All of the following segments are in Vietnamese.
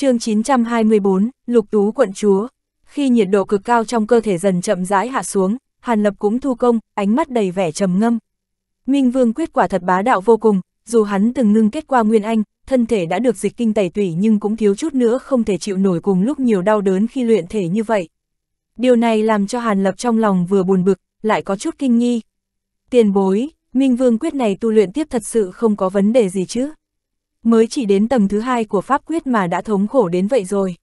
chương 924, Lục Tú quận chúa. Khi nhiệt độ cực cao trong cơ thể dần chậm rãi hạ xuống, Hàn Lập cũng thu công, ánh mắt đầy vẻ trầm ngâm. Minh Vương quyết quả thật bá đạo vô cùng, dù hắn từng ngưng kết qua Nguyên Anh, thân thể đã được dịch kinh tẩy tủy nhưng cũng thiếu chút nữa không thể chịu nổi cùng lúc nhiều đau đớn khi luyện thể như vậy. Điều này làm cho Hàn Lập trong lòng vừa buồn bực, lại có chút kinh nghi. Tiền bối, Minh Vương quyết này tu luyện tiếp thật sự không có vấn đề gì chứ? mới chỉ đến tầng thứ hai của pháp quyết mà đã thống khổ đến vậy rồi.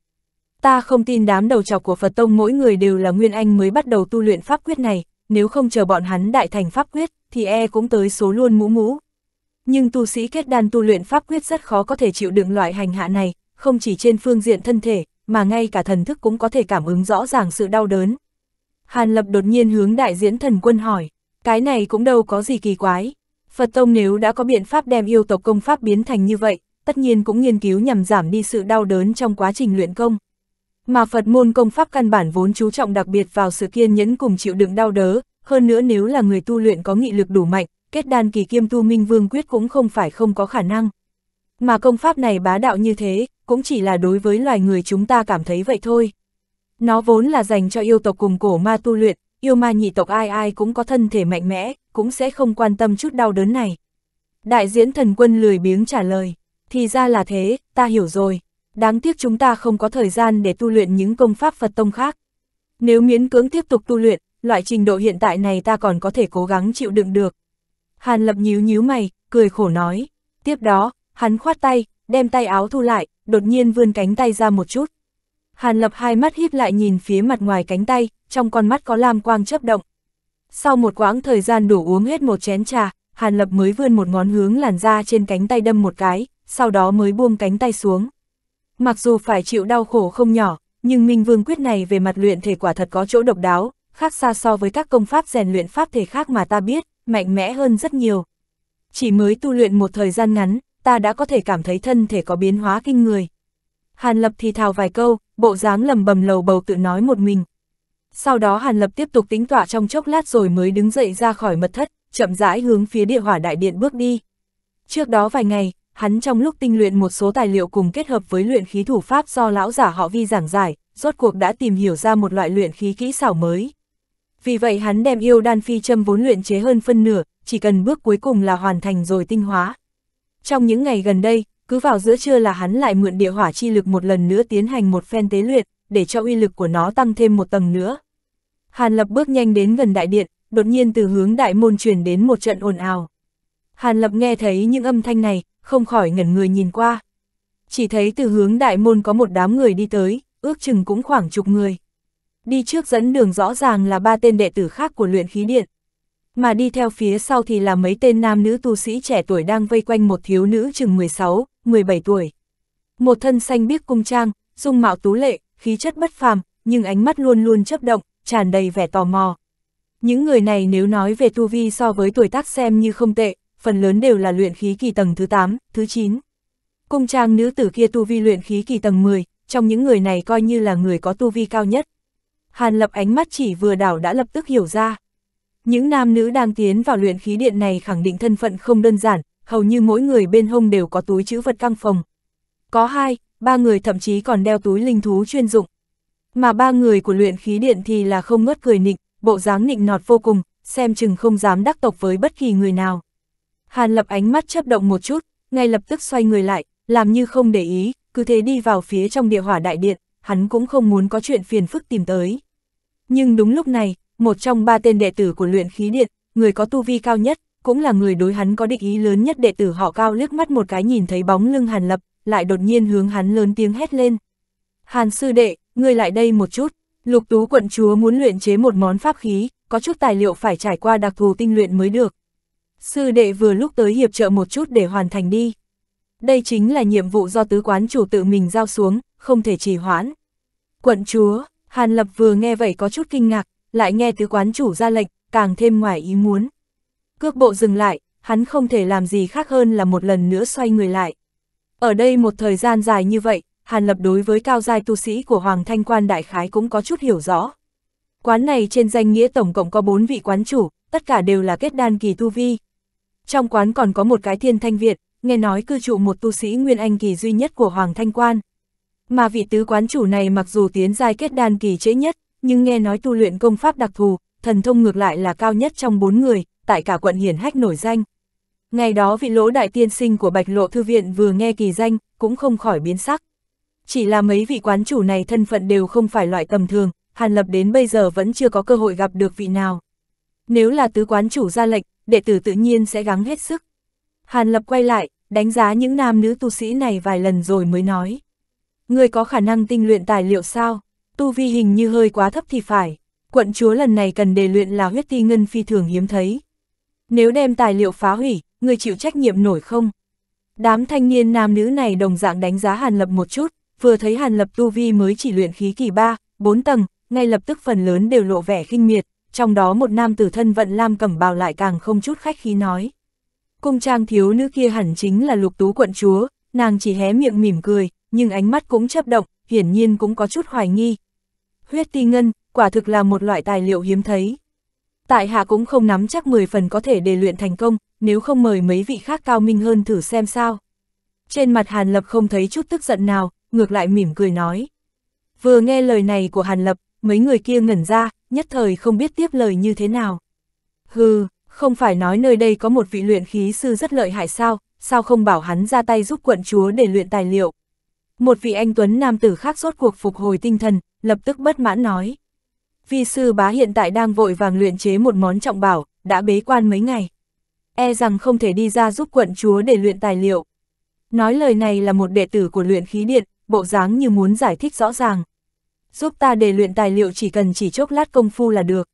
Ta không tin đám đầu trọc của Phật Tông mỗi người đều là Nguyên Anh mới bắt đầu tu luyện pháp quyết này, nếu không chờ bọn hắn đại thành pháp quyết, thì e cũng tới số luôn mũ mũ. Nhưng tu sĩ kết đan tu luyện pháp quyết rất khó có thể chịu đựng loại hành hạ này, không chỉ trên phương diện thân thể, mà ngay cả thần thức cũng có thể cảm ứng rõ ràng sự đau đớn. Hàn Lập đột nhiên hướng đại diễn thần quân hỏi, cái này cũng đâu có gì kỳ quái. Phật Tông nếu đã có biện pháp đem yêu tộc công pháp biến thành như vậy, tất nhiên cũng nghiên cứu nhằm giảm đi sự đau đớn trong quá trình luyện công. Mà Phật môn công pháp căn bản vốn chú trọng đặc biệt vào sự kiên nhẫn cùng chịu đựng đau đớn, hơn nữa nếu là người tu luyện có nghị lực đủ mạnh, kết đan kỳ kiêm tu minh vương quyết cũng không phải không có khả năng. Mà công pháp này bá đạo như thế, cũng chỉ là đối với loài người chúng ta cảm thấy vậy thôi. Nó vốn là dành cho yêu tộc cùng cổ ma tu luyện, yêu ma nhị tộc ai ai cũng có thân thể mạnh mẽ, cũng sẽ không quan tâm chút đau đớn này. Đại diễn thần quân lười biếng trả lời, thì ra là thế, ta hiểu rồi, đáng tiếc chúng ta không có thời gian để tu luyện những công pháp Phật tông khác. Nếu miễn cưỡng tiếp tục tu luyện, loại trình độ hiện tại này ta còn có thể cố gắng chịu đựng được. Hàn lập nhíu nhíu mày, cười khổ nói. Tiếp đó, hắn khoát tay, đem tay áo thu lại, đột nhiên vươn cánh tay ra một chút. Hàn Lập hai mắt híp lại nhìn phía mặt ngoài cánh tay, trong con mắt có lam quang chớp động. Sau một quãng thời gian đủ uống hết một chén trà, Hàn Lập mới vươn một ngón hướng làn da trên cánh tay đâm một cái, sau đó mới buông cánh tay xuống. Mặc dù phải chịu đau khổ không nhỏ, nhưng Minh Vương Quyết này về mặt luyện thể quả thật có chỗ độc đáo, khác xa so với các công pháp rèn luyện pháp thể khác mà ta biết, mạnh mẽ hơn rất nhiều. Chỉ mới tu luyện một thời gian ngắn, ta đã có thể cảm thấy thân thể có biến hóa kinh người. Hàn Lập thì thào vài câu, bộ dáng lầm bầm lầu bầu tự nói một mình. Sau đó Hàn Lập tiếp tục tính tỏa trong chốc lát rồi mới đứng dậy ra khỏi mật thất, chậm rãi hướng phía địa hỏa đại điện bước đi. Trước đó vài ngày, hắn trong lúc tinh luyện một số tài liệu cùng kết hợp với luyện khí thủ pháp do lão giả họ vi giảng giải, rốt cuộc đã tìm hiểu ra một loại luyện khí kỹ xảo mới. Vì vậy hắn đem yêu đan phi châm vốn luyện chế hơn phân nửa, chỉ cần bước cuối cùng là hoàn thành rồi tinh hóa. Trong những ngày gần đây, cứ vào giữa trưa là hắn lại mượn địa hỏa chi lực một lần nữa tiến hành một phen tế luyện, để cho uy lực của nó tăng thêm một tầng nữa. Hàn Lập bước nhanh đến gần đại điện, đột nhiên từ hướng đại môn truyền đến một trận ồn ào. Hàn Lập nghe thấy những âm thanh này, không khỏi ngẩn người nhìn qua. Chỉ thấy từ hướng đại môn có một đám người đi tới, ước chừng cũng khoảng chục người. Đi trước dẫn đường rõ ràng là ba tên đệ tử khác của luyện khí điện. Mà đi theo phía sau thì là mấy tên nam nữ tu sĩ trẻ tuổi đang vây quanh một thiếu nữ chừng 16, 17 tuổi. Một thân xanh biếc cung trang, dung mạo tú lệ, khí chất bất phàm, nhưng ánh mắt luôn luôn chấp động, tràn đầy vẻ tò mò. Những người này nếu nói về tu vi so với tuổi tác xem như không tệ, phần lớn đều là luyện khí kỳ tầng thứ 8, thứ 9. Cung trang nữ tử kia tu vi luyện khí kỳ tầng 10, trong những người này coi như là người có tu vi cao nhất. Hàn lập ánh mắt chỉ vừa đảo đã lập tức hiểu ra. Những nam nữ đang tiến vào luyện khí điện này khẳng định thân phận không đơn giản, hầu như mỗi người bên hông đều có túi chữ vật căng phòng. Có hai, ba người thậm chí còn đeo túi linh thú chuyên dụng. Mà ba người của luyện khí điện thì là không ngớt cười nịnh, bộ dáng nịnh nọt vô cùng, xem chừng không dám đắc tộc với bất kỳ người nào. Hàn lập ánh mắt chấp động một chút, ngay lập tức xoay người lại, làm như không để ý, cứ thế đi vào phía trong địa hỏa đại điện, hắn cũng không muốn có chuyện phiền phức tìm tới. Nhưng đúng lúc này, một trong ba tên đệ tử của luyện khí điện, người có tu vi cao nhất, cũng là người đối hắn có địch ý lớn nhất đệ tử họ cao liếc mắt một cái nhìn thấy bóng lưng Hàn Lập, lại đột nhiên hướng hắn lớn tiếng hét lên. Hàn sư đệ, ngươi lại đây một chút, lục tú quận chúa muốn luyện chế một món pháp khí, có chút tài liệu phải trải qua đặc thù tinh luyện mới được. Sư đệ vừa lúc tới hiệp trợ một chút để hoàn thành đi. Đây chính là nhiệm vụ do tứ quán chủ tự mình giao xuống, không thể trì hoãn. Quận chúa, Hàn Lập vừa nghe vậy có chút kinh ngạc, lại nghe tứ quán chủ ra lệnh, càng thêm ngoài ý muốn. Cước bộ dừng lại, hắn không thể làm gì khác hơn là một lần nữa xoay người lại. Ở đây một thời gian dài như vậy, Hàn Lập đối với cao giai tu sĩ của Hoàng Thanh Quan Đại Khái cũng có chút hiểu rõ. Quán này trên danh nghĩa tổng cộng có bốn vị quán chủ, tất cả đều là kết đan kỳ tu vi. Trong quán còn có một cái thiên thanh Việt, nghe nói cư trụ một tu sĩ Nguyên Anh kỳ duy nhất của Hoàng Thanh Quan. Mà vị tứ quán chủ này mặc dù tiến giai kết đan kỳ trễ nhất, nhưng nghe nói tu luyện công pháp đặc thù, thần thông ngược lại là cao nhất trong bốn người, tại cả quận hiển hách nổi danh. Ngày đó vị lỗ đại tiên sinh của Bạch Lộ Thư Viện vừa nghe kỳ danh, cũng không khỏi biến sắc. Chỉ là mấy vị quán chủ này thân phận đều không phải loại tầm thường, Hàn Lập đến bây giờ vẫn chưa có cơ hội gặp được vị nào. Nếu là tứ quán chủ ra lệnh, đệ tử tự nhiên sẽ gắng hết sức. Hàn Lập quay lại, đánh giá những nam nữ tu sĩ này vài lần rồi mới nói. Người có khả năng tinh luyện tài liệu sao? Tu vi hình như hơi quá thấp thì phải. Quận chúa lần này cần đề luyện là huyết ti ngân phi thường hiếm thấy. Nếu đem tài liệu phá hủy, người chịu trách nhiệm nổi không? Đám thanh niên nam nữ này đồng dạng đánh giá Hàn Lập một chút, vừa thấy Hàn Lập tu vi mới chỉ luyện khí kỳ 3, 4 tầng, ngay lập tức phần lớn đều lộ vẻ khinh miệt, trong đó một nam tử thân vận lam cẩm bào lại càng không chút khách khí nói. Cung trang thiếu nữ kia hẳn chính là lục tú quận chúa, nàng chỉ hé miệng mỉm cười, nhưng ánh mắt cũng chấp động, hiển nhiên cũng có chút hoài nghi. Huyết ti ngân, quả thực là một loại tài liệu hiếm thấy tại hạ cũng không nắm chắc 10 phần có thể đề luyện thành công, nếu không mời mấy vị khác cao minh hơn thử xem sao. Trên mặt Hàn Lập không thấy chút tức giận nào, ngược lại mỉm cười nói. Vừa nghe lời này của Hàn Lập, mấy người kia ngẩn ra, nhất thời không biết tiếp lời như thế nào. Hừ, không phải nói nơi đây có một vị luyện khí sư rất lợi hại sao, sao không bảo hắn ra tay giúp quận chúa để luyện tài liệu. Một vị anh Tuấn Nam tử khác rốt cuộc phục hồi tinh thần, lập tức bất mãn nói. Vi sư bá hiện tại đang vội vàng luyện chế một món trọng bảo, đã bế quan mấy ngày. E rằng không thể đi ra giúp quận chúa để luyện tài liệu. Nói lời này là một đệ tử của luyện khí điện, bộ dáng như muốn giải thích rõ ràng. Giúp ta để luyện tài liệu chỉ cần chỉ chốc lát công phu là được.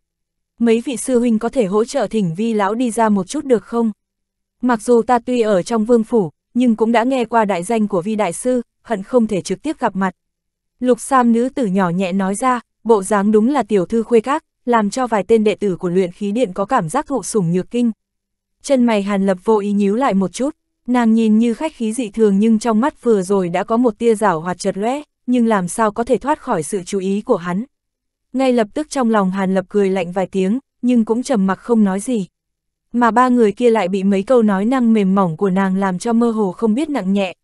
Mấy vị sư huynh có thể hỗ trợ thỉnh vi lão đi ra một chút được không? Mặc dù ta tuy ở trong vương phủ, nhưng cũng đã nghe qua đại danh của vi đại sư, hận không thể trực tiếp gặp mặt. Lục Sam nữ tử nhỏ nhẹ nói ra, bộ dáng đúng là tiểu thư khuê các, làm cho vài tên đệ tử của luyện khí điện có cảm giác thụ sủng nhược kinh. Chân mày Hàn Lập vô ý nhíu lại một chút, nàng nhìn như khách khí dị thường nhưng trong mắt vừa rồi đã có một tia rảo hoạt chật lóe, nhưng làm sao có thể thoát khỏi sự chú ý của hắn. Ngay lập tức trong lòng Hàn Lập cười lạnh vài tiếng, nhưng cũng trầm mặc không nói gì. Mà ba người kia lại bị mấy câu nói năng mềm mỏng của nàng làm cho mơ hồ không biết nặng nhẹ.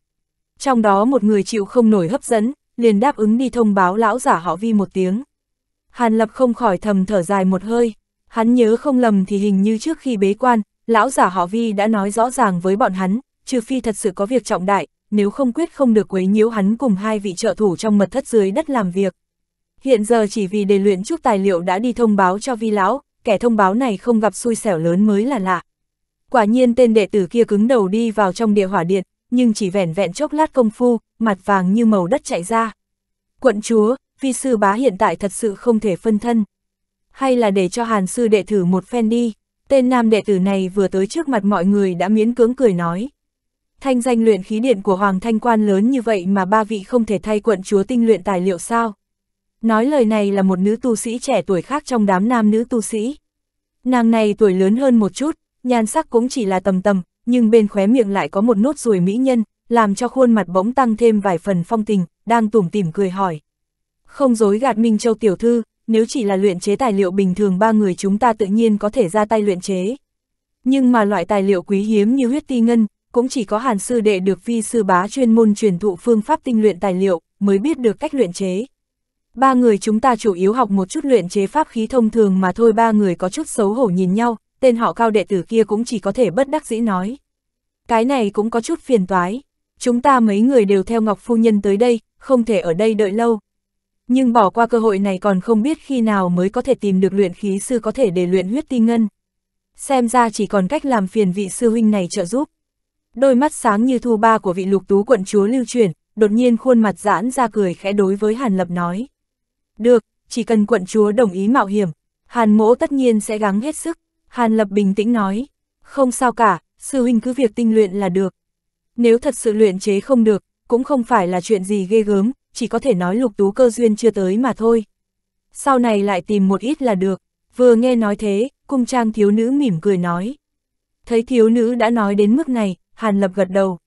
Trong đó một người chịu không nổi hấp dẫn, liền đáp ứng đi thông báo lão giả họ vi một tiếng. Hàn Lập không khỏi thầm thở dài một hơi, hắn nhớ không lầm thì hình như trước khi bế quan, lão giả họ Vi đã nói rõ ràng với bọn hắn, trừ phi thật sự có việc trọng đại, nếu không quyết không được quấy nhiễu hắn cùng hai vị trợ thủ trong mật thất dưới đất làm việc. Hiện giờ chỉ vì đề luyện chút tài liệu đã đi thông báo cho Vi lão, kẻ thông báo này không gặp xui xẻo lớn mới là lạ. Quả nhiên tên đệ tử kia cứng đầu đi vào trong địa hỏa điện, nhưng chỉ vẻn vẹn chốc lát công phu, mặt vàng như màu đất chạy ra. Quận chúa, vi sư bá hiện tại thật sự không thể phân thân. Hay là để cho hàn sư đệ thử một phen đi, tên nam đệ tử này vừa tới trước mặt mọi người đã miễn cưỡng cười nói. Thanh danh luyện khí điện của Hoàng Thanh Quan lớn như vậy mà ba vị không thể thay quận chúa tinh luyện tài liệu sao? Nói lời này là một nữ tu sĩ trẻ tuổi khác trong đám nam nữ tu sĩ. Nàng này tuổi lớn hơn một chút, nhan sắc cũng chỉ là tầm tầm, nhưng bên khóe miệng lại có một nốt ruồi mỹ nhân, làm cho khuôn mặt bỗng tăng thêm vài phần phong tình, đang tủm tỉm cười hỏi. Không dối gạt Minh Châu tiểu thư, nếu chỉ là luyện chế tài liệu bình thường ba người chúng ta tự nhiên có thể ra tay luyện chế. Nhưng mà loại tài liệu quý hiếm như huyết ti ngân, cũng chỉ có hàn sư đệ được vi sư bá chuyên môn truyền thụ phương pháp tinh luyện tài liệu, mới biết được cách luyện chế. Ba người chúng ta chủ yếu học một chút luyện chế pháp khí thông thường mà thôi ba người có chút xấu hổ nhìn nhau, tên họ cao đệ tử kia cũng chỉ có thể bất đắc dĩ nói. Cái này cũng có chút phiền toái, chúng ta mấy người đều theo Ngọc Phu Nhân tới đây, không thể ở đây đợi lâu, nhưng bỏ qua cơ hội này còn không biết khi nào mới có thể tìm được luyện khí sư có thể để luyện huyết tinh ngân. Xem ra chỉ còn cách làm phiền vị sư huynh này trợ giúp. Đôi mắt sáng như thu ba của vị lục tú quận chúa lưu truyền, đột nhiên khuôn mặt giãn ra cười khẽ đối với Hàn Lập nói. Được, chỉ cần quận chúa đồng ý mạo hiểm, Hàn mỗ tất nhiên sẽ gắng hết sức. Hàn Lập bình tĩnh nói, không sao cả, sư huynh cứ việc tinh luyện là được. Nếu thật sự luyện chế không được, cũng không phải là chuyện gì ghê gớm, chỉ có thể nói lục tú cơ duyên chưa tới mà thôi. Sau này lại tìm một ít là được, vừa nghe nói thế, cung trang thiếu nữ mỉm cười nói. Thấy thiếu nữ đã nói đến mức này, Hàn Lập gật đầu.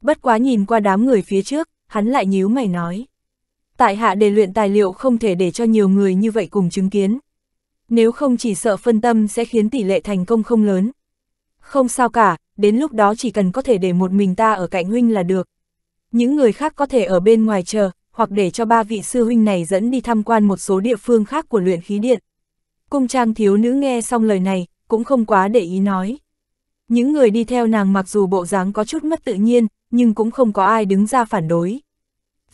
Bất quá nhìn qua đám người phía trước, hắn lại nhíu mày nói. Tại hạ để luyện tài liệu không thể để cho nhiều người như vậy cùng chứng kiến. Nếu không chỉ sợ phân tâm sẽ khiến tỷ lệ thành công không lớn. Không sao cả, đến lúc đó chỉ cần có thể để một mình ta ở cạnh huynh là được. Những người khác có thể ở bên ngoài chờ, hoặc để cho ba vị sư huynh này dẫn đi tham quan một số địa phương khác của luyện khí điện. Cung trang thiếu nữ nghe xong lời này, cũng không quá để ý nói. Những người đi theo nàng mặc dù bộ dáng có chút mất tự nhiên, nhưng cũng không có ai đứng ra phản đối.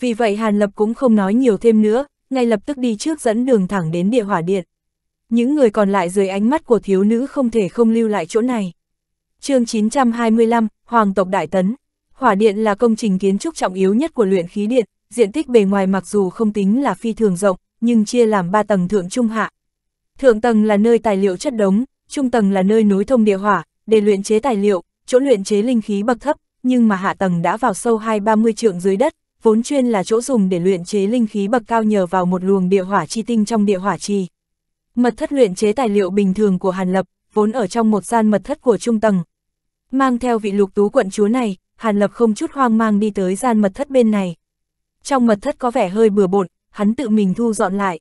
Vì vậy Hàn Lập cũng không nói nhiều thêm nữa, ngay lập tức đi trước dẫn đường thẳng đến địa hỏa điện. Những người còn lại dưới ánh mắt của thiếu nữ không thể không lưu lại chỗ này. chương 925, Hoàng tộc Đại Tấn Hỏa điện là công trình kiến trúc trọng yếu nhất của luyện khí điện, diện tích bề ngoài mặc dù không tính là phi thường rộng, nhưng chia làm 3 tầng thượng trung hạ. Thượng tầng là nơi tài liệu chất đống, trung tầng là nơi nối thông địa hỏa, để luyện chế tài liệu, chỗ luyện chế linh khí bậc thấp, nhưng mà hạ tầng đã vào sâu 2-30 trượng dưới đất, vốn chuyên là chỗ dùng để luyện chế linh khí bậc cao nhờ vào một luồng địa hỏa chi tinh trong địa hỏa trì. Mật thất luyện chế tài liệu bình thường của Hàn Lập, vốn ở trong một gian mật thất của trung tầng. Mang theo vị lục tú quận chúa này, Hàn Lập không chút hoang mang đi tới gian mật thất bên này trong mật thất có vẻ hơi bừa bộn, hắn tự mình thu dọn lại.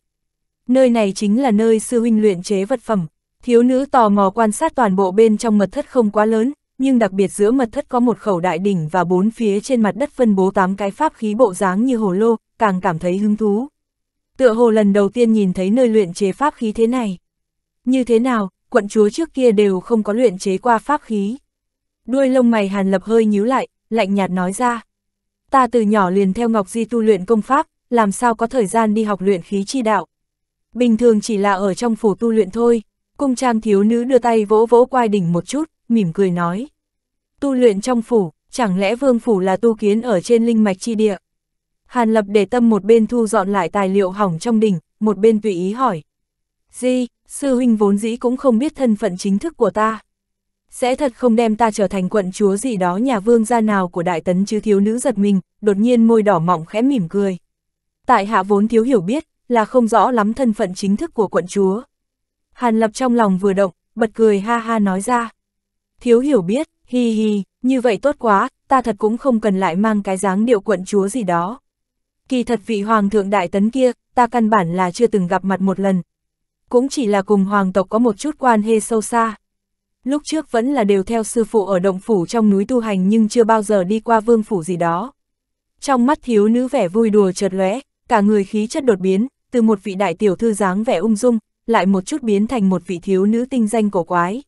Nơi này chính là nơi sư huynh luyện chế vật phẩm, thiếu nữ tò mò quan sát toàn bộ bên trong mật thất không quá lớn, nhưng đặc biệt giữa mật thất có một khẩu đại đỉnh và bốn phía trên mặt đất phân bố tám cái pháp khí bộ dáng như hồ lô, càng cảm thấy hứng thú. Tựa hồ lần đầu tiên nhìn thấy nơi luyện chế pháp khí thế này. Như thế nào, quận chúa trước kia đều không có luyện chế qua pháp khí. Đuôi lông mày Hàn Lập hơi nhíu lại, lạnh nhạt nói ra ta từ nhỏ liền theo Ngọc Di tu luyện công pháp, làm sao có thời gian đi học luyện khí chi đạo. Bình thường chỉ là ở trong phủ tu luyện thôi, cung trang thiếu nữ đưa tay vỗ vỗ quai đỉnh một chút, mỉm cười nói. Tu luyện trong phủ, chẳng lẽ vương phủ là tu kiến ở trên linh mạch chi địa? Hàn lập để tâm một bên thu dọn lại tài liệu hỏng trong đỉnh, một bên tùy ý hỏi. Di, sư huynh vốn dĩ cũng không biết thân phận chính thức của ta sẽ thật không đem ta trở thành quận chúa gì đó nhà vương gia nào của đại tấn chứ thiếu nữ giật mình, đột nhiên môi đỏ mọng khẽ mỉm cười. Tại hạ vốn thiếu hiểu biết, là không rõ lắm thân phận chính thức của quận chúa. Hàn lập trong lòng vừa động, bật cười ha ha nói ra. Thiếu hiểu biết, hi hi, như vậy tốt quá, ta thật cũng không cần lại mang cái dáng điệu quận chúa gì đó. Kỳ thật vị hoàng thượng đại tấn kia, ta căn bản là chưa từng gặp mặt một lần. Cũng chỉ là cùng hoàng tộc có một chút quan hệ sâu xa. Lúc trước vẫn là đều theo sư phụ ở động phủ trong núi tu hành nhưng chưa bao giờ đi qua vương phủ gì đó. Trong mắt thiếu nữ vẻ vui đùa chợt lóe, cả người khí chất đột biến, từ một vị đại tiểu thư dáng vẻ ung dung, lại một chút biến thành một vị thiếu nữ tinh danh cổ quái.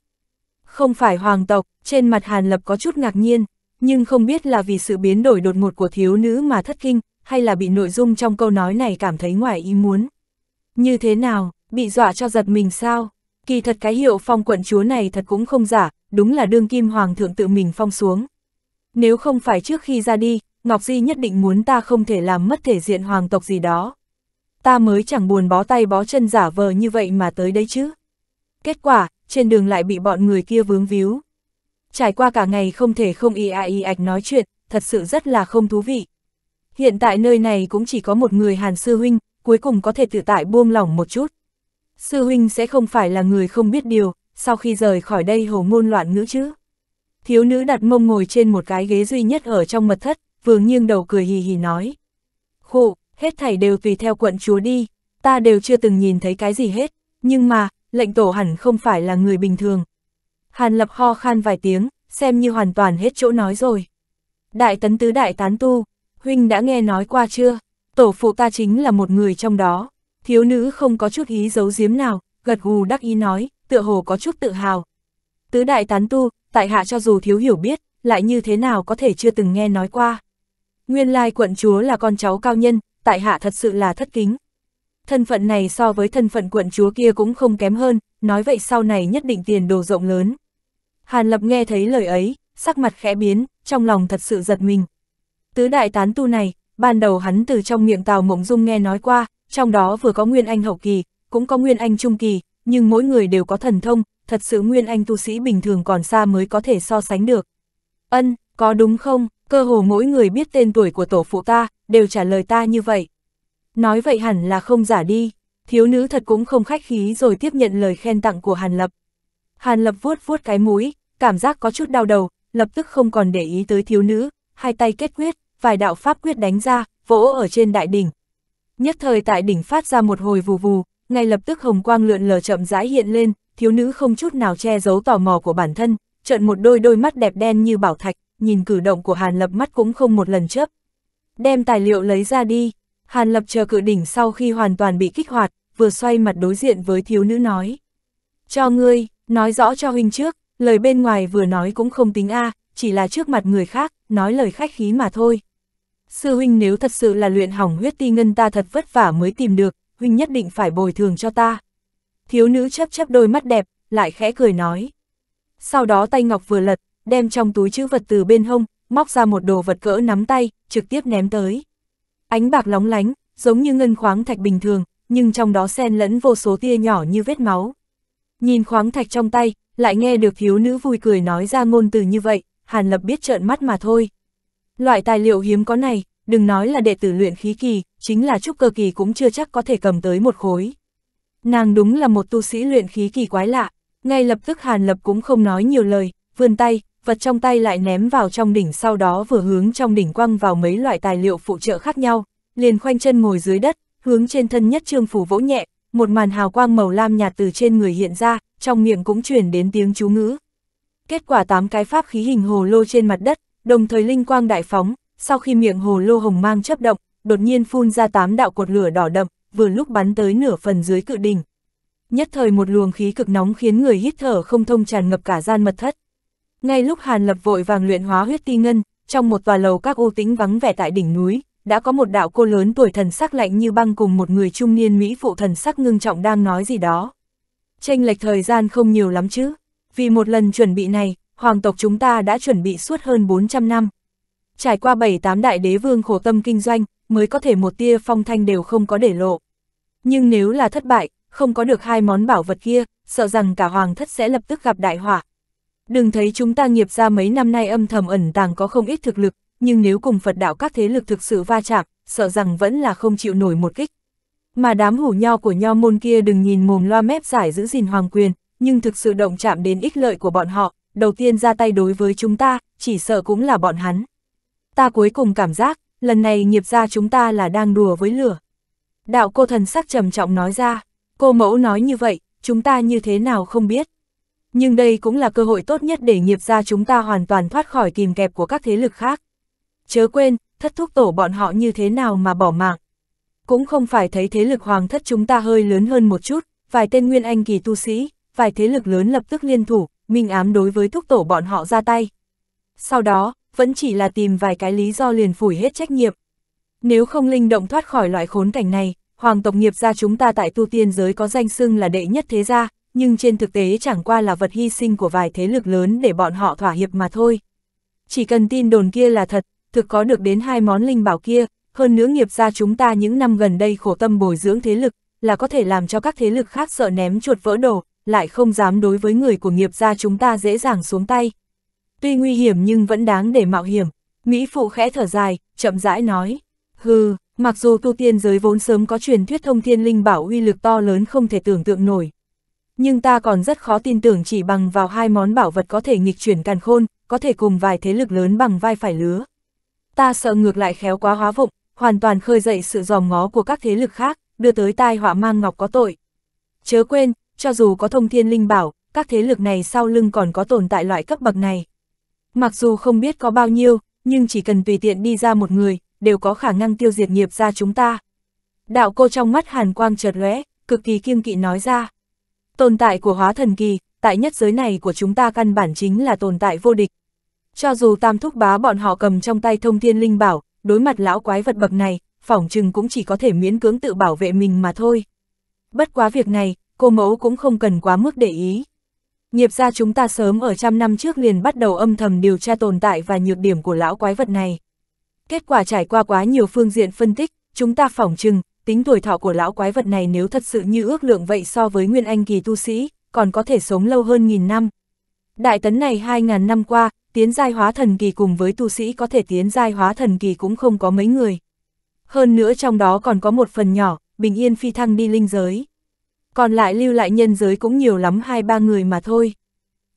Không phải hoàng tộc, trên mặt Hàn Lập có chút ngạc nhiên, nhưng không biết là vì sự biến đổi đột ngột của thiếu nữ mà thất kinh, hay là bị nội dung trong câu nói này cảm thấy ngoài ý muốn. Như thế nào, bị dọa cho giật mình sao? Kỳ thật cái hiệu phong quận chúa này thật cũng không giả, đúng là đương kim hoàng thượng tự mình phong xuống. Nếu không phải trước khi ra đi, Ngọc Di nhất định muốn ta không thể làm mất thể diện hoàng tộc gì đó. Ta mới chẳng buồn bó tay bó chân giả vờ như vậy mà tới đấy chứ. Kết quả, trên đường lại bị bọn người kia vướng víu. Trải qua cả ngày không thể không y ai y ạch nói chuyện, thật sự rất là không thú vị. Hiện tại nơi này cũng chỉ có một người Hàn Sư Huynh, cuối cùng có thể tự tại buông lỏng một chút. Sư huynh sẽ không phải là người không biết điều, sau khi rời khỏi đây hồ ngôn loạn ngữ chứ. Thiếu nữ đặt mông ngồi trên một cái ghế duy nhất ở trong mật thất, vừa nghiêng đầu cười hì hì nói. Khụ, hết thảy đều tùy theo quận chúa đi, ta đều chưa từng nhìn thấy cái gì hết, nhưng mà, lệnh tổ hẳn không phải là người bình thường. Hàn lập ho khan vài tiếng, xem như hoàn toàn hết chỗ nói rồi. Đại tấn tứ đại tán tu, huynh đã nghe nói qua chưa? Tổ phụ ta chính là một người trong đó. Thiếu nữ không có chút ý giấu giếm nào, gật gù đắc ý nói, tựa hồ có chút tự hào. Tứ đại tán tu, tại hạ cho dù thiếu hiểu biết, lại như thế nào có thể chưa từng nghe nói qua. Nguyên lai quận chúa là con cháu cao nhân, tại hạ thật sự là thất kính. Thân phận này so với thân phận quận chúa kia cũng không kém hơn, nói vậy sau này nhất định tiền đồ rộng lớn. Hàn Lập nghe thấy lời ấy, sắc mặt khẽ biến, trong lòng thật sự giật mình. Tứ đại tán tu này, ban đầu hắn từ trong miệng Tào Mộng Dung nghe nói qua, trong đó vừa có Nguyên Anh hậu kỳ, cũng có Nguyên Anh trung kỳ, nhưng mỗi người đều có thần thông, thật sự Nguyên Anh tu sĩ bình thường còn xa mới có thể so sánh được. Ân, có đúng không, cơ hồ mỗi người biết tên tuổi của tổ phụ ta, đều trả lời ta như vậy. Nói vậy hẳn là không giả đi, thiếu nữ thật cũng không khách khí rồi tiếp nhận lời khen tặng của Hàn Lập. Hàn Lập vuốt vuốt cái mũi, cảm giác có chút đau đầu, lập tức không còn để ý tới thiếu nữ, hai tay kết quyết, vài đạo pháp quyết đánh ra, vỗ ở trên đại đỉnh, Nhất thời tại đỉnh phát ra một hồi vù vù, ngay lập tức hồng quang lượn lờ chậm rãi hiện lên, thiếu nữ không chút nào che giấu tò mò của bản thân, trợn một đôi đôi mắt đẹp đen như bảo thạch, nhìn cử động của Hàn Lập mắt cũng không một lần chớp. Đem tài liệu lấy ra đi, Hàn Lập chờ cự đỉnh sau khi hoàn toàn bị kích hoạt, vừa xoay mặt đối diện với thiếu nữ nói. Cho ngươi, nói rõ cho huynh trước, lời bên ngoài vừa nói cũng không tính A, à, chỉ là trước mặt người khác, nói lời khách khí mà thôi. Sư huynh nếu thật sự là luyện hỏng huyết ti ngân ta thật vất vả mới tìm được, huynh nhất định phải bồi thường cho ta. Thiếu nữ chấp chấp đôi mắt đẹp, lại khẽ cười nói. Sau đó tay ngọc vừa lật, đem trong túi chữ vật từ bên hông, móc ra một đồ vật cỡ nắm tay, trực tiếp ném tới. Ánh bạc lóng lánh, giống như ngân khoáng thạch bình thường, nhưng trong đó xen lẫn vô số tia nhỏ như vết máu. Nhìn khoáng thạch trong tay, lại nghe được thiếu nữ vui cười nói ra ngôn từ như vậy, Hàn Lập biết trợn mắt mà thôi. Loại tài liệu hiếm có này, đừng nói là đệ tử luyện khí kỳ, chính là trúc cơ kỳ cũng chưa chắc có thể cầm tới một khối. Nàng đúng là một tu sĩ luyện khí kỳ quái lạ, ngay lập tức Hàn Lập cũng không nói nhiều lời, vươn tay, vật trong tay lại ném vào trong đỉnh sau đó vừa hướng trong đỉnh quăng vào mấy loại tài liệu phụ trợ khác nhau, liền khoanh chân ngồi dưới đất, hướng trên thân nhất trương phủ vỗ nhẹ, một màn hào quang màu lam nhạt từ trên người hiện ra, trong miệng cũng truyền đến tiếng chú ngữ. Kết quả tám cái pháp khí hình hồ lô trên mặt đất, đồng thời linh quang đại phóng, sau khi miệng hồ lô hồng mang chấp động, đột nhiên phun ra tám đạo cột lửa đỏ đậm, vừa lúc bắn tới nửa phần dưới cự đỉnh. Nhất thời một luồng khí cực nóng khiến người hít thở không thông tràn ngập cả gian mật thất. Ngay lúc Hàn Lập vội vàng luyện hóa huyết ti ngân, trong một tòa lầu các u tĩnh vắng vẻ tại đỉnh núi, đã có một đạo cô lớn tuổi thần sắc lạnh như băng cùng một người trung niên mỹ phụ thần sắc ngưng trọng đang nói gì đó. Chênh lệch thời gian không nhiều lắm chứ, vì một lần chuẩn bị này, hoàng tộc chúng ta đã chuẩn bị suốt hơn 400 năm. Trải qua 7-8 đại đế vương khổ tâm kinh doanh, mới có thể một tia phong thanh đều không có để lộ. Nhưng nếu là thất bại, không có được hai món bảo vật kia, sợ rằng cả hoàng thất sẽ lập tức gặp đại họa. Đừng thấy chúng ta nghiệp ra mấy năm nay âm thầm ẩn tàng có không ít thực lực, nhưng nếu cùng Phật đạo các thế lực thực sự va chạm, sợ rằng vẫn là không chịu nổi một kích. Mà đám hủ nho của nho môn kia đừng nhìn mồm loa mép giải giữ gìn hoàng quyền, nhưng thực sự động chạm đến ích lợi của bọn họ, đầu tiên ra tay đối với chúng ta, chỉ sợ cũng là bọn hắn. Ta cuối cùng cảm giác, lần này nghiệp ra chúng ta là đang đùa với lửa. Đạo cô thần sắc trầm trọng nói ra, cô mẫu nói như vậy, chúng ta như thế nào không biết. Nhưng đây cũng là cơ hội tốt nhất để nghiệp ra chúng ta hoàn toàn thoát khỏi kìm kẹp của các thế lực khác. Chớ quên, thất thúc tổ bọn họ như thế nào mà bỏ mạng. Cũng không phải thấy thế lực hoàng thất chúng ta hơi lớn hơn một chút, vài tên nguyên anh kỳ tu sĩ, vài thế lực lớn lập tức liên thủ, minh ám đối với thúc tổ bọn họ ra tay. Sau đó, vẫn chỉ là tìm vài cái lý do liền phủi hết trách nhiệm. Nếu không linh động thoát khỏi loại khốn cảnh này, hoàng tộc nghiệp gia chúng ta tại tu tiên giới có danh xưng là đệ nhất thế gia, nhưng trên thực tế chẳng qua là vật hy sinh của vài thế lực lớn để bọn họ thỏa hiệp mà thôi. Chỉ cần tin đồn kia là thật, thực có được đến hai món linh bảo kia, hơn nữa nghiệp gia chúng ta những năm gần đây khổ tâm bồi dưỡng thế lực, là có thể làm cho các thế lực khác sợ ném chuột vỡ đồ, lại không dám đối với người của nghiệp gia chúng ta dễ dàng xuống tay. Tuy nguy hiểm nhưng vẫn đáng để mạo hiểm, Mỹ Phụ khẽ thở dài, chậm rãi nói, hừ, mặc dù tu tiên giới vốn sớm có truyền thuyết thông thiên linh bảo uy lực to lớn không thể tưởng tượng nổi. Nhưng ta còn rất khó tin tưởng chỉ bằng vào hai món bảo vật có thể nghịch chuyển càn khôn, có thể cùng vài thế lực lớn bằng vai phải lứa. Ta sợ ngược lại khéo quá hóa vụng, hoàn toàn khơi dậy sự giòm ngó của các thế lực khác, đưa tới tai họa mang ngọc có tội. Chớ quên, cho dù có thông thiên linh bảo, các thế lực này sau lưng còn có tồn tại loại cấp bậc này. Mặc dù không biết có bao nhiêu, nhưng chỉ cần tùy tiện đi ra một người, đều có khả năng tiêu diệt nghiệp ra chúng ta. Đạo cô trong mắt hàn quang chợt lóe, cực kỳ kiêng kỵ nói ra. Tồn tại của hóa thần kỳ, tại nhất giới này của chúng ta căn bản chính là tồn tại vô địch. Cho dù tam thúc bá bọn họ cầm trong tay thông thiên linh bảo, đối mặt lão quái vật bậc này, phỏng chừng cũng chỉ có thể miễn cưỡng tự bảo vệ mình mà thôi. Bất quá việc này, cô mẫu cũng không cần quá mức để ý. Nghiệp gia chúng ta sớm ở trăm năm trước liền bắt đầu âm thầm điều tra tồn tại và nhược điểm của lão quái vật này. Kết quả trải qua quá nhiều phương diện phân tích, chúng ta phỏng chừng, tính tuổi thọ của lão quái vật này nếu thật sự như ước lượng vậy so với nguyên anh kỳ tu sĩ, còn có thể sống lâu hơn nghìn năm. Đại tấn này 2.000 năm qua, tiến giai hóa thần kỳ cùng với tu sĩ có thể tiến giai hóa thần kỳ cũng không có mấy người. Hơn nữa trong đó còn có một phần nhỏ, bình yên phi thăng đi linh giới còn lại lưu lại nhân giới cũng nhiều lắm hai ba người mà thôi.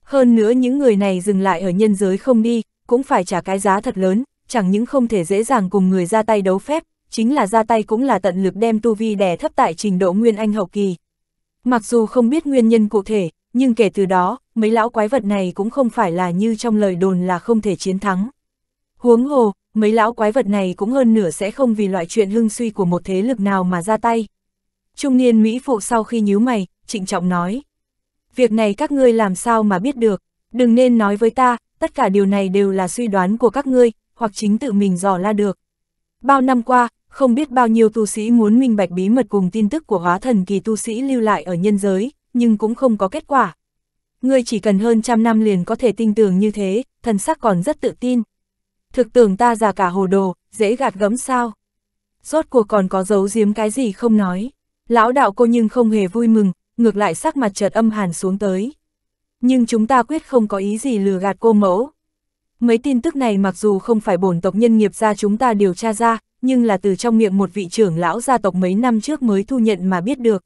Hơn nữa những người này dừng lại ở nhân giới không đi, cũng phải trả cái giá thật lớn, chẳng những không thể dễ dàng cùng người ra tay đấu phép, chính là ra tay cũng là tận lực đem tu vi đè thấp tại trình độ Nguyên Anh hậu kỳ. Mặc dù không biết nguyên nhân cụ thể, nhưng kể từ đó, mấy lão quái vật này cũng không phải là như trong lời đồn là không thể chiến thắng. Huống hồ, mấy lão quái vật này cũng hơn nửa sẽ không vì loại chuyện hưng suy của một thế lực nào mà ra tay. Trung niên Mỹ phụ sau khi nhíu mày, trịnh trọng nói. Việc này các ngươi làm sao mà biết được, đừng nên nói với ta, tất cả điều này đều là suy đoán của các ngươi, hoặc chính tự mình dò la được. Bao năm qua, không biết bao nhiêu tu sĩ muốn minh bạch bí mật cùng tin tức của hóa thần kỳ tu sĩ lưu lại ở nhân giới, nhưng cũng không có kết quả. Ngươi chỉ cần hơn trăm năm liền có thể tin tưởng như thế, thần sắc còn rất tự tin. Thực tưởng ta già cả hồ đồ, dễ gạt gẫm sao? Rốt cuộc còn có giấu giếm cái gì không nói. Lão đạo cô nhưng không hề vui mừng, ngược lại sắc mặt chợt âm hàn xuống tới. Nhưng chúng ta quyết không có ý gì lừa gạt cô mẫu. Mấy tin tức này mặc dù không phải bổn tộc nhân nghiệp ra chúng ta điều tra ra, nhưng là từ trong miệng một vị trưởng lão gia tộc mấy năm trước mới thu nhận mà biết được.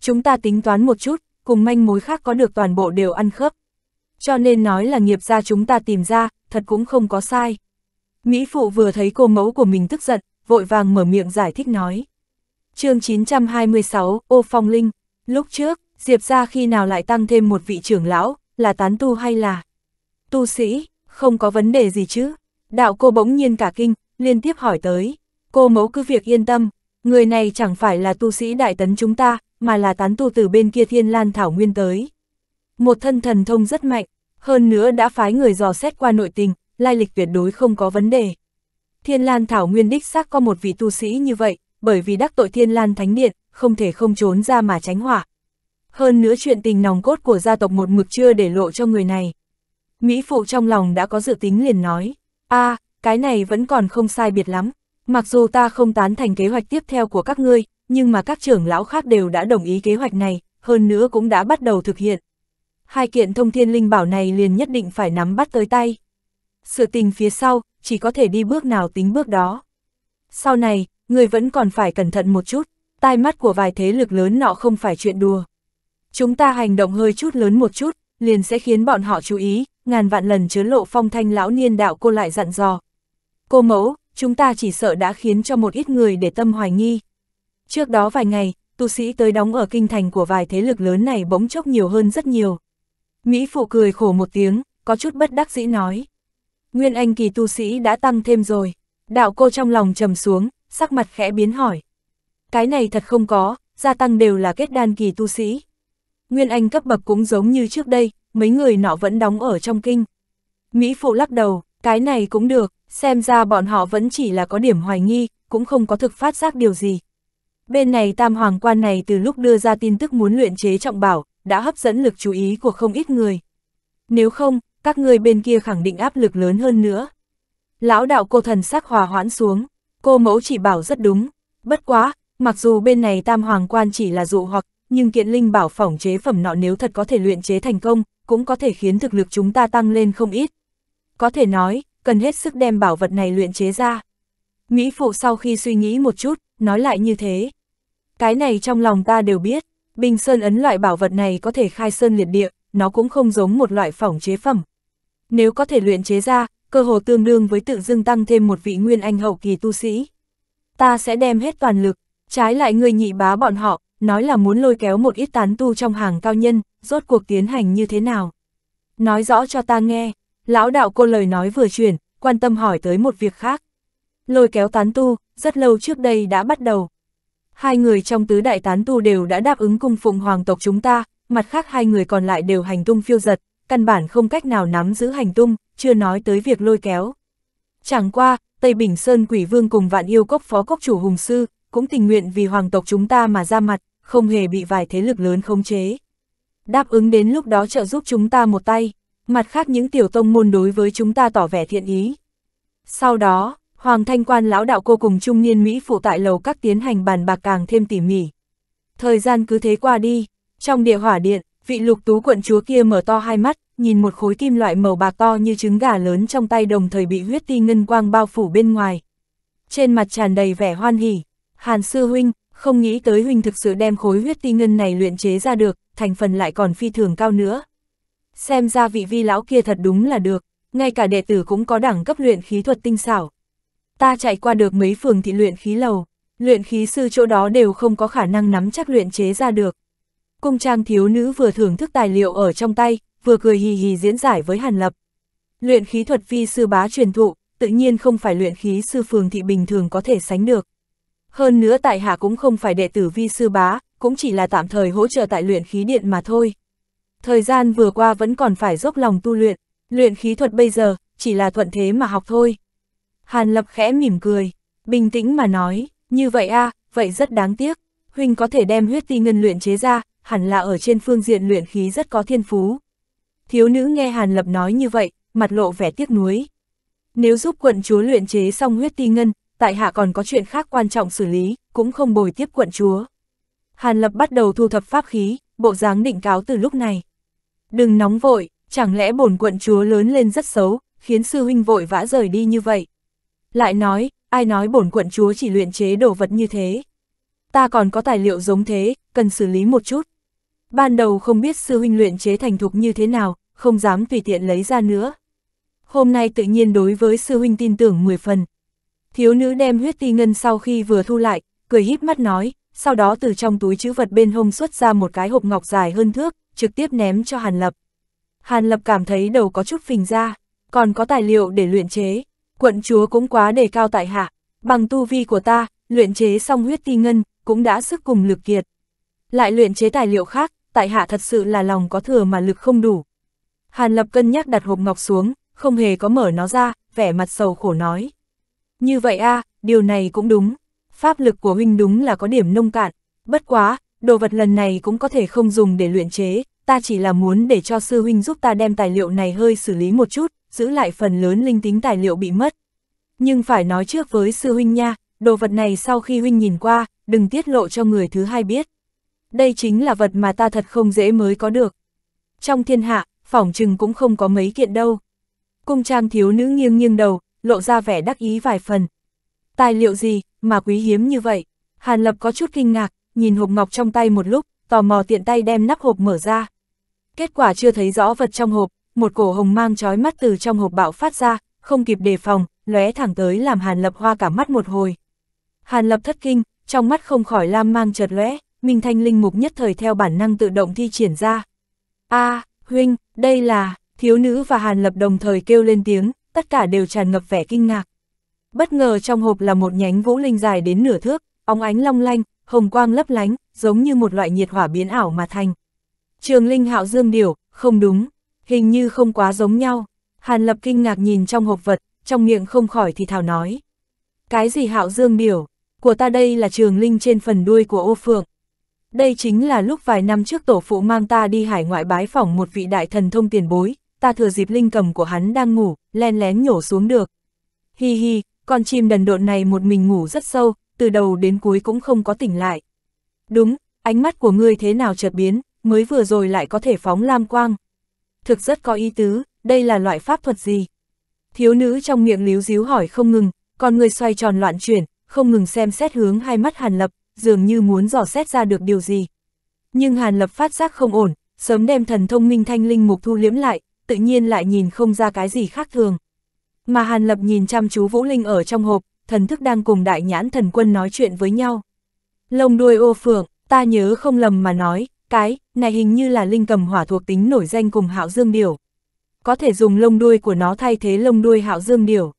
Chúng ta tính toán một chút, cùng manh mối khác có được toàn bộ đều ăn khớp. Cho nên nói là nghiệp gia chúng ta tìm ra, thật cũng không có sai. Mỹ Phụ vừa thấy cô mẫu của mình tức giận, vội vàng mở miệng giải thích nói chương 926, ô phong linh, lúc trước, Diệp ra khi nào lại tăng thêm một vị trưởng lão, là tán tu hay là tu sĩ, không có vấn đề gì chứ. Đạo cô bỗng nhiên cả kinh, liên tiếp hỏi tới, cô mẫu cứ việc yên tâm, người này chẳng phải là tu sĩ đại tấn chúng ta, mà là tán tu từ bên kia thiên lan thảo nguyên tới. Một thân thần thông rất mạnh, hơn nữa đã phái người dò xét qua nội tình, lai lịch tuyệt đối không có vấn đề. Thiên Lan Thảo Nguyên đích xác có một vị tu sĩ như vậy, bởi vì đắc tội thiên lan thánh điện, không thể không trốn ra mà tránh hỏa. Hơn nữa chuyện tình nòng cốt của gia tộc một mực chưa để lộ cho người này. Mỹ Phụ trong lòng đã có dự tính liền nói, a à, cái này vẫn còn không sai biệt lắm, mặc dù ta không tán thành kế hoạch tiếp theo của các ngươi, nhưng mà các trưởng lão khác đều đã đồng ý kế hoạch này, hơn nữa cũng đã bắt đầu thực hiện. Hai kiện thông thiên linh bảo này liền nhất định phải nắm bắt tới tay. Sự tình phía sau, chỉ có thể đi bước nào tính bước đó. Sau này, người vẫn còn phải cẩn thận một chút, tai mắt của vài thế lực lớn nọ không phải chuyện đùa. Chúng ta hành động hơi chút lớn một chút, liền sẽ khiến bọn họ chú ý, ngàn vạn lần chớ lộ phong thanh lão niên đạo cô lại dặn dò. Cô mẫu, chúng ta chỉ sợ đã khiến cho một ít người để tâm hoài nghi. Trước đó vài ngày, tu sĩ tới đóng ở kinh thành của vài thế lực lớn này bỗng chốc nhiều hơn rất nhiều. Mỹ phụ cười khổ một tiếng, có chút bất đắc dĩ nói. Nguyên anh kỳ tu sĩ đã tăng thêm rồi. Đạo cô trong lòng trầm xuống, sắc mặt khẽ biến hỏi. Cái này thật không có, gia tăng đều là kết đan kỳ tu sĩ. Nguyên Anh cấp bậc cũng giống như trước đây, mấy người nọ vẫn đóng ở trong kinh. Mỹ Phụ lắc đầu, cái này cũng được, xem ra bọn họ vẫn chỉ là có điểm hoài nghi, cũng không có thực phát giác điều gì. Bên này tam hoàng quan này từ lúc đưa ra tin tức muốn luyện chế trọng bảo, đã hấp dẫn lực chú ý của không ít người. Nếu không, các người bên kia khẳng định áp lực lớn hơn nữa. Lão đạo cô thần sắc hòa hoãn xuống, Cô mẫu chỉ bảo rất đúng, bất quá, mặc dù bên này tam hoàng quan chỉ là dụ hoặc, nhưng kiện linh bảo phỏng chế phẩm nọ nếu thật có thể luyện chế thành công, cũng có thể khiến thực lực chúng ta tăng lên không ít. Có thể nói, cần hết sức đem bảo vật này luyện chế ra. Mỹ Phụ sau khi suy nghĩ một chút, nói lại như thế. Cái này trong lòng ta đều biết, Bình Sơn ấn loại bảo vật này có thể khai sơn liệt địa, nó cũng không giống một loại phỏng chế phẩm. Nếu có thể luyện chế ra, cơ hồ tương đương với tự dưng tăng thêm một vị nguyên anh hậu kỳ tu sĩ. Ta sẽ đem hết toàn lực, trái lại người nhị bá bọn họ, nói là muốn lôi kéo một ít tán tu trong hàng cao nhân, rốt cuộc tiến hành như thế nào. Nói rõ cho ta nghe, lão đạo cô lời nói vừa chuyển, quan tâm hỏi tới một việc khác. Lôi kéo tán tu, rất lâu trước đây đã bắt đầu. Hai người trong tứ đại tán tu đều đã đáp ứng cung phụng hoàng tộc chúng ta, mặt khác hai người còn lại đều hành tung phiêu giật, căn bản không cách nào nắm giữ hành tung, chưa nói tới việc lôi kéo. Chẳng qua, Tây Bình Sơn Quỷ Vương cùng vạn yêu cốc phó cốc chủ Hùng Sư, cũng tình nguyện vì hoàng tộc chúng ta mà ra mặt, không hề bị vài thế lực lớn khống chế. Đáp ứng đến lúc đó trợ giúp chúng ta một tay, mặt khác những tiểu tông môn đối với chúng ta tỏ vẻ thiện ý. Sau đó, Hoàng Thanh Quan lão đạo cô cùng trung niên Mỹ phụ tại lầu các tiến hành bàn bạc càng thêm tỉ mỉ. Thời gian cứ thế qua đi, trong địa hỏa điện, vị lục tú quận chúa kia mở to hai mắt, nhìn một khối kim loại màu bạc to như trứng gà lớn trong tay đồng thời bị huyết ti ngân quang bao phủ bên ngoài. Trên mặt tràn đầy vẻ hoan hỉ, Hàn Sư Huynh, không nghĩ tới Huynh thực sự đem khối huyết ti ngân này luyện chế ra được, thành phần lại còn phi thường cao nữa. Xem ra vị vi lão kia thật đúng là được, ngay cả đệ tử cũng có đẳng cấp luyện khí thuật tinh xảo. Ta chạy qua được mấy phường thị luyện khí lầu, luyện khí sư chỗ đó đều không có khả năng nắm chắc luyện chế ra được. Cung trang thiếu nữ vừa thưởng thức tài liệu ở trong tay, vừa cười hì hì diễn giải với Hàn Lập. Luyện khí thuật vi sư bá truyền thụ, tự nhiên không phải luyện khí sư phường thị bình thường có thể sánh được. Hơn nữa tại hạ cũng không phải đệ tử vi sư bá, cũng chỉ là tạm thời hỗ trợ tại luyện khí điện mà thôi. Thời gian vừa qua vẫn còn phải dốc lòng tu luyện, luyện khí thuật bây giờ, chỉ là thuận thế mà học thôi. Hàn Lập khẽ mỉm cười, bình tĩnh mà nói, như vậy a à, vậy rất đáng tiếc huynh có thể đem huyết ti ngân luyện chế ra, hẳn là ở trên phương diện luyện khí rất có thiên phú. Thiếu nữ nghe Hàn Lập nói như vậy, mặt lộ vẻ tiếc nuối. Nếu giúp quận chúa luyện chế xong huyết ti ngân, tại hạ còn có chuyện khác quan trọng xử lý, cũng không bồi tiếp quận chúa. Hàn Lập bắt đầu thu thập pháp khí, bộ dáng định cáo từ lúc này. Đừng nóng vội, chẳng lẽ bổn quận chúa lớn lên rất xấu, khiến sư huynh vội vã rời đi như vậy. Lại nói, ai nói bổn quận chúa chỉ luyện chế đồ vật như thế ta còn có tài liệu giống thế, cần xử lý một chút. Ban đầu không biết sư huynh luyện chế thành thục như thế nào, không dám tùy tiện lấy ra nữa. Hôm nay tự nhiên đối với sư huynh tin tưởng 10 phần. Thiếu nữ đem huyết ti ngân sau khi vừa thu lại, cười híp mắt nói, sau đó từ trong túi chữ vật bên hông xuất ra một cái hộp ngọc dài hơn thước, trực tiếp ném cho Hàn Lập. Hàn Lập cảm thấy đầu có chút phình ra, còn có tài liệu để luyện chế, quận chúa cũng quá đề cao tại hạ, bằng tu vi của ta, luyện chế xong huyết ti ngân, cũng đã sức cùng lực kiệt. Lại luyện chế tài liệu khác, tại hạ thật sự là lòng có thừa mà lực không đủ. Hàn Lập cân nhắc đặt hộp ngọc xuống, không hề có mở nó ra, vẻ mặt sầu khổ nói. Như vậy a điều này cũng đúng. Pháp lực của huynh đúng là có điểm nông cạn. Bất quá, đồ vật lần này cũng có thể không dùng để luyện chế, ta chỉ là muốn để cho sư huynh giúp ta đem tài liệu này hơi xử lý một chút, giữ lại phần lớn linh tính tài liệu bị mất. Nhưng phải nói trước với sư huynh nha, đồ vật này sau khi huynh nhìn qua, đừng tiết lộ cho người thứ hai biết. Đây chính là vật mà ta thật không dễ mới có được. Trong thiên hạ, phỏng chừng cũng không có mấy kiện đâu. Cung trang thiếu nữ nghiêng nghiêng đầu, lộ ra vẻ đắc ý vài phần. Tài liệu gì, mà quý hiếm như vậy? Hàn Lập có chút kinh ngạc, nhìn hộp ngọc trong tay một lúc, tò mò tiện tay đem nắp hộp mở ra. Kết quả chưa thấy rõ vật trong hộp, một cổ hồng mang trói mắt từ trong hộp bạo phát ra, không kịp đề phòng, lóe thẳng tới làm Hàn Lập hoa cả mắt một hồi. Hàn Lập thất kinh, trong mắt không khỏi lam mang chợt lóe, Minh Thanh Linh Mục nhất thời theo bản năng tự động thi triển ra. a à, huynh, đây là, thiếu nữ và Hàn Lập đồng thời kêu lên tiếng, tất cả đều tràn ngập vẻ kinh ngạc. Bất ngờ trong hộp là một nhánh vũ linh dài đến nửa thước, óng ánh long lanh, hồng quang lấp lánh, giống như một loại nhiệt hỏa biến ảo mà thành. Trường linh hạo dương điểu, không đúng, hình như không quá giống nhau. Hàn Lập kinh ngạc nhìn trong hộp vật, trong miệng không khỏi thì thào nói. Cái gì hạo dương điểu? của ta đây là trường linh trên phần đuôi của ô phượng. Đây chính là lúc vài năm trước tổ phụ mang ta đi hải ngoại bái phỏng một vị đại thần thông tiền bối, ta thừa dịp linh cầm của hắn đang ngủ, len lén nhổ xuống được. Hi hi, con chim đần độn này một mình ngủ rất sâu, từ đầu đến cuối cũng không có tỉnh lại. Đúng, ánh mắt của ngươi thế nào chợt biến, mới vừa rồi lại có thể phóng lam quang. Thực rất có ý tứ, đây là loại pháp thuật gì? Thiếu nữ trong miệng líu díu hỏi không ngừng, con người xoay tròn loạn chuyển, không ngừng xem xét hướng hai mắt Hàn Lập, dường như muốn dò xét ra được điều gì. Nhưng Hàn Lập phát giác không ổn, sớm đem thần thông minh thanh linh mục thu liễm lại, tự nhiên lại nhìn không ra cái gì khác thường. Mà Hàn Lập nhìn chăm chú Vũ Linh ở trong hộp, thần thức đang cùng đại nhãn thần quân nói chuyện với nhau. Lông đuôi ô phượng, ta nhớ không lầm mà nói, cái, này hình như là linh cầm hỏa thuộc tính nổi danh cùng hạo dương điểu. Có thể dùng lông đuôi của nó thay thế lông đuôi hạo dương điểu.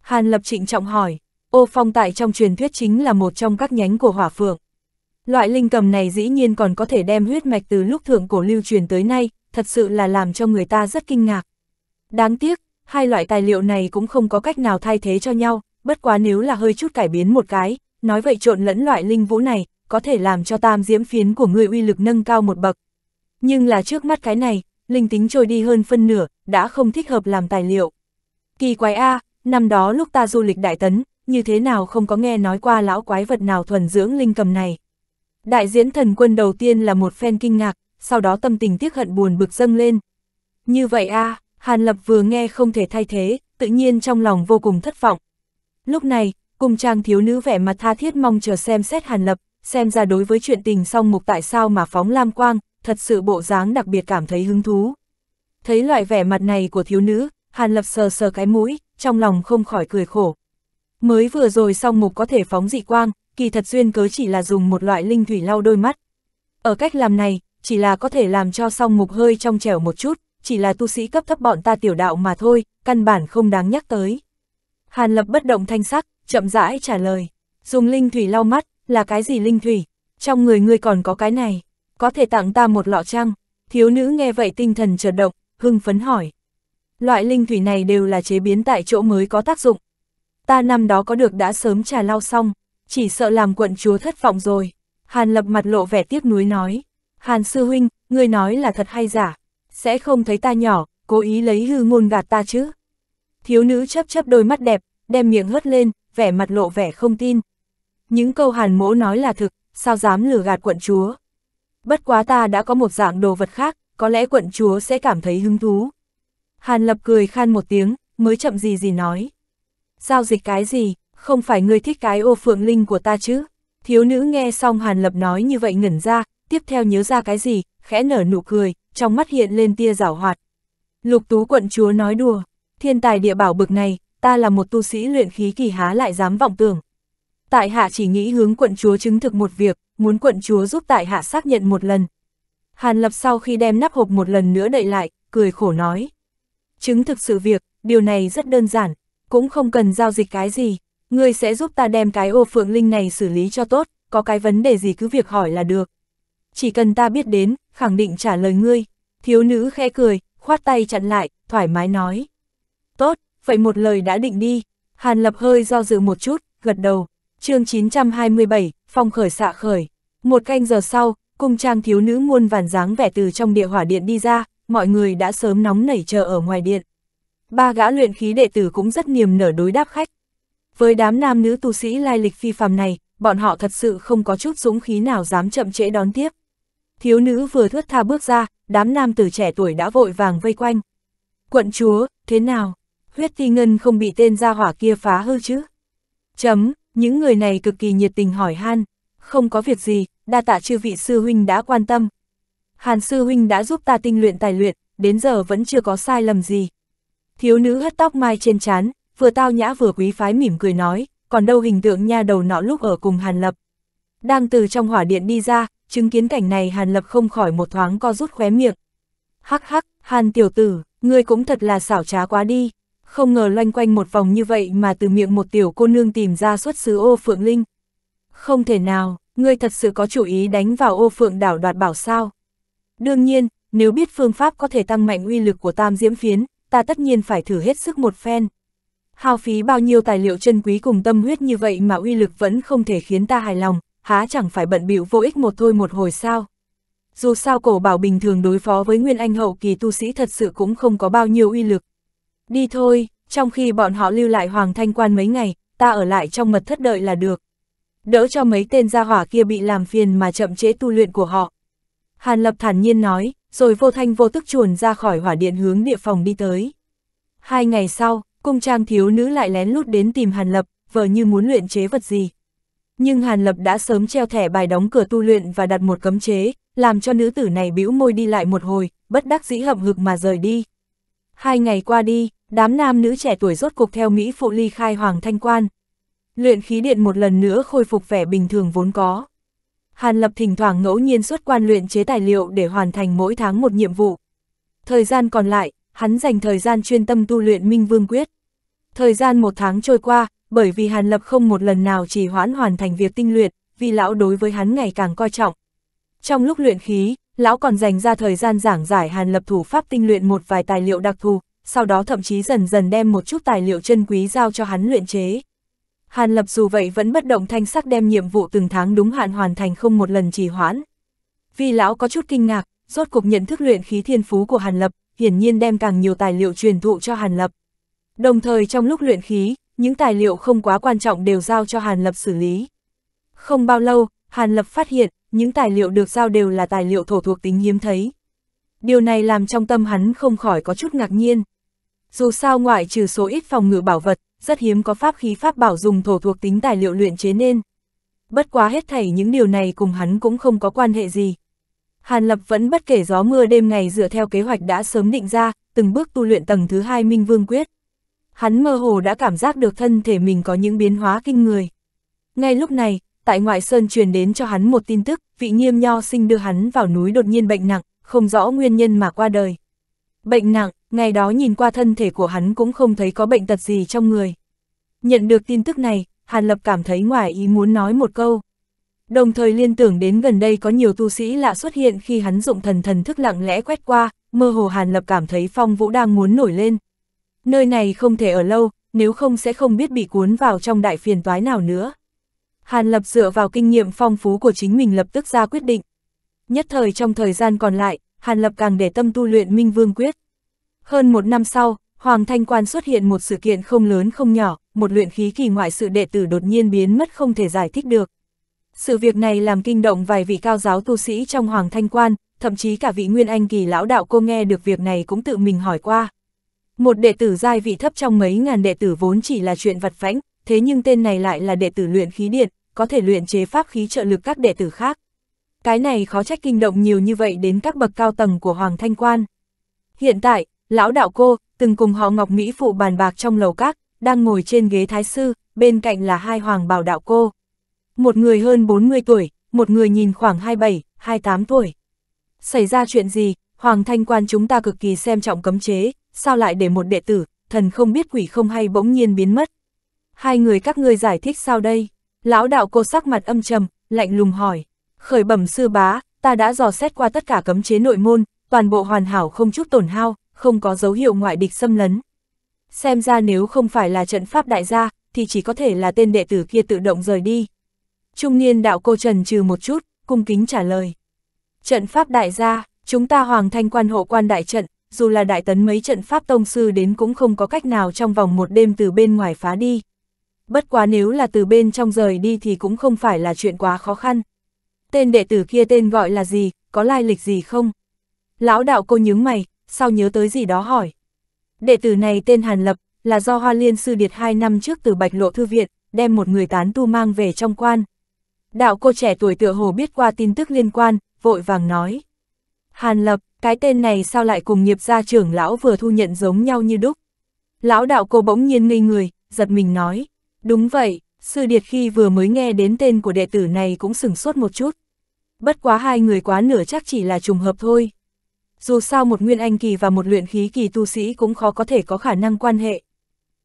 Hàn Lập trịnh trọng hỏi. Ô Phong tại trong truyền thuyết chính là một trong các nhánh của Hỏa Phượng. Loại linh cầm này dĩ nhiên còn có thể đem huyết mạch từ lúc thượng cổ lưu truyền tới nay, thật sự là làm cho người ta rất kinh ngạc. Đáng tiếc, hai loại tài liệu này cũng không có cách nào thay thế cho nhau, bất quá nếu là hơi chút cải biến một cái, nói vậy trộn lẫn loại linh vũ này, có thể làm cho tam diễm phiến của người uy lực nâng cao một bậc. Nhưng là trước mắt cái này, linh tính trôi đi hơn phân nửa, đã không thích hợp làm tài liệu. Kỳ quái A, năm đó lúc ta du lịch Đại Tấn, như thế nào không có nghe nói qua lão quái vật nào thuần dưỡng linh cầm này. Đại diễn thần quân đầu tiên là một phen kinh ngạc, sau đó tâm tình tiếc hận buồn bực dâng lên. Như vậy a à, Hàn Lập vừa nghe không thể thay thế, tự nhiên trong lòng vô cùng thất vọng. Lúc này, cùng trang thiếu nữ vẻ mặt tha thiết mong chờ xem xét Hàn Lập, xem ra đối với chuyện tình song mục tại sao mà phóng lam quang, thật sự bộ dáng đặc biệt cảm thấy hứng thú. Thấy loại vẻ mặt này của thiếu nữ, Hàn Lập sờ sờ cái mũi, trong lòng không khỏi cười khổ. Mới vừa rồi song mục có thể phóng dị quang, kỳ thật duyên cớ chỉ là dùng một loại linh thủy lau đôi mắt. Ở cách làm này, chỉ là có thể làm cho song mục hơi trong trẻo một chút, chỉ là tu sĩ cấp thấp bọn ta tiểu đạo mà thôi, căn bản không đáng nhắc tới. Hàn lập bất động thanh sắc, chậm rãi trả lời. Dùng linh thủy lau mắt, là cái gì linh thủy? Trong người ngươi còn có cái này, có thể tặng ta một lọ trăng. Thiếu nữ nghe vậy tinh thần chợt động, hưng phấn hỏi. Loại linh thủy này đều là chế biến tại chỗ mới có tác dụng, ta năm đó có được đã sớm trà lao xong, chỉ sợ làm quận chúa thất vọng rồi. Hàn lập mặt lộ vẻ tiếc nuối nói, Hàn sư huynh, ngươi nói là thật hay giả, sẽ không thấy ta nhỏ, cố ý lấy hư ngôn gạt ta chứ. Thiếu nữ chấp chấp đôi mắt đẹp, đem miệng hất lên, vẻ mặt lộ vẻ không tin. Những câu hàn mỗ nói là thực, sao dám lừa gạt quận chúa. Bất quá ta đã có một dạng đồ vật khác, có lẽ quận chúa sẽ cảm thấy hứng thú. Hàn lập cười khan một tiếng, mới chậm gì gì nói giao dịch cái gì, không phải ngươi thích cái ô phượng linh của ta chứ? Thiếu nữ nghe xong Hàn Lập nói như vậy ngẩn ra, tiếp theo nhớ ra cái gì, khẽ nở nụ cười, trong mắt hiện lên tia giảo hoạt. Lục tú quận chúa nói đùa, thiên tài địa bảo bực này, ta là một tu sĩ luyện khí kỳ há lại dám vọng tưởng. Tại hạ chỉ nghĩ hướng quận chúa chứng thực một việc, muốn quận chúa giúp tại hạ xác nhận một lần. Hàn Lập sau khi đem nắp hộp một lần nữa đậy lại, cười khổ nói. Chứng thực sự việc, điều này rất đơn giản, cũng không cần giao dịch cái gì, ngươi sẽ giúp ta đem cái ô phượng linh này xử lý cho tốt, có cái vấn đề gì cứ việc hỏi là được. Chỉ cần ta biết đến, khẳng định trả lời ngươi. Thiếu nữ khẽ cười, khoát tay chặn lại, thoải mái nói. Tốt, vậy một lời đã định đi. Hàn lập hơi do dự một chút, gật đầu. chương 927, phong khởi xạ khởi. Một canh giờ sau, cung trang thiếu nữ muôn vàn dáng vẻ từ trong địa hỏa điện đi ra, mọi người đã sớm nóng nảy chờ ở ngoài điện ba gã luyện khí đệ tử cũng rất niềm nở đối đáp khách. Với đám nam nữ tu sĩ lai lịch phi phàm này, bọn họ thật sự không có chút dũng khí nào dám chậm trễ đón tiếp. Thiếu nữ vừa thướt tha bước ra, đám nam tử trẻ tuổi đã vội vàng vây quanh. Quận chúa, thế nào? Huyết thi ngân không bị tên gia hỏa kia phá hư chứ? Chấm, những người này cực kỳ nhiệt tình hỏi han. Không có việc gì, đa tạ chư vị sư huynh đã quan tâm. Hàn sư huynh đã giúp ta tinh luyện tài luyện, đến giờ vẫn chưa có sai lầm gì, Thiếu nữ hất tóc mai trên chán, vừa tao nhã vừa quý phái mỉm cười nói, còn đâu hình tượng nha đầu nọ lúc ở cùng Hàn Lập. Đang từ trong hỏa điện đi ra, chứng kiến cảnh này Hàn Lập không khỏi một thoáng co rút khóe miệng. Hắc hắc, Hàn tiểu tử, ngươi cũng thật là xảo trá quá đi. Không ngờ loanh quanh một vòng như vậy mà từ miệng một tiểu cô nương tìm ra xuất xứ ô Phượng Linh. Không thể nào, ngươi thật sự có chủ ý đánh vào ô Phượng đảo đoạt bảo sao. Đương nhiên, nếu biết phương pháp có thể tăng mạnh uy lực của tam diễm phiến, ta tất nhiên phải thử hết sức một phen. Hao phí bao nhiêu tài liệu chân quý cùng tâm huyết như vậy mà uy lực vẫn không thể khiến ta hài lòng, há chẳng phải bận bịu vô ích một thôi một hồi sao. Dù sao cổ bảo bình thường đối phó với nguyên anh hậu kỳ tu sĩ thật sự cũng không có bao nhiêu uy lực. Đi thôi, trong khi bọn họ lưu lại hoàng thanh quan mấy ngày, ta ở lại trong mật thất đợi là được. Đỡ cho mấy tên gia hỏa kia bị làm phiền mà chậm chế tu luyện của họ. Hàn Lập thản nhiên nói, rồi vô thanh vô tức chuồn ra khỏi hỏa điện hướng địa phòng đi tới. Hai ngày sau, cung trang thiếu nữ lại lén lút đến tìm Hàn Lập, vờ như muốn luyện chế vật gì. Nhưng Hàn Lập đã sớm treo thẻ bài đóng cửa tu luyện và đặt một cấm chế, làm cho nữ tử này bĩu môi đi lại một hồi, bất đắc dĩ hậm hực mà rời đi. Hai ngày qua đi, đám nam nữ trẻ tuổi rốt cục theo Mỹ phụ ly khai hoàng thanh quan. Luyện khí điện một lần nữa khôi phục vẻ bình thường vốn có. Hàn Lập thỉnh thoảng ngẫu nhiên xuất quan luyện chế tài liệu để hoàn thành mỗi tháng một nhiệm vụ. Thời gian còn lại, hắn dành thời gian chuyên tâm tu luyện Minh Vương Quyết. Thời gian một tháng trôi qua, bởi vì Hàn Lập không một lần nào chỉ hoãn hoàn thành việc tinh luyện, vì lão đối với hắn ngày càng coi trọng. Trong lúc luyện khí, lão còn dành ra thời gian giảng giải Hàn Lập thủ pháp tinh luyện một vài tài liệu đặc thù, sau đó thậm chí dần dần đem một chút tài liệu chân quý giao cho hắn luyện chế. Hàn Lập dù vậy vẫn bất động thanh sắc đem nhiệm vụ từng tháng đúng hạn hoàn thành không một lần trì hoãn. Vì lão có chút kinh ngạc, rốt cuộc nhận thức luyện khí thiên phú của Hàn Lập, hiển nhiên đem càng nhiều tài liệu truyền thụ cho Hàn Lập. Đồng thời trong lúc luyện khí, những tài liệu không quá quan trọng đều giao cho Hàn Lập xử lý. Không bao lâu, Hàn Lập phát hiện, những tài liệu được giao đều là tài liệu thổ thuộc tính hiếm thấy. Điều này làm trong tâm hắn không khỏi có chút ngạc nhiên. Dù sao ngoại trừ số ít phòng ngự bảo vật, rất hiếm có pháp khí pháp bảo dùng thổ thuộc tính tài liệu luyện chế nên. Bất quá hết thảy những điều này cùng hắn cũng không có quan hệ gì. Hàn Lập vẫn bất kể gió mưa đêm ngày dựa theo kế hoạch đã sớm định ra, từng bước tu luyện tầng thứ hai Minh Vương Quyết. Hắn mơ hồ đã cảm giác được thân thể mình có những biến hóa kinh người. Ngay lúc này, tại ngoại sơn truyền đến cho hắn một tin tức, vị nghiêm nho sinh đưa hắn vào núi đột nhiên bệnh nặng, không rõ nguyên nhân mà qua đời. Bệnh nặng, ngày đó nhìn qua thân thể của hắn cũng không thấy có bệnh tật gì trong người. Nhận được tin tức này, Hàn Lập cảm thấy ngoài ý muốn nói một câu. Đồng thời liên tưởng đến gần đây có nhiều tu sĩ lạ xuất hiện khi hắn dụng thần thần thức lặng lẽ quét qua, mơ hồ Hàn Lập cảm thấy phong vũ đang muốn nổi lên. Nơi này không thể ở lâu, nếu không sẽ không biết bị cuốn vào trong đại phiền toái nào nữa. Hàn Lập dựa vào kinh nghiệm phong phú của chính mình lập tức ra quyết định. Nhất thời trong thời gian còn lại, Hàn Lập càng để tâm tu luyện Minh Vương Quyết. Hơn một năm sau, Hoàng Thanh Quan xuất hiện một sự kiện không lớn không nhỏ, một luyện khí kỳ ngoại sự đệ tử đột nhiên biến mất không thể giải thích được. Sự việc này làm kinh động vài vị cao giáo tu sĩ trong Hoàng Thanh Quan, thậm chí cả vị Nguyên Anh kỳ lão đạo cô nghe được việc này cũng tự mình hỏi qua. Một đệ tử giai vị thấp trong mấy ngàn đệ tử vốn chỉ là chuyện vặt vãnh, thế nhưng tên này lại là đệ tử luyện khí điện, có thể luyện chế pháp khí trợ lực các đệ tử khác cái này khó trách kinh động nhiều như vậy đến các bậc cao tầng của Hoàng Thanh Quan. Hiện tại, lão đạo cô, từng cùng họ Ngọc Mỹ Phụ bàn bạc trong lầu các, đang ngồi trên ghế thái sư, bên cạnh là hai hoàng bảo đạo cô. Một người hơn 40 tuổi, một người nhìn khoảng 27, 28 tuổi. Xảy ra chuyện gì, Hoàng Thanh Quan chúng ta cực kỳ xem trọng cấm chế, sao lại để một đệ tử, thần không biết quỷ không hay bỗng nhiên biến mất. Hai người các ngươi giải thích sao đây? Lão đạo cô sắc mặt âm trầm, lạnh lùng hỏi. Khởi bẩm sư bá, ta đã dò xét qua tất cả cấm chế nội môn, toàn bộ hoàn hảo không chút tổn hao, không có dấu hiệu ngoại địch xâm lấn. Xem ra nếu không phải là trận pháp đại gia, thì chỉ có thể là tên đệ tử kia tự động rời đi. Trung niên đạo cô trần trừ một chút, cung kính trả lời. Trận pháp đại gia, chúng ta hoàng thanh quan hộ quan đại trận, dù là đại tấn mấy trận pháp tông sư đến cũng không có cách nào trong vòng một đêm từ bên ngoài phá đi. Bất quá nếu là từ bên trong rời đi thì cũng không phải là chuyện quá khó khăn tên đệ tử kia tên gọi là gì, có lai lịch gì không? Lão đạo cô nhướng mày, sao nhớ tới gì đó hỏi. Đệ tử này tên Hàn Lập, là do Hoa Liên sư điệt hai năm trước từ Bạch Lộ Thư Viện, đem một người tán tu mang về trong quan. Đạo cô trẻ tuổi tựa hồ biết qua tin tức liên quan, vội vàng nói. Hàn Lập, cái tên này sao lại cùng nghiệp gia trưởng lão vừa thu nhận giống nhau như đúc? Lão đạo cô bỗng nhiên ngây người, giật mình nói. Đúng vậy, Sư Điệt khi vừa mới nghe đến tên của đệ tử này cũng sửng sốt một chút. Bất quá hai người quá nửa chắc chỉ là trùng hợp thôi. Dù sao một nguyên anh kỳ và một luyện khí kỳ tu sĩ cũng khó có thể có khả năng quan hệ.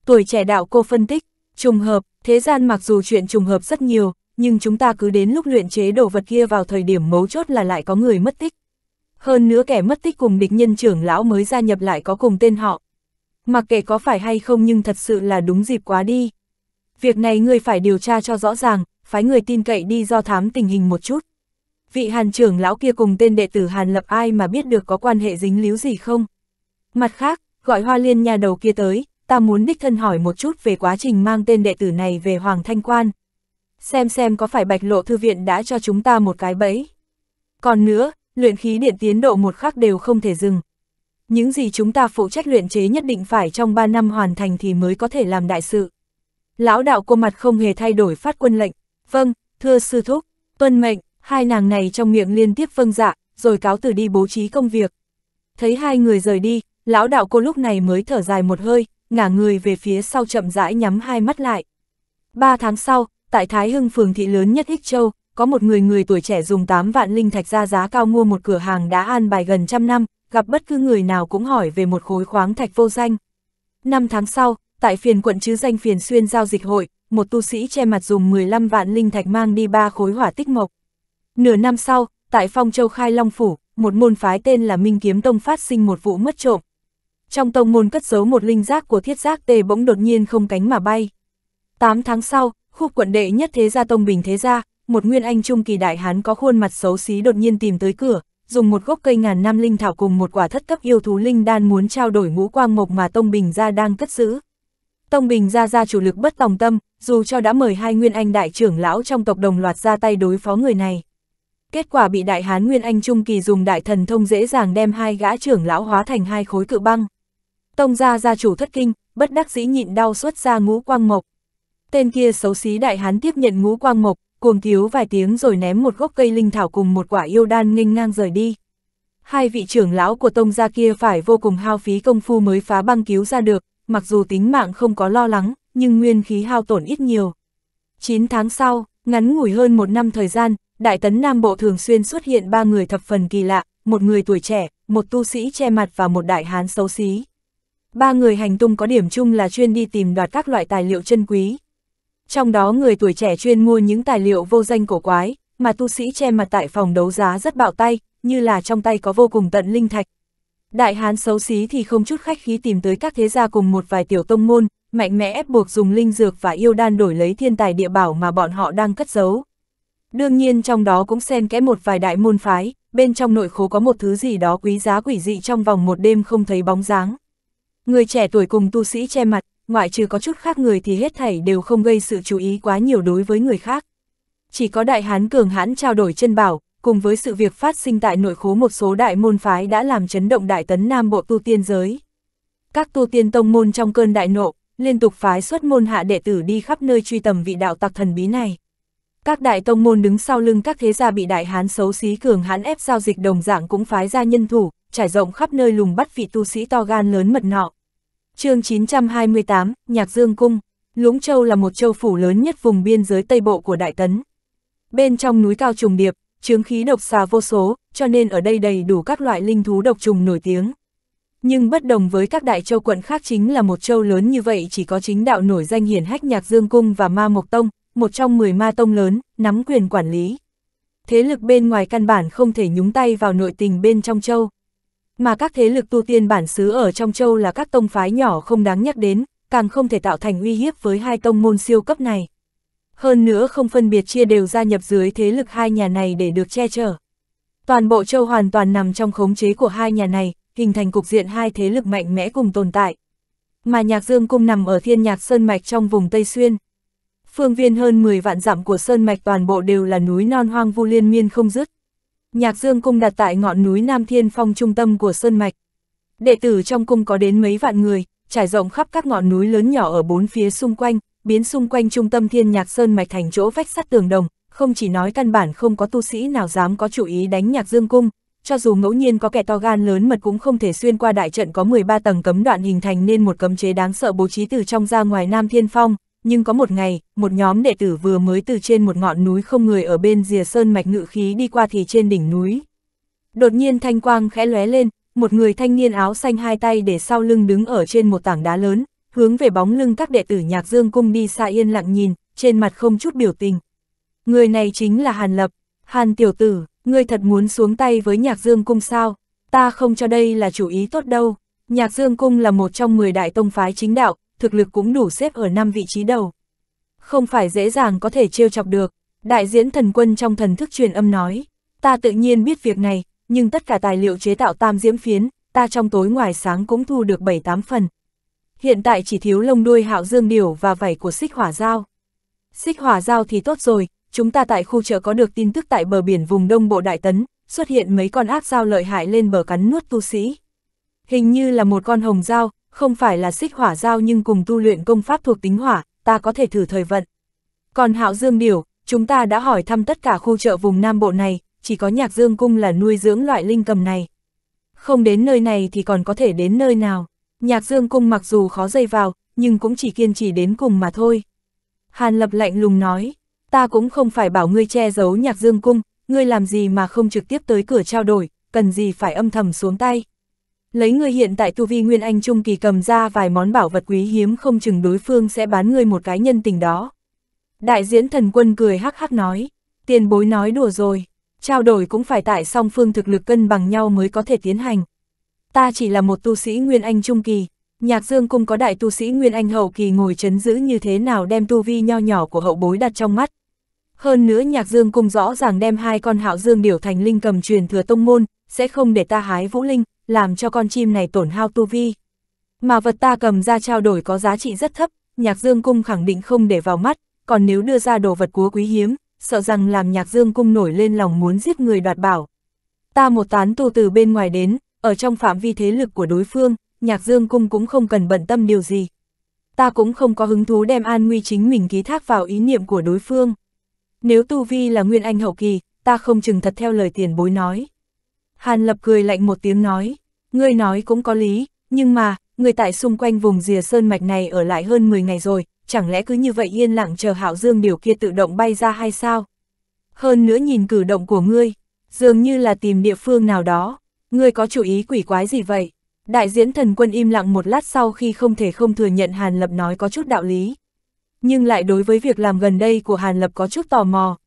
Tuổi trẻ đạo cô phân tích, trùng hợp, thế gian mặc dù chuyện trùng hợp rất nhiều, nhưng chúng ta cứ đến lúc luyện chế đồ vật kia vào thời điểm mấu chốt là lại có người mất tích. Hơn nữa kẻ mất tích cùng địch nhân trưởng lão mới gia nhập lại có cùng tên họ. Mặc kệ có phải hay không nhưng thật sự là đúng dịp quá đi việc này ngươi phải điều tra cho rõ ràng, phái người tin cậy đi do thám tình hình một chút. Vị hàn trưởng lão kia cùng tên đệ tử hàn lập ai mà biết được có quan hệ dính líu gì không? Mặt khác, gọi hoa liên nhà đầu kia tới, ta muốn đích thân hỏi một chút về quá trình mang tên đệ tử này về Hoàng Thanh Quan. Xem xem có phải bạch lộ thư viện đã cho chúng ta một cái bẫy. Còn nữa, luyện khí điện tiến độ một khắc đều không thể dừng. Những gì chúng ta phụ trách luyện chế nhất định phải trong 3 năm hoàn thành thì mới có thể làm đại sự. Lão đạo cô mặt không hề thay đổi phát quân lệnh, vâng, thưa sư thúc, tuân mệnh, hai nàng này trong miệng liên tiếp vâng dạ, rồi cáo từ đi bố trí công việc. Thấy hai người rời đi, lão đạo cô lúc này mới thở dài một hơi, ngả người về phía sau chậm rãi nhắm hai mắt lại. Ba tháng sau, tại Thái Hưng phường thị lớn nhất Hích Châu, có một người người tuổi trẻ dùng 8 vạn linh thạch ra giá cao mua một cửa hàng đã an bài gần trăm năm, gặp bất cứ người nào cũng hỏi về một khối khoáng thạch vô danh. Năm tháng sau, tại phiền quận chứ danh phiền xuyên giao dịch hội, một tu sĩ che mặt dùng 15 vạn linh thạch mang đi ba khối hỏa tích mộc. Nửa năm sau, tại Phong Châu Khai Long Phủ, một môn phái tên là Minh Kiếm Tông phát sinh một vụ mất trộm. Trong tông môn cất giấu một linh giác của thiết giác tề bỗng đột nhiên không cánh mà bay. 8 tháng sau, khu quận đệ nhất thế gia tông bình thế gia, một nguyên anh trung kỳ đại hán có khuôn mặt xấu xí đột nhiên tìm tới cửa, dùng một gốc cây ngàn năm linh thảo cùng một quả thất cấp yêu thú linh đan muốn trao đổi ngũ quang mộc mà tông bình gia đang cất giữ. Tông Bình ra ra chủ lực bất tòng tâm, dù cho đã mời hai Nguyên Anh đại trưởng lão trong tộc đồng loạt ra tay đối phó người này. Kết quả bị đại hán Nguyên Anh Trung Kỳ dùng đại thần thông dễ dàng đem hai gã trưởng lão hóa thành hai khối cự băng. Tông gia gia chủ thất kinh, bất đắc dĩ nhịn đau xuất ra ngũ quang mộc. Tên kia xấu xí đại hán tiếp nhận ngũ quang mộc, cuồng thiếu vài tiếng rồi ném một gốc cây linh thảo cùng một quả yêu đan nghênh ngang rời đi. Hai vị trưởng lão của tông gia kia phải vô cùng hao phí công phu mới phá băng cứu ra được, mặc dù tính mạng không có lo lắng, nhưng nguyên khí hao tổn ít nhiều. 9 tháng sau, ngắn ngủi hơn một năm thời gian, Đại tấn Nam Bộ thường xuyên xuất hiện ba người thập phần kỳ lạ, một người tuổi trẻ, một tu sĩ che mặt và một đại hán xấu xí. Ba người hành tung có điểm chung là chuyên đi tìm đoạt các loại tài liệu chân quý. Trong đó người tuổi trẻ chuyên mua những tài liệu vô danh cổ quái, mà tu sĩ che mặt tại phòng đấu giá rất bạo tay, như là trong tay có vô cùng tận linh thạch, Đại Hán xấu xí thì không chút khách khí tìm tới các thế gia cùng một vài tiểu tông môn, mạnh mẽ ép buộc dùng linh dược và yêu đan đổi lấy thiên tài địa bảo mà bọn họ đang cất giấu. Đương nhiên trong đó cũng xen kẽ một vài đại môn phái, bên trong nội khố có một thứ gì đó quý giá quỷ dị trong vòng một đêm không thấy bóng dáng. Người trẻ tuổi cùng tu sĩ che mặt, ngoại trừ có chút khác người thì hết thảy đều không gây sự chú ý quá nhiều đối với người khác. Chỉ có đại hán cường hãn trao đổi chân bảo, cùng với sự việc phát sinh tại nội khố một số đại môn phái đã làm chấn động đại tấn nam bộ tu tiên giới. Các tu tiên tông môn trong cơn đại nộ, liên tục phái xuất môn hạ đệ tử đi khắp nơi truy tầm vị đạo tặc thần bí này. Các đại tông môn đứng sau lưng các thế gia bị đại hán xấu xí cường hán ép giao dịch đồng dạng cũng phái ra nhân thủ, trải rộng khắp nơi lùng bắt vị tu sĩ to gan lớn mật nọ. chương 928, Nhạc Dương Cung, Lũng Châu là một châu phủ lớn nhất vùng biên giới Tây Bộ của Đại Tấn. Bên trong núi cao trùng điệp, chướng khí độc xà vô số, cho nên ở đây đầy đủ các loại linh thú độc trùng nổi tiếng. Nhưng bất đồng với các đại châu quận khác chính là một châu lớn như vậy chỉ có chính đạo nổi danh hiển hách nhạc dương cung và ma mộc tông, một trong 10 ma tông lớn, nắm quyền quản lý. Thế lực bên ngoài căn bản không thể nhúng tay vào nội tình bên trong châu. Mà các thế lực tu tiên bản xứ ở trong châu là các tông phái nhỏ không đáng nhắc đến, càng không thể tạo thành uy hiếp với hai tông môn siêu cấp này hơn nữa không phân biệt chia đều gia nhập dưới thế lực hai nhà này để được che chở. Toàn bộ châu hoàn toàn nằm trong khống chế của hai nhà này, hình thành cục diện hai thế lực mạnh mẽ cùng tồn tại. Mà nhạc dương cung nằm ở thiên nhạc sơn mạch trong vùng Tây Xuyên. Phương viên hơn 10 vạn dặm của sơn mạch toàn bộ đều là núi non hoang vu liên miên không dứt. Nhạc dương cung đặt tại ngọn núi Nam Thiên Phong trung tâm của sơn mạch. Đệ tử trong cung có đến mấy vạn người, trải rộng khắp các ngọn núi lớn nhỏ ở bốn phía xung quanh, biến xung quanh trung tâm thiên nhạc sơn mạch thành chỗ vách sắt tường đồng, không chỉ nói căn bản không có tu sĩ nào dám có chủ ý đánh nhạc dương cung, cho dù ngẫu nhiên có kẻ to gan lớn mật cũng không thể xuyên qua đại trận có 13 tầng cấm đoạn hình thành nên một cấm chế đáng sợ bố trí từ trong ra ngoài Nam Thiên Phong, nhưng có một ngày, một nhóm đệ tử vừa mới từ trên một ngọn núi không người ở bên rìa sơn mạch ngự khí đi qua thì trên đỉnh núi. Đột nhiên thanh quang khẽ lóe lên, một người thanh niên áo xanh hai tay để sau lưng đứng ở trên một tảng đá lớn, hướng về bóng lưng các đệ tử nhạc dương cung đi xa yên lặng nhìn, trên mặt không chút biểu tình. Người này chính là Hàn Lập, Hàn tiểu tử, ngươi thật muốn xuống tay với nhạc dương cung sao, ta không cho đây là chủ ý tốt đâu. Nhạc dương cung là một trong 10 đại tông phái chính đạo, thực lực cũng đủ xếp ở 5 vị trí đầu. Không phải dễ dàng có thể trêu chọc được, đại diễn thần quân trong thần thức truyền âm nói, ta tự nhiên biết việc này, nhưng tất cả tài liệu chế tạo tam diễm phiến, ta trong tối ngoài sáng cũng thu được 7-8 phần, hiện tại chỉ thiếu lông đuôi hạo dương điểu và vảy của xích hỏa giao, Xích hỏa giao thì tốt rồi, chúng ta tại khu chợ có được tin tức tại bờ biển vùng đông bộ Đại Tấn, xuất hiện mấy con ác giao lợi hại lên bờ cắn nuốt tu sĩ. Hình như là một con hồng giao, không phải là xích hỏa giao nhưng cùng tu luyện công pháp thuộc tính hỏa, ta có thể thử thời vận. Còn hạo dương điểu, chúng ta đã hỏi thăm tất cả khu chợ vùng Nam Bộ này, chỉ có nhạc dương cung là nuôi dưỡng loại linh cầm này. Không đến nơi này thì còn có thể đến nơi nào. Nhạc dương cung mặc dù khó dây vào, nhưng cũng chỉ kiên trì đến cùng mà thôi. Hàn lập lạnh lùng nói, ta cũng không phải bảo ngươi che giấu nhạc dương cung, ngươi làm gì mà không trực tiếp tới cửa trao đổi, cần gì phải âm thầm xuống tay. Lấy ngươi hiện tại tu vi Nguyên Anh Trung Kỳ cầm ra vài món bảo vật quý hiếm không chừng đối phương sẽ bán ngươi một cái nhân tình đó. Đại diễn thần quân cười hắc hắc nói, tiền bối nói đùa rồi, trao đổi cũng phải tại song phương thực lực cân bằng nhau mới có thể tiến hành ta chỉ là một tu sĩ Nguyên Anh Trung Kỳ, nhạc dương cung có đại tu sĩ Nguyên Anh Hậu Kỳ ngồi chấn giữ như thế nào đem tu vi nho nhỏ của hậu bối đặt trong mắt. Hơn nữa nhạc dương cung rõ ràng đem hai con hạo dương điểu thành linh cầm truyền thừa tông môn, sẽ không để ta hái vũ linh, làm cho con chim này tổn hao tu vi. Mà vật ta cầm ra trao đổi có giá trị rất thấp, nhạc dương cung khẳng định không để vào mắt, còn nếu đưa ra đồ vật cúa quý hiếm, sợ rằng làm nhạc dương cung nổi lên lòng muốn giết người đoạt bảo. Ta một tán tu từ bên ngoài đến, ở trong phạm vi thế lực của đối phương, nhạc dương cung cũng không cần bận tâm điều gì. Ta cũng không có hứng thú đem an nguy chính mình ký thác vào ý niệm của đối phương. Nếu Tu Vi là Nguyên Anh hậu kỳ, ta không chừng thật theo lời tiền bối nói. Hàn Lập cười lạnh một tiếng nói, ngươi nói cũng có lý, nhưng mà, người tại xung quanh vùng rìa sơn mạch này ở lại hơn 10 ngày rồi, chẳng lẽ cứ như vậy yên lặng chờ Hạo Dương điều kia tự động bay ra hay sao? Hơn nữa nhìn cử động của ngươi, dường như là tìm địa phương nào đó, Ngươi có chủ ý quỷ quái gì vậy? Đại diễn thần quân im lặng một lát sau khi không thể không thừa nhận Hàn Lập nói có chút đạo lý. Nhưng lại đối với việc làm gần đây của Hàn Lập có chút tò mò.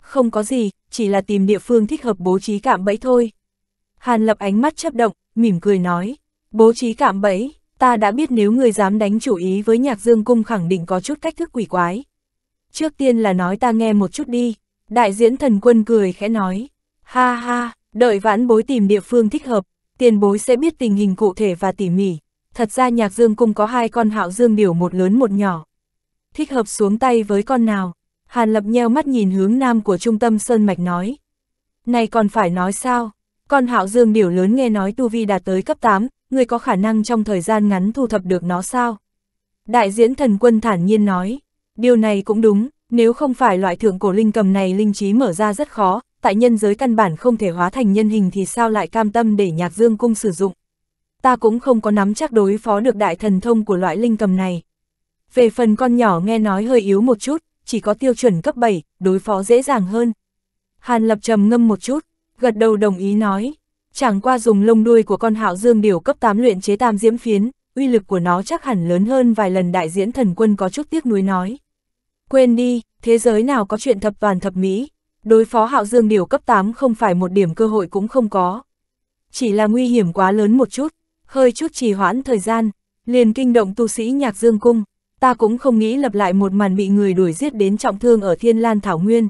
Không có gì, chỉ là tìm địa phương thích hợp bố trí cạm bẫy thôi. Hàn Lập ánh mắt chấp động, mỉm cười nói. Bố trí cạm bẫy, ta đã biết nếu người dám đánh chủ ý với nhạc dương cung khẳng định có chút cách thức quỷ quái. Trước tiên là nói ta nghe một chút đi. Đại diễn thần quân cười khẽ nói. Ha ha, Đợi vãn bối tìm địa phương thích hợp, tiền bối sẽ biết tình hình cụ thể và tỉ mỉ. Thật ra nhạc dương cung có hai con hạo dương điểu một lớn một nhỏ. Thích hợp xuống tay với con nào? Hàn lập nheo mắt nhìn hướng nam của trung tâm Sơn Mạch nói. Này còn phải nói sao? Con hạo dương điểu lớn nghe nói tu vi đạt tới cấp 8, người có khả năng trong thời gian ngắn thu thập được nó sao? Đại diễn thần quân thản nhiên nói. Điều này cũng đúng, nếu không phải loại thượng cổ linh cầm này linh trí mở ra rất khó, tại nhân giới căn bản không thể hóa thành nhân hình thì sao lại cam tâm để nhạc dương cung sử dụng. Ta cũng không có nắm chắc đối phó được đại thần thông của loại linh cầm này. Về phần con nhỏ nghe nói hơi yếu một chút, chỉ có tiêu chuẩn cấp 7, đối phó dễ dàng hơn. Hàn lập trầm ngâm một chút, gật đầu đồng ý nói. Chẳng qua dùng lông đuôi của con hạo dương điều cấp 8 luyện chế tam diễm phiến, uy lực của nó chắc hẳn lớn hơn vài lần đại diễn thần quân có chút tiếc nuối nói. Quên đi, thế giới nào có chuyện thập toàn thập mỹ, Đối phó Hạo Dương điều cấp 8 không phải một điểm cơ hội cũng không có. Chỉ là nguy hiểm quá lớn một chút, hơi chút trì hoãn thời gian, liền kinh động tu sĩ nhạc dương cung, ta cũng không nghĩ lập lại một màn bị người đuổi giết đến trọng thương ở thiên lan thảo nguyên.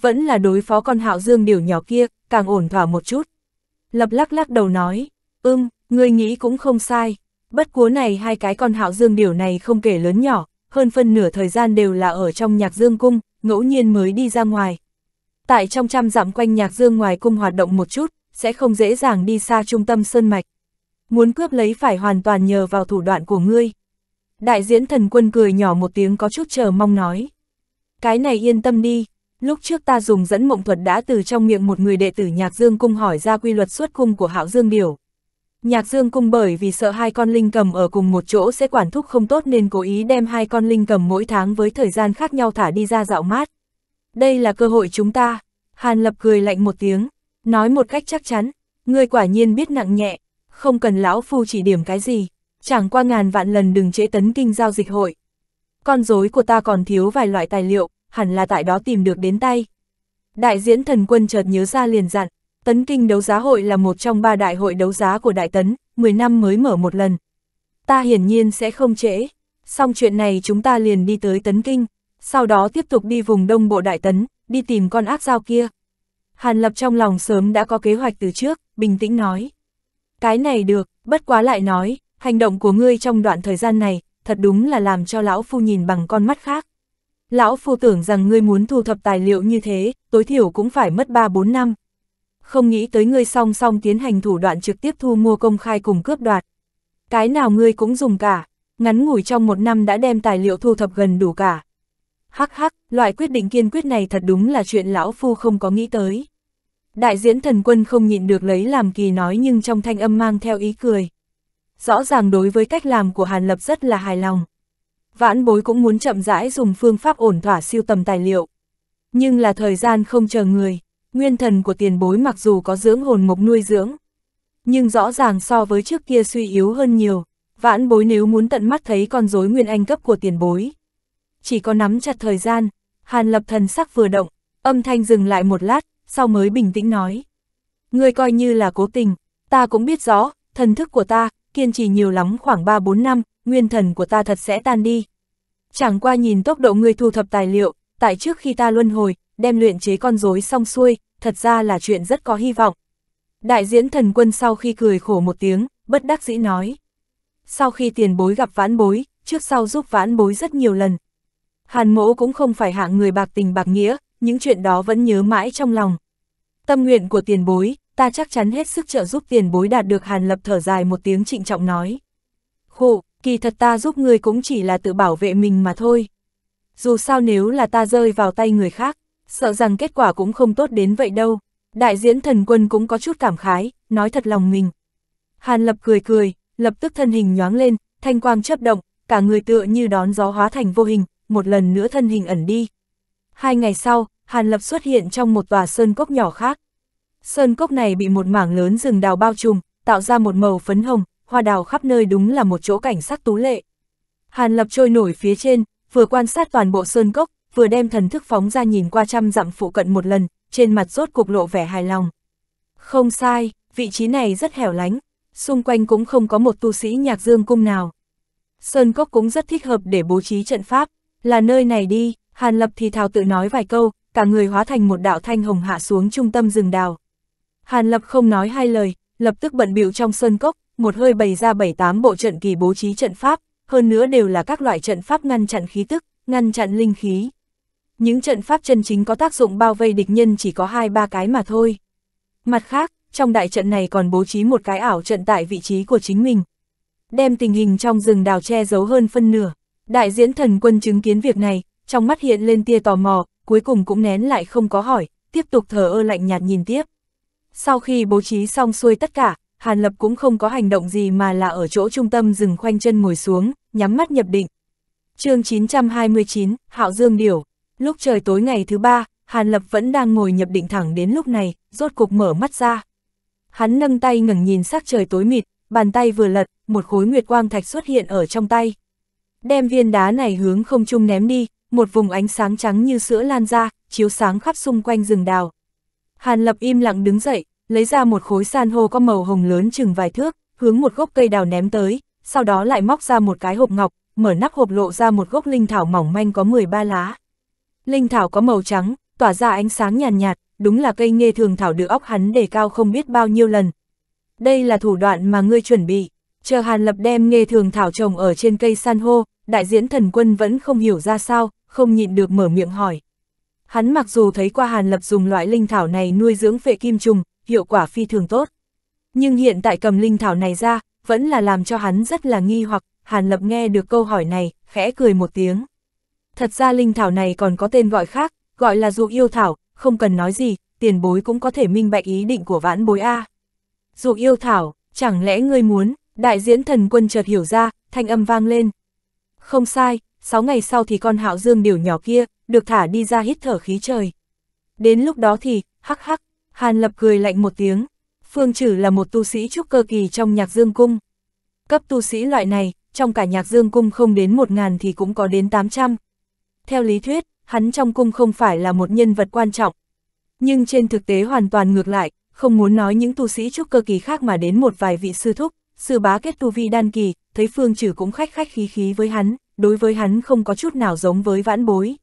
Vẫn là đối phó con hạo dương điều nhỏ kia, càng ổn thỏa một chút. Lập lắc lắc đầu nói, ưm, ừ, người nghĩ cũng không sai, bất cúa này hai cái con hạo dương điều này không kể lớn nhỏ, hơn phân nửa thời gian đều là ở trong nhạc dương cung, ngẫu nhiên mới đi ra ngoài, tại trong trăm dặm quanh nhạc dương ngoài cung hoạt động một chút, sẽ không dễ dàng đi xa trung tâm sơn mạch. Muốn cướp lấy phải hoàn toàn nhờ vào thủ đoạn của ngươi. Đại diễn thần quân cười nhỏ một tiếng có chút chờ mong nói. Cái này yên tâm đi, lúc trước ta dùng dẫn mộng thuật đã từ trong miệng một người đệ tử Nhạc Dương Cung hỏi ra quy luật xuất cung của Hạo Dương Điểu. Nhạc Dương Cung bởi vì sợ hai con linh cầm ở cùng một chỗ sẽ quản thúc không tốt nên cố ý đem hai con linh cầm mỗi tháng với thời gian khác nhau thả đi ra dạo mát đây là cơ hội chúng ta. Hàn Lập cười lạnh một tiếng, nói một cách chắc chắn, ngươi quả nhiên biết nặng nhẹ, không cần lão phu chỉ điểm cái gì, chẳng qua ngàn vạn lần đừng chế tấn kinh giao dịch hội. Con rối của ta còn thiếu vài loại tài liệu, hẳn là tại đó tìm được đến tay. Đại diễn thần quân chợt nhớ ra liền dặn, tấn kinh đấu giá hội là một trong ba đại hội đấu giá của đại tấn, 10 năm mới mở một lần. Ta hiển nhiên sẽ không trễ, xong chuyện này chúng ta liền đi tới tấn kinh sau đó tiếp tục đi vùng đông bộ đại tấn, đi tìm con ác dao kia. Hàn Lập trong lòng sớm đã có kế hoạch từ trước, bình tĩnh nói. Cái này được, bất quá lại nói, hành động của ngươi trong đoạn thời gian này, thật đúng là làm cho lão phu nhìn bằng con mắt khác. Lão phu tưởng rằng ngươi muốn thu thập tài liệu như thế, tối thiểu cũng phải mất 3-4 năm. Không nghĩ tới ngươi song song tiến hành thủ đoạn trực tiếp thu mua công khai cùng cướp đoạt. Cái nào ngươi cũng dùng cả, ngắn ngủi trong một năm đã đem tài liệu thu thập gần đủ cả, Hắc hắc, loại quyết định kiên quyết này thật đúng là chuyện lão phu không có nghĩ tới. Đại diễn thần quân không nhịn được lấy làm kỳ nói nhưng trong thanh âm mang theo ý cười. Rõ ràng đối với cách làm của Hàn Lập rất là hài lòng. Vãn bối cũng muốn chậm rãi dùng phương pháp ổn thỏa siêu tầm tài liệu. Nhưng là thời gian không chờ người, nguyên thần của tiền bối mặc dù có dưỡng hồn mộc nuôi dưỡng. Nhưng rõ ràng so với trước kia suy yếu hơn nhiều, vãn bối nếu muốn tận mắt thấy con rối nguyên anh cấp của tiền bối, chỉ có nắm chặt thời gian, Hàn Lập thần sắc vừa động, âm thanh dừng lại một lát, sau mới bình tĩnh nói. Ngươi coi như là cố tình, ta cũng biết rõ, thần thức của ta, kiên trì nhiều lắm khoảng 3-4 năm, nguyên thần của ta thật sẽ tan đi. Chẳng qua nhìn tốc độ ngươi thu thập tài liệu, tại trước khi ta luân hồi, đem luyện chế con rối xong xuôi, thật ra là chuyện rất có hy vọng. Đại diễn thần quân sau khi cười khổ một tiếng, bất đắc dĩ nói. Sau khi tiền bối gặp vãn bối, trước sau giúp vãn bối rất nhiều lần, Hàn mỗ cũng không phải hạng người bạc tình bạc nghĩa, những chuyện đó vẫn nhớ mãi trong lòng. Tâm nguyện của tiền bối, ta chắc chắn hết sức trợ giúp tiền bối đạt được Hàn Lập thở dài một tiếng trịnh trọng nói. Khổ, kỳ thật ta giúp người cũng chỉ là tự bảo vệ mình mà thôi. Dù sao nếu là ta rơi vào tay người khác, sợ rằng kết quả cũng không tốt đến vậy đâu. Đại diễn thần quân cũng có chút cảm khái, nói thật lòng mình. Hàn Lập cười cười, lập tức thân hình nhoáng lên, thanh quang chấp động, cả người tựa như đón gió hóa thành vô hình, một lần nữa thân hình ẩn đi. Hai ngày sau, Hàn Lập xuất hiện trong một tòa sơn cốc nhỏ khác. Sơn cốc này bị một mảng lớn rừng đào bao trùm, tạo ra một màu phấn hồng, hoa đào khắp nơi đúng là một chỗ cảnh sắc tú lệ. Hàn Lập trôi nổi phía trên, vừa quan sát toàn bộ sơn cốc, vừa đem thần thức phóng ra nhìn qua trăm dặm phụ cận một lần, trên mặt rốt cục lộ vẻ hài lòng. Không sai, vị trí này rất hẻo lánh, xung quanh cũng không có một tu sĩ nhạc dương cung nào. Sơn cốc cũng rất thích hợp để bố trí trận pháp là nơi này đi, Hàn Lập thì thào tự nói vài câu, cả người hóa thành một đạo thanh hồng hạ xuống trung tâm rừng đào. Hàn Lập không nói hai lời, lập tức bận bịu trong sơn cốc, một hơi bày ra bảy tám bộ trận kỳ bố trí trận pháp, hơn nữa đều là các loại trận pháp ngăn chặn khí tức, ngăn chặn linh khí. Những trận pháp chân chính có tác dụng bao vây địch nhân chỉ có hai ba cái mà thôi. Mặt khác, trong đại trận này còn bố trí một cái ảo trận tại vị trí của chính mình, đem tình hình trong rừng đào che giấu hơn phân nửa. Đại diễn thần quân chứng kiến việc này, trong mắt hiện lên tia tò mò, cuối cùng cũng nén lại không có hỏi, tiếp tục thờ ơ lạnh nhạt nhìn tiếp. Sau khi bố trí xong xuôi tất cả, Hàn Lập cũng không có hành động gì mà là ở chỗ trung tâm dừng khoanh chân ngồi xuống, nhắm mắt nhập định. chương 929, Hạo Dương Điểu. Lúc trời tối ngày thứ ba, Hàn Lập vẫn đang ngồi nhập định thẳng đến lúc này, rốt cục mở mắt ra. Hắn nâng tay ngẩng nhìn sắc trời tối mịt, bàn tay vừa lật, một khối nguyệt quang thạch xuất hiện ở trong tay đem viên đá này hướng không trung ném đi, một vùng ánh sáng trắng như sữa lan ra, chiếu sáng khắp xung quanh rừng đào. Hàn Lập im lặng đứng dậy, lấy ra một khối san hô có màu hồng lớn chừng vài thước, hướng một gốc cây đào ném tới, sau đó lại móc ra một cái hộp ngọc, mở nắp hộp lộ ra một gốc linh thảo mỏng manh có 13 lá. Linh thảo có màu trắng, tỏa ra ánh sáng nhàn nhạt, nhạt, đúng là cây nghe thường thảo được óc hắn đề cao không biết bao nhiêu lần. Đây là thủ đoạn mà ngươi chuẩn bị chờ Hàn Lập đem nghề thường thảo trồng ở trên cây san hô, đại diễn thần quân vẫn không hiểu ra sao, không nhịn được mở miệng hỏi. Hắn mặc dù thấy qua Hàn Lập dùng loại linh thảo này nuôi dưỡng phệ kim trùng, hiệu quả phi thường tốt. Nhưng hiện tại cầm linh thảo này ra, vẫn là làm cho hắn rất là nghi hoặc, Hàn Lập nghe được câu hỏi này, khẽ cười một tiếng. Thật ra linh thảo này còn có tên gọi khác, gọi là dụ yêu thảo, không cần nói gì, tiền bối cũng có thể minh bạch ý định của vãn bối A. Dụ yêu thảo, chẳng lẽ ngươi muốn, Đại diễn thần quân chợt hiểu ra, thanh âm vang lên. Không sai, 6 ngày sau thì con hạo dương điểu nhỏ kia, được thả đi ra hít thở khí trời. Đến lúc đó thì, hắc hắc, Hàn Lập cười lạnh một tiếng. Phương Trử là một tu sĩ trúc cơ kỳ trong nhạc dương cung. Cấp tu sĩ loại này, trong cả nhạc dương cung không đến 1.000 thì cũng có đến 800. Theo lý thuyết, hắn trong cung không phải là một nhân vật quan trọng. Nhưng trên thực tế hoàn toàn ngược lại, không muốn nói những tu sĩ trúc cơ kỳ khác mà đến một vài vị sư thúc, sư bá kết tu vi đan kỳ, thấy Phương Trừ cũng khách khách khí khí với hắn, đối với hắn không có chút nào giống với vãn bối.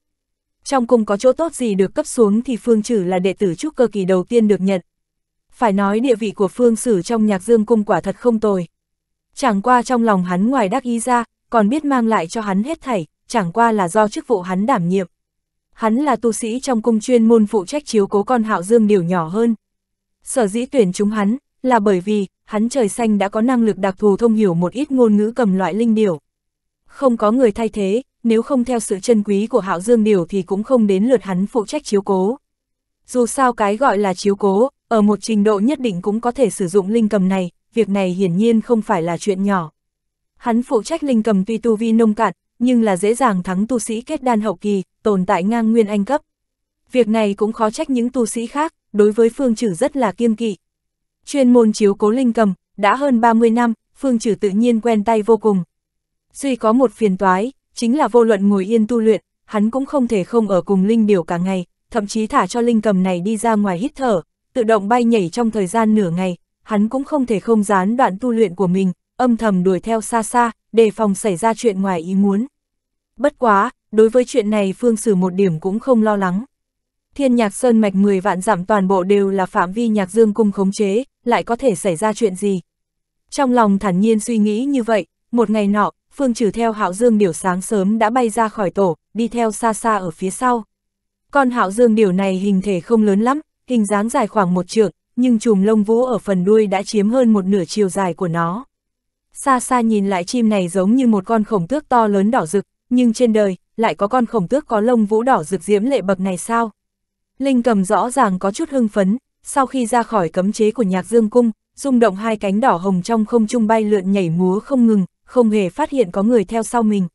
Trong cung có chỗ tốt gì được cấp xuống thì Phương Trừ là đệ tử trúc cơ kỳ đầu tiên được nhận. Phải nói địa vị của Phương Sử trong nhạc dương cung quả thật không tồi. Chẳng qua trong lòng hắn ngoài đắc ý ra, còn biết mang lại cho hắn hết thảy, chẳng qua là do chức vụ hắn đảm nhiệm. Hắn là tu sĩ trong cung chuyên môn phụ trách chiếu cố con hạo dương điều nhỏ hơn. Sở dĩ tuyển chúng hắn, là bởi vì, hắn trời xanh đã có năng lực đặc thù thông hiểu một ít ngôn ngữ cầm loại linh điểu. Không có người thay thế, nếu không theo sự chân quý của Hạo Dương Điểu thì cũng không đến lượt hắn phụ trách chiếu cố. Dù sao cái gọi là chiếu cố, ở một trình độ nhất định cũng có thể sử dụng linh cầm này, việc này hiển nhiên không phải là chuyện nhỏ. Hắn phụ trách linh cầm tuy tu vi nông cạn, nhưng là dễ dàng thắng tu sĩ kết đan hậu kỳ, tồn tại ngang nguyên anh cấp. Việc này cũng khó trách những tu sĩ khác, đối với phương trừ rất là kiêng kỵ. Chuyên môn chiếu cố linh cầm, đã hơn 30 năm, Phương trừ tự nhiên quen tay vô cùng. Duy có một phiền toái, chính là vô luận ngồi yên tu luyện, hắn cũng không thể không ở cùng linh điều cả ngày, thậm chí thả cho linh cầm này đi ra ngoài hít thở, tự động bay nhảy trong thời gian nửa ngày, hắn cũng không thể không gián đoạn tu luyện của mình, âm thầm đuổi theo xa xa, đề phòng xảy ra chuyện ngoài ý muốn. Bất quá, đối với chuyện này Phương Sử một điểm cũng không lo lắng. Thiên nhạc sơn mạch 10 vạn giảm toàn bộ đều là phạm vi nhạc dương cung khống chế, lại có thể xảy ra chuyện gì. Trong lòng thản nhiên suy nghĩ như vậy, một ngày nọ, Phương trừ theo Hạo Dương Điểu sáng sớm đã bay ra khỏi tổ, đi theo xa xa ở phía sau. Con Hạo Dương Điểu này hình thể không lớn lắm, hình dáng dài khoảng một trượng, nhưng chùm lông vũ ở phần đuôi đã chiếm hơn một nửa chiều dài của nó. Xa xa nhìn lại chim này giống như một con khổng tước to lớn đỏ rực, nhưng trên đời, lại có con khổng tước có lông vũ đỏ rực diễm lệ bậc này sao? Linh cầm rõ ràng có chút hưng phấn, sau khi ra khỏi cấm chế của nhạc dương cung, rung động hai cánh đỏ hồng trong không trung bay lượn nhảy múa không ngừng, không hề phát hiện có người theo sau mình.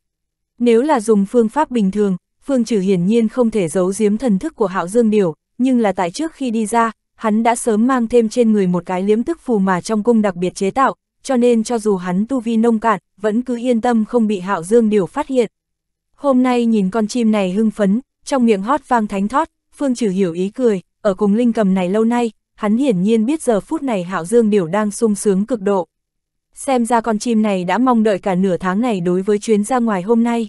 Nếu là dùng phương pháp bình thường, Phương Trừ hiển nhiên không thể giấu giếm thần thức của Hạo Dương Điểu, nhưng là tại trước khi đi ra, hắn đã sớm mang thêm trên người một cái liếm tức phù mà trong cung đặc biệt chế tạo, cho nên cho dù hắn tu vi nông cạn, vẫn cứ yên tâm không bị Hạo Dương Điểu phát hiện. Hôm nay nhìn con chim này hưng phấn, trong miệng hót vang thánh thót, Phương Trừ hiểu ý cười, ở cùng Linh Cầm này lâu nay, hắn hiển nhiên biết giờ phút này Hạo Dương Điểu đang sung sướng cực độ. Xem ra con chim này đã mong đợi cả nửa tháng này đối với chuyến ra ngoài hôm nay.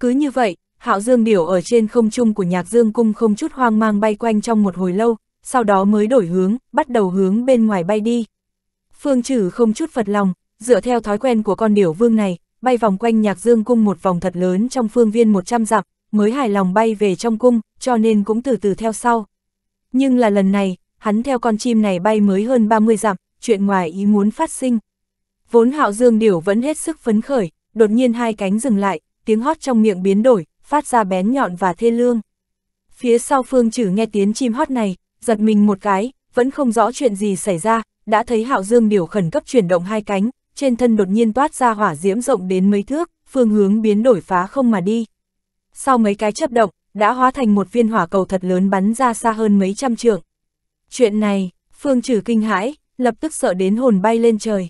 Cứ như vậy, Hạo Dương Điểu ở trên không trung của Nhạc Dương Cung không chút hoang mang bay quanh trong một hồi lâu, sau đó mới đổi hướng, bắt đầu hướng bên ngoài bay đi. Phương Trử không chút phật lòng, dựa theo thói quen của con điểu vương này, bay vòng quanh Nhạc Dương Cung một vòng thật lớn trong phương viên 100 dặm, mới hài lòng bay về trong cung, cho nên cũng từ từ theo sau. Nhưng là lần này, hắn theo con chim này bay mới hơn 30 dặm, chuyện ngoài ý muốn phát sinh. Vốn hạo dương điểu vẫn hết sức phấn khởi, đột nhiên hai cánh dừng lại, tiếng hót trong miệng biến đổi, phát ra bén nhọn và thê lương. Phía sau phương chử nghe tiếng chim hót này, giật mình một cái, vẫn không rõ chuyện gì xảy ra, đã thấy hạo dương điểu khẩn cấp chuyển động hai cánh, trên thân đột nhiên toát ra hỏa diễm rộng đến mấy thước, phương hướng biến đổi phá không mà đi. Sau mấy cái chấp động, đã hóa thành một viên hỏa cầu thật lớn bắn ra xa hơn mấy trăm trượng. Chuyện này, Phương Trừ kinh hãi, lập tức sợ đến hồn bay lên trời.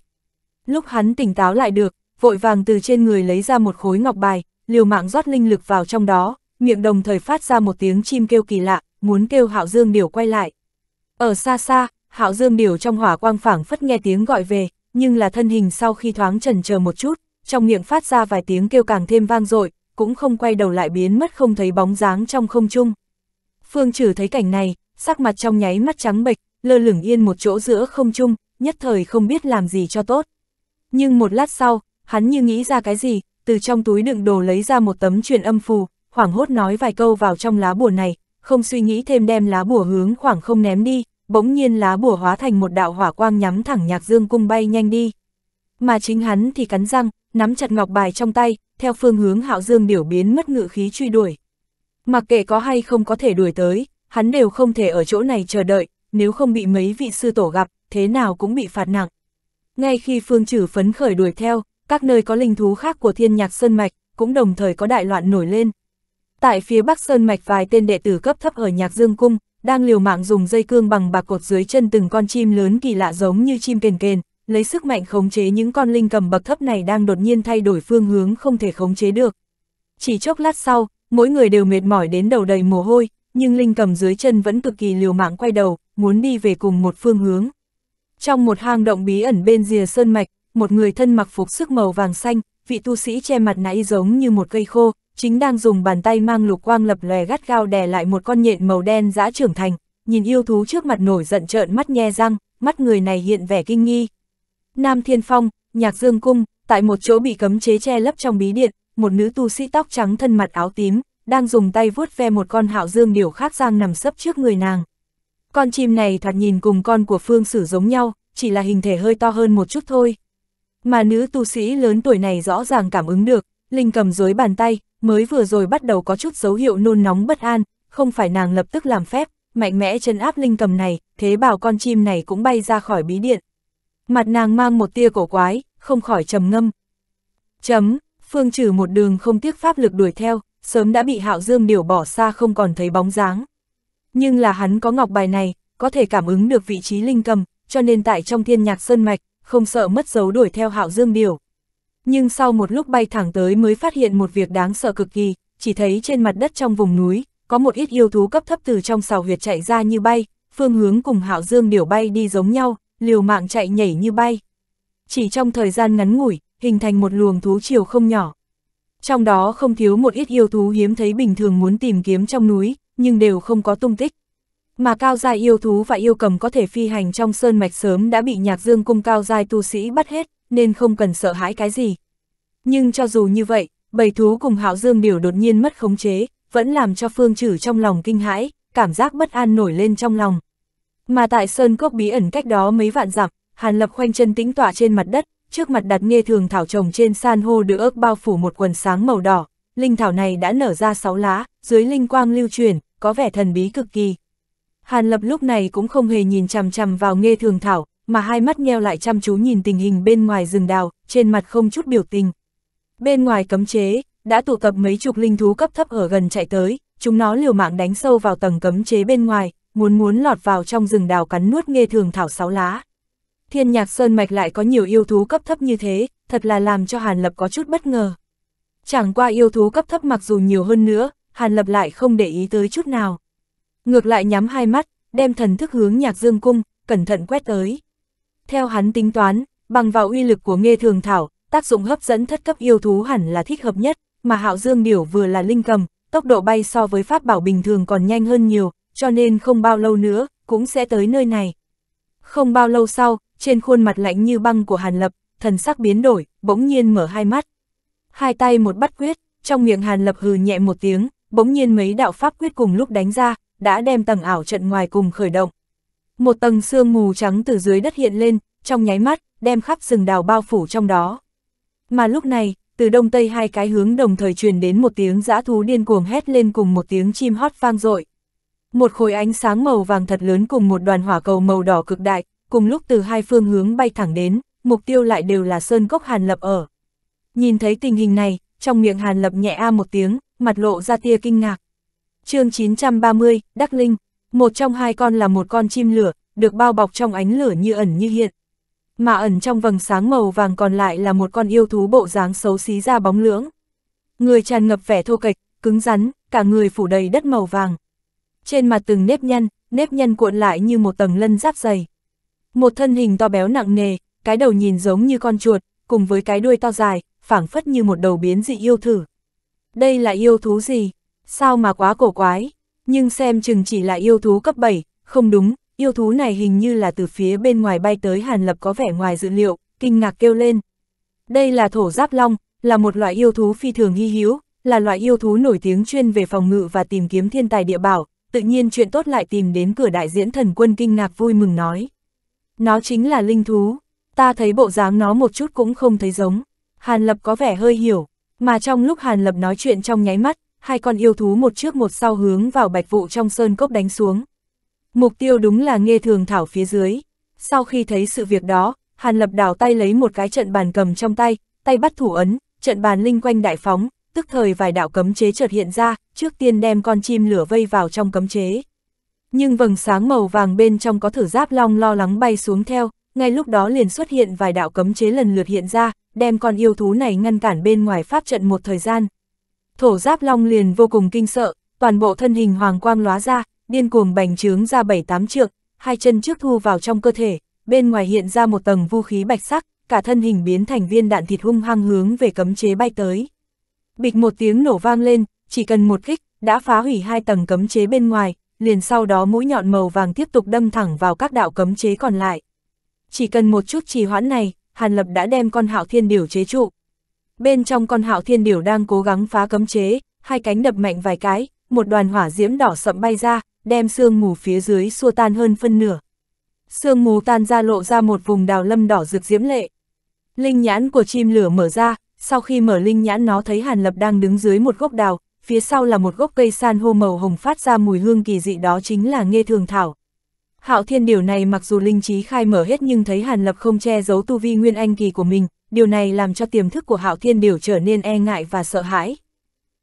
Lúc hắn tỉnh táo lại được, vội vàng từ trên người lấy ra một khối ngọc bài, liều mạng rót linh lực vào trong đó, miệng đồng thời phát ra một tiếng chim kêu kỳ lạ, muốn kêu Hạo Dương Điểu quay lại. Ở xa xa, Hạo Dương Điểu trong hỏa quang phảng phất nghe tiếng gọi về, nhưng là thân hình sau khi thoáng chần chờ một chút, trong miệng phát ra vài tiếng kêu càng thêm vang dội, cũng không quay đầu lại biến mất không thấy bóng dáng trong không trung. Phương trừ thấy cảnh này, sắc mặt trong nháy mắt trắng bệch, lơ lửng yên một chỗ giữa không trung, nhất thời không biết làm gì cho tốt. Nhưng một lát sau, hắn như nghĩ ra cái gì, từ trong túi đựng đồ lấy ra một tấm truyền âm phù, hoảng hốt nói vài câu vào trong lá bùa này, không suy nghĩ thêm đem lá bùa hướng khoảng không ném đi, bỗng nhiên lá bùa hóa thành một đạo hỏa quang nhắm thẳng Nhạc Dương cung bay nhanh đi. Mà chính hắn thì cắn răng, nắm chặt ngọc bài trong tay, theo phương hướng Hạo Dương điểu biến mất ngự khí truy đuổi. Mặc kệ có hay không có thể đuổi tới, hắn đều không thể ở chỗ này chờ đợi, nếu không bị mấy vị sư tổ gặp, thế nào cũng bị phạt nặng. Ngay khi phương trừ phấn khởi đuổi theo, các nơi có linh thú khác của thiên nhạc Sơn Mạch, cũng đồng thời có đại loạn nổi lên. Tại phía Bắc Sơn Mạch vài tên đệ tử cấp thấp ở Nhạc Dương Cung, đang liều mạng dùng dây cương bằng bạc cột dưới chân từng con chim lớn kỳ lạ giống như chim kền kền, lấy sức mạnh khống chế những con linh cầm bậc thấp này đang đột nhiên thay đổi phương hướng không thể khống chế được. Chỉ chốc lát sau, mỗi người đều mệt mỏi đến đầu đầy mồ hôi, nhưng linh cầm dưới chân vẫn cực kỳ liều mạng quay đầu, muốn đi về cùng một phương hướng. Trong một hang động bí ẩn bên rìa sơn mạch, một người thân mặc phục sức màu vàng xanh, vị tu sĩ che mặt nãy giống như một cây khô, chính đang dùng bàn tay mang lục quang lập lòe gắt gao đè lại một con nhện màu đen dã trưởng thành, nhìn yêu thú trước mặt nổi giận trợn mắt nhe răng, mắt người này hiện vẻ kinh nghi, Nam Thiên Phong, Nhạc Dương Cung, tại một chỗ bị cấm chế che lấp trong bí điện, một nữ tu sĩ tóc trắng thân mặt áo tím, đang dùng tay vuốt ve một con hạo dương điểu khác giang nằm sấp trước người nàng. Con chim này thoạt nhìn cùng con của Phương Sử giống nhau, chỉ là hình thể hơi to hơn một chút thôi. Mà nữ tu sĩ lớn tuổi này rõ ràng cảm ứng được, Linh cầm dối bàn tay, mới vừa rồi bắt đầu có chút dấu hiệu nôn nóng bất an, không phải nàng lập tức làm phép, mạnh mẽ chân áp Linh cầm này, thế bảo con chim này cũng bay ra khỏi bí điện mặt nàng mang một tia cổ quái, không khỏi trầm ngâm. Chấm, phương trừ một đường không tiếc pháp lực đuổi theo, sớm đã bị hạo dương điều bỏ xa không còn thấy bóng dáng. Nhưng là hắn có ngọc bài này, có thể cảm ứng được vị trí linh cầm, cho nên tại trong thiên nhạc sơn mạch, không sợ mất dấu đuổi theo hạo dương điều. Nhưng sau một lúc bay thẳng tới mới phát hiện một việc đáng sợ cực kỳ, chỉ thấy trên mặt đất trong vùng núi, có một ít yêu thú cấp thấp từ trong sào huyệt chạy ra như bay, phương hướng cùng hạo dương điều bay đi giống nhau, liều mạng chạy nhảy như bay. Chỉ trong thời gian ngắn ngủi, hình thành một luồng thú chiều không nhỏ. Trong đó không thiếu một ít yêu thú hiếm thấy bình thường muốn tìm kiếm trong núi, nhưng đều không có tung tích. Mà cao dài yêu thú và yêu cầm có thể phi hành trong sơn mạch sớm đã bị nhạc dương cung cao dài tu sĩ bắt hết, nên không cần sợ hãi cái gì. Nhưng cho dù như vậy, bầy thú cùng hạo dương đều đột nhiên mất khống chế, vẫn làm cho phương trừ trong lòng kinh hãi, cảm giác bất an nổi lên trong lòng. Mà tại sơn cốc bí ẩn cách đó mấy vạn dặm, Hàn Lập khoanh chân tĩnh tọa trên mặt đất, trước mặt đặt nghe thường thảo trồng trên san hô được ước bao phủ một quần sáng màu đỏ, linh thảo này đã nở ra sáu lá, dưới linh quang lưu truyền, có vẻ thần bí cực kỳ. Hàn Lập lúc này cũng không hề nhìn chằm chằm vào nghe thường thảo, mà hai mắt nheo lại chăm chú nhìn tình hình bên ngoài rừng đào, trên mặt không chút biểu tình. Bên ngoài cấm chế, đã tụ tập mấy chục linh thú cấp thấp ở gần chạy tới, chúng nó liều mạng đánh sâu vào tầng cấm chế bên ngoài, muốn muốn lọt vào trong rừng đào cắn nuốt nghe thường thảo sáu lá. Thiên nhạc sơn mạch lại có nhiều yêu thú cấp thấp như thế, thật là làm cho Hàn Lập có chút bất ngờ. Chẳng qua yêu thú cấp thấp mặc dù nhiều hơn nữa, Hàn Lập lại không để ý tới chút nào. Ngược lại nhắm hai mắt, đem thần thức hướng nhạc dương cung, cẩn thận quét tới. Theo hắn tính toán, bằng vào uy lực của nghe thường thảo, tác dụng hấp dẫn thất cấp yêu thú hẳn là thích hợp nhất, mà hạo dương điểu vừa là linh cầm, tốc độ bay so với pháp bảo bình thường còn nhanh hơn nhiều, cho nên không bao lâu nữa, cũng sẽ tới nơi này. Không bao lâu sau, trên khuôn mặt lạnh như băng của Hàn Lập, thần sắc biến đổi, bỗng nhiên mở hai mắt. Hai tay một bắt quyết, trong miệng Hàn Lập hừ nhẹ một tiếng, bỗng nhiên mấy đạo pháp quyết cùng lúc đánh ra, đã đem tầng ảo trận ngoài cùng khởi động. Một tầng sương mù trắng từ dưới đất hiện lên, trong nháy mắt, đem khắp rừng đào bao phủ trong đó. Mà lúc này, từ đông tây hai cái hướng đồng thời truyền đến một tiếng dã thú điên cuồng hét lên cùng một tiếng chim hót vang dội. Một khối ánh sáng màu vàng thật lớn cùng một đoàn hỏa cầu màu đỏ cực đại, cùng lúc từ hai phương hướng bay thẳng đến, mục tiêu lại đều là sơn cốc Hàn Lập ở. Nhìn thấy tình hình này, trong miệng Hàn Lập nhẹ a một tiếng, mặt lộ ra tia kinh ngạc. chương 930, Đắc Linh, một trong hai con là một con chim lửa, được bao bọc trong ánh lửa như ẩn như hiện. Mà ẩn trong vầng sáng màu vàng còn lại là một con yêu thú bộ dáng xấu xí ra bóng lưỡng. Người tràn ngập vẻ thô kệch, cứng rắn, cả người phủ đầy đất màu vàng trên mặt từng nếp nhăn, nếp nhăn cuộn lại như một tầng lân giáp dày. Một thân hình to béo nặng nề, cái đầu nhìn giống như con chuột, cùng với cái đuôi to dài, phảng phất như một đầu biến dị yêu thử. Đây là yêu thú gì? Sao mà quá cổ quái? Nhưng xem chừng chỉ là yêu thú cấp 7, không đúng, yêu thú này hình như là từ phía bên ngoài bay tới Hàn Lập có vẻ ngoài dự liệu, kinh ngạc kêu lên. Đây là thổ giáp long, là một loại yêu thú phi thường hy hữu, là loại yêu thú nổi tiếng chuyên về phòng ngự và tìm kiếm thiên tài địa bảo, tự nhiên chuyện tốt lại tìm đến cửa đại diễn thần quân kinh ngạc vui mừng nói. Nó chính là linh thú, ta thấy bộ dáng nó một chút cũng không thấy giống. Hàn Lập có vẻ hơi hiểu, mà trong lúc Hàn Lập nói chuyện trong nháy mắt, hai con yêu thú một trước một sau hướng vào bạch vụ trong sơn cốc đánh xuống. Mục tiêu đúng là nghe thường thảo phía dưới. Sau khi thấy sự việc đó, Hàn Lập đảo tay lấy một cái trận bàn cầm trong tay, tay bắt thủ ấn, trận bàn linh quanh đại phóng, tức thời vài đạo cấm chế chợt hiện ra, trước tiên đem con chim lửa vây vào trong cấm chế. Nhưng vầng sáng màu vàng bên trong có thử giáp long lo lắng bay xuống theo, ngay lúc đó liền xuất hiện vài đạo cấm chế lần lượt hiện ra, đem con yêu thú này ngăn cản bên ngoài pháp trận một thời gian. Thổ giáp long liền vô cùng kinh sợ, toàn bộ thân hình hoàng quang lóa ra, điên cuồng bành trướng ra bảy tám trượng, hai chân trước thu vào trong cơ thể, bên ngoài hiện ra một tầng vũ khí bạch sắc, cả thân hình biến thành viên đạn thịt hung hăng hướng về cấm chế bay tới bịch một tiếng nổ vang lên, chỉ cần một kích, đã phá hủy hai tầng cấm chế bên ngoài, liền sau đó mũi nhọn màu vàng tiếp tục đâm thẳng vào các đạo cấm chế còn lại. Chỉ cần một chút trì hoãn này, Hàn Lập đã đem con hạo thiên điểu chế trụ. Bên trong con hạo thiên điểu đang cố gắng phá cấm chế, hai cánh đập mạnh vài cái, một đoàn hỏa diễm đỏ sậm bay ra, đem sương mù phía dưới xua tan hơn phân nửa. Sương mù tan ra lộ ra một vùng đào lâm đỏ rực diễm lệ. Linh nhãn của chim lửa mở ra, sau khi mở linh nhãn nó thấy Hàn Lập đang đứng dưới một gốc đào, phía sau là một gốc cây san hô màu hồng phát ra mùi hương kỳ dị đó chính là nghe thường thảo. Hạo Thiên điều này mặc dù linh trí khai mở hết nhưng thấy Hàn Lập không che giấu tu vi nguyên anh kỳ của mình, điều này làm cho tiềm thức của Hạo Thiên điều trở nên e ngại và sợ hãi.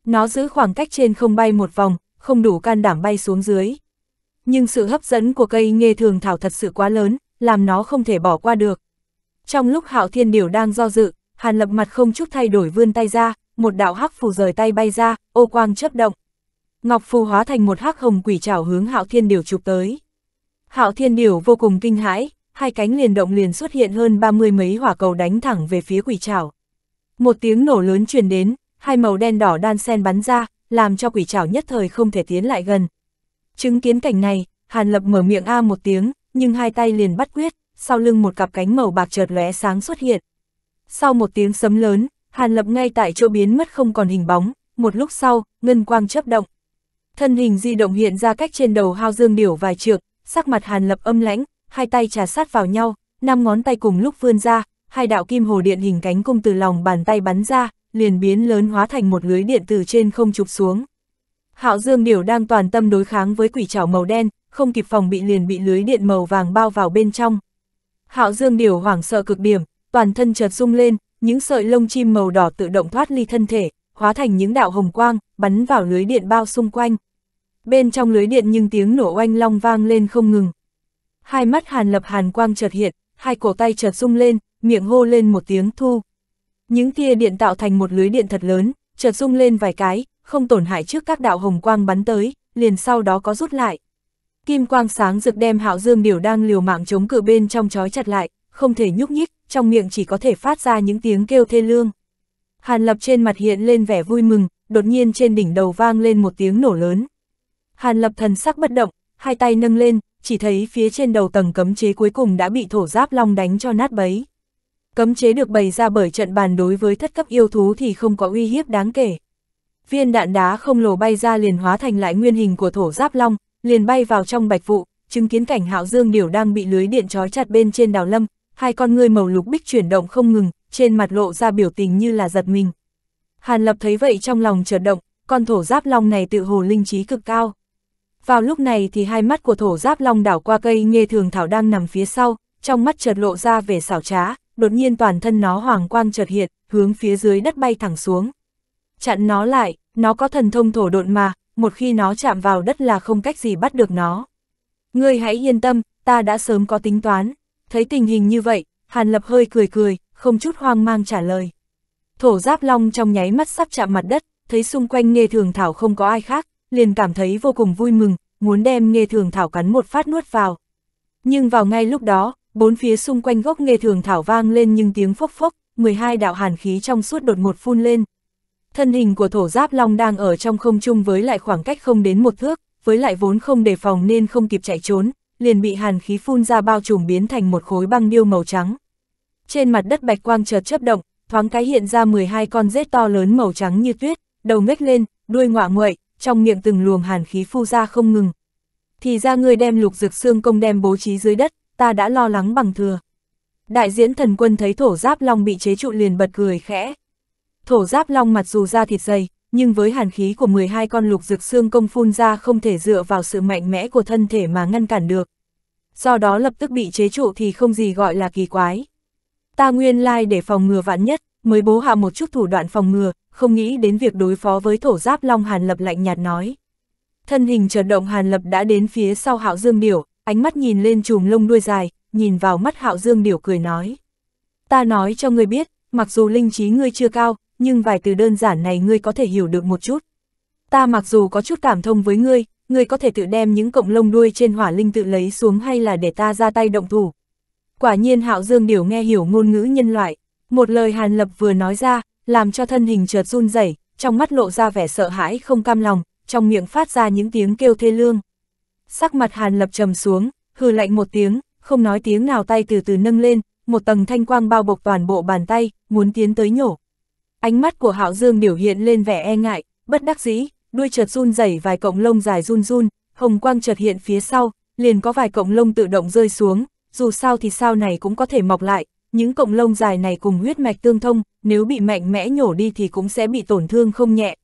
Nó giữ khoảng cách trên không bay một vòng, không đủ can đảm bay xuống dưới. Nhưng sự hấp dẫn của cây nghe thường thảo thật sự quá lớn, làm nó không thể bỏ qua được. Trong lúc Hạo Thiên Điều đang do dự, Hàn Lập mặt không chút thay đổi vươn tay ra, một đạo hắc phù rời tay bay ra, ô quang chớp động. Ngọc phù hóa thành một hắc hồng quỷ trảo hướng Hạo Thiên Điểu chụp tới. Hạo Thiên Điểu vô cùng kinh hãi, hai cánh liền động liền xuất hiện hơn ba mươi mấy hỏa cầu đánh thẳng về phía quỷ trảo. Một tiếng nổ lớn truyền đến, hai màu đen đỏ đan sen bắn ra, làm cho quỷ trảo nhất thời không thể tiến lại gần. Chứng kiến cảnh này, Hàn Lập mở miệng a một tiếng, nhưng hai tay liền bắt quyết, sau lưng một cặp cánh màu bạc chợt lóe sáng xuất hiện. Sau một tiếng sấm lớn, Hàn Lập ngay tại chỗ biến mất không còn hình bóng, một lúc sau, ngân quang chấp động. Thân hình di động hiện ra cách trên đầu hao dương điểu vài trượng, sắc mặt Hàn Lập âm lãnh, hai tay trà sát vào nhau, năm ngón tay cùng lúc vươn ra, hai đạo kim hồ điện hình cánh cung từ lòng bàn tay bắn ra, liền biến lớn hóa thành một lưới điện từ trên không chụp xuống. Hạo Dương Điểu đang toàn tâm đối kháng với quỷ trảo màu đen, không kịp phòng bị liền bị lưới điện màu vàng bao vào bên trong. Hạo Dương Điểu hoảng sợ cực điểm, toàn thân chợt rung lên, những sợi lông chim màu đỏ tự động thoát ly thân thể, hóa thành những đạo hồng quang, bắn vào lưới điện bao xung quanh. Bên trong lưới điện nhưng tiếng nổ oanh long vang lên không ngừng. Hai mắt Hàn Lập Hàn quang chợt hiện, hai cổ tay chợt rung lên, miệng hô lên một tiếng thu. Những tia điện tạo thành một lưới điện thật lớn, chợt rung lên vài cái, không tổn hại trước các đạo hồng quang bắn tới, liền sau đó có rút lại. Kim quang sáng rực đem Hạo Dương Điểu đang liều mạng chống cự bên trong chói chặt lại, không thể nhúc nhích, trong miệng chỉ có thể phát ra những tiếng kêu thê lương. Hàn Lập trên mặt hiện lên vẻ vui mừng, đột nhiên trên đỉnh đầu vang lên một tiếng nổ lớn. Hàn Lập thần sắc bất động, hai tay nâng lên, chỉ thấy phía trên đầu tầng cấm chế cuối cùng đã bị thổ giáp long đánh cho nát bấy. Cấm chế được bày ra bởi trận bàn đối với thất cấp yêu thú thì không có uy hiếp đáng kể. Viên đạn đá không lồ bay ra liền hóa thành lại nguyên hình của thổ giáp long, liền bay vào trong bạch vụ, chứng kiến cảnh Hạo Dương Điểu đang bị lưới điện trói chặt bên trên đào lâm, hai con ngươi màu lục bích chuyển động không ngừng, trên mặt lộ ra biểu tình như là giật mình. Hàn Lập thấy vậy trong lòng chợt động, con thổ giáp long này tự hồ linh trí cực cao. Vào lúc này thì hai mắt của thổ giáp long đảo qua cây nghe thường thảo đang nằm phía sau, trong mắt chợt lộ ra vẻ xảo trá, đột nhiên toàn thân nó hoàng quang chợt hiện, hướng phía dưới đất bay thẳng xuống. Chặn nó lại, nó có thần thông thổ độn mà, một khi nó chạm vào đất là không cách gì bắt được nó. Ngươi hãy yên tâm, ta đã sớm có tính toán thấy tình hình như vậy, Hàn Lập hơi cười cười, không chút hoang mang trả lời. Thổ giáp long trong nháy mắt sắp chạm mặt đất, thấy xung quanh nghe thường thảo không có ai khác, liền cảm thấy vô cùng vui mừng, muốn đem nghe thường thảo cắn một phát nuốt vào. Nhưng vào ngay lúc đó, bốn phía xung quanh gốc nghe thường thảo vang lên nhưng tiếng phốc phốc, 12 đạo hàn khí trong suốt đột ngột phun lên. Thân hình của thổ giáp long đang ở trong không trung với lại khoảng cách không đến một thước, với lại vốn không đề phòng nên không kịp chạy trốn, liền bị hàn khí phun ra bao trùm biến thành một khối băng điêu màu trắng. Trên mặt đất bạch quang chợt chớp động, thoáng cái hiện ra 12 con rết to lớn màu trắng như tuyết, đầu ngách lên, đuôi ngọa nguậy, trong miệng từng luồng hàn khí phu ra không ngừng. Thì ra người đem lục dược xương công đem bố trí dưới đất, ta đã lo lắng bằng thừa. Đại diễn thần quân thấy thổ giáp long bị chế trụ liền bật cười khẽ. Thổ giáp long mặc dù da thịt dày, nhưng với hàn khí của 12 con lục dược xương công phun ra không thể dựa vào sự mạnh mẽ của thân thể mà ngăn cản được. Do đó lập tức bị chế trụ thì không gì gọi là kỳ quái. Ta nguyên lai để phòng ngừa vạn nhất, mới bố hạ một chút thủ đoạn phòng ngừa, không nghĩ đến việc đối phó với thổ giáp long hàn lập lạnh nhạt nói. Thân hình chợt động hàn lập đã đến phía sau hạo dương điểu, ánh mắt nhìn lên chùm lông đuôi dài, nhìn vào mắt hạo dương điểu cười nói. Ta nói cho ngươi biết, mặc dù linh trí ngươi chưa cao, nhưng vài từ đơn giản này ngươi có thể hiểu được một chút. Ta mặc dù có chút cảm thông với ngươi, ngươi có thể tự đem những cộng lông đuôi trên hỏa linh tự lấy xuống hay là để ta ra tay động thủ. Quả nhiên Hạo Dương Điều nghe hiểu ngôn ngữ nhân loại, một lời Hàn Lập vừa nói ra, làm cho thân hình chợt run rẩy, trong mắt lộ ra vẻ sợ hãi không cam lòng, trong miệng phát ra những tiếng kêu thê lương. Sắc mặt Hàn Lập trầm xuống, hừ lạnh một tiếng, không nói tiếng nào tay từ từ nâng lên, một tầng thanh quang bao bọc toàn bộ bàn tay, muốn tiến tới nhổ. Ánh mắt của Hạo Dương biểu hiện lên vẻ e ngại, bất đắc dĩ, đuôi chợt run rẩy vài cọng lông dài run run, hồng quang chợt hiện phía sau, liền có vài cọng lông tự động rơi xuống, dù sao thì sao này cũng có thể mọc lại, những cọng lông dài này cùng huyết mạch tương thông, nếu bị mạnh mẽ nhổ đi thì cũng sẽ bị tổn thương không nhẹ.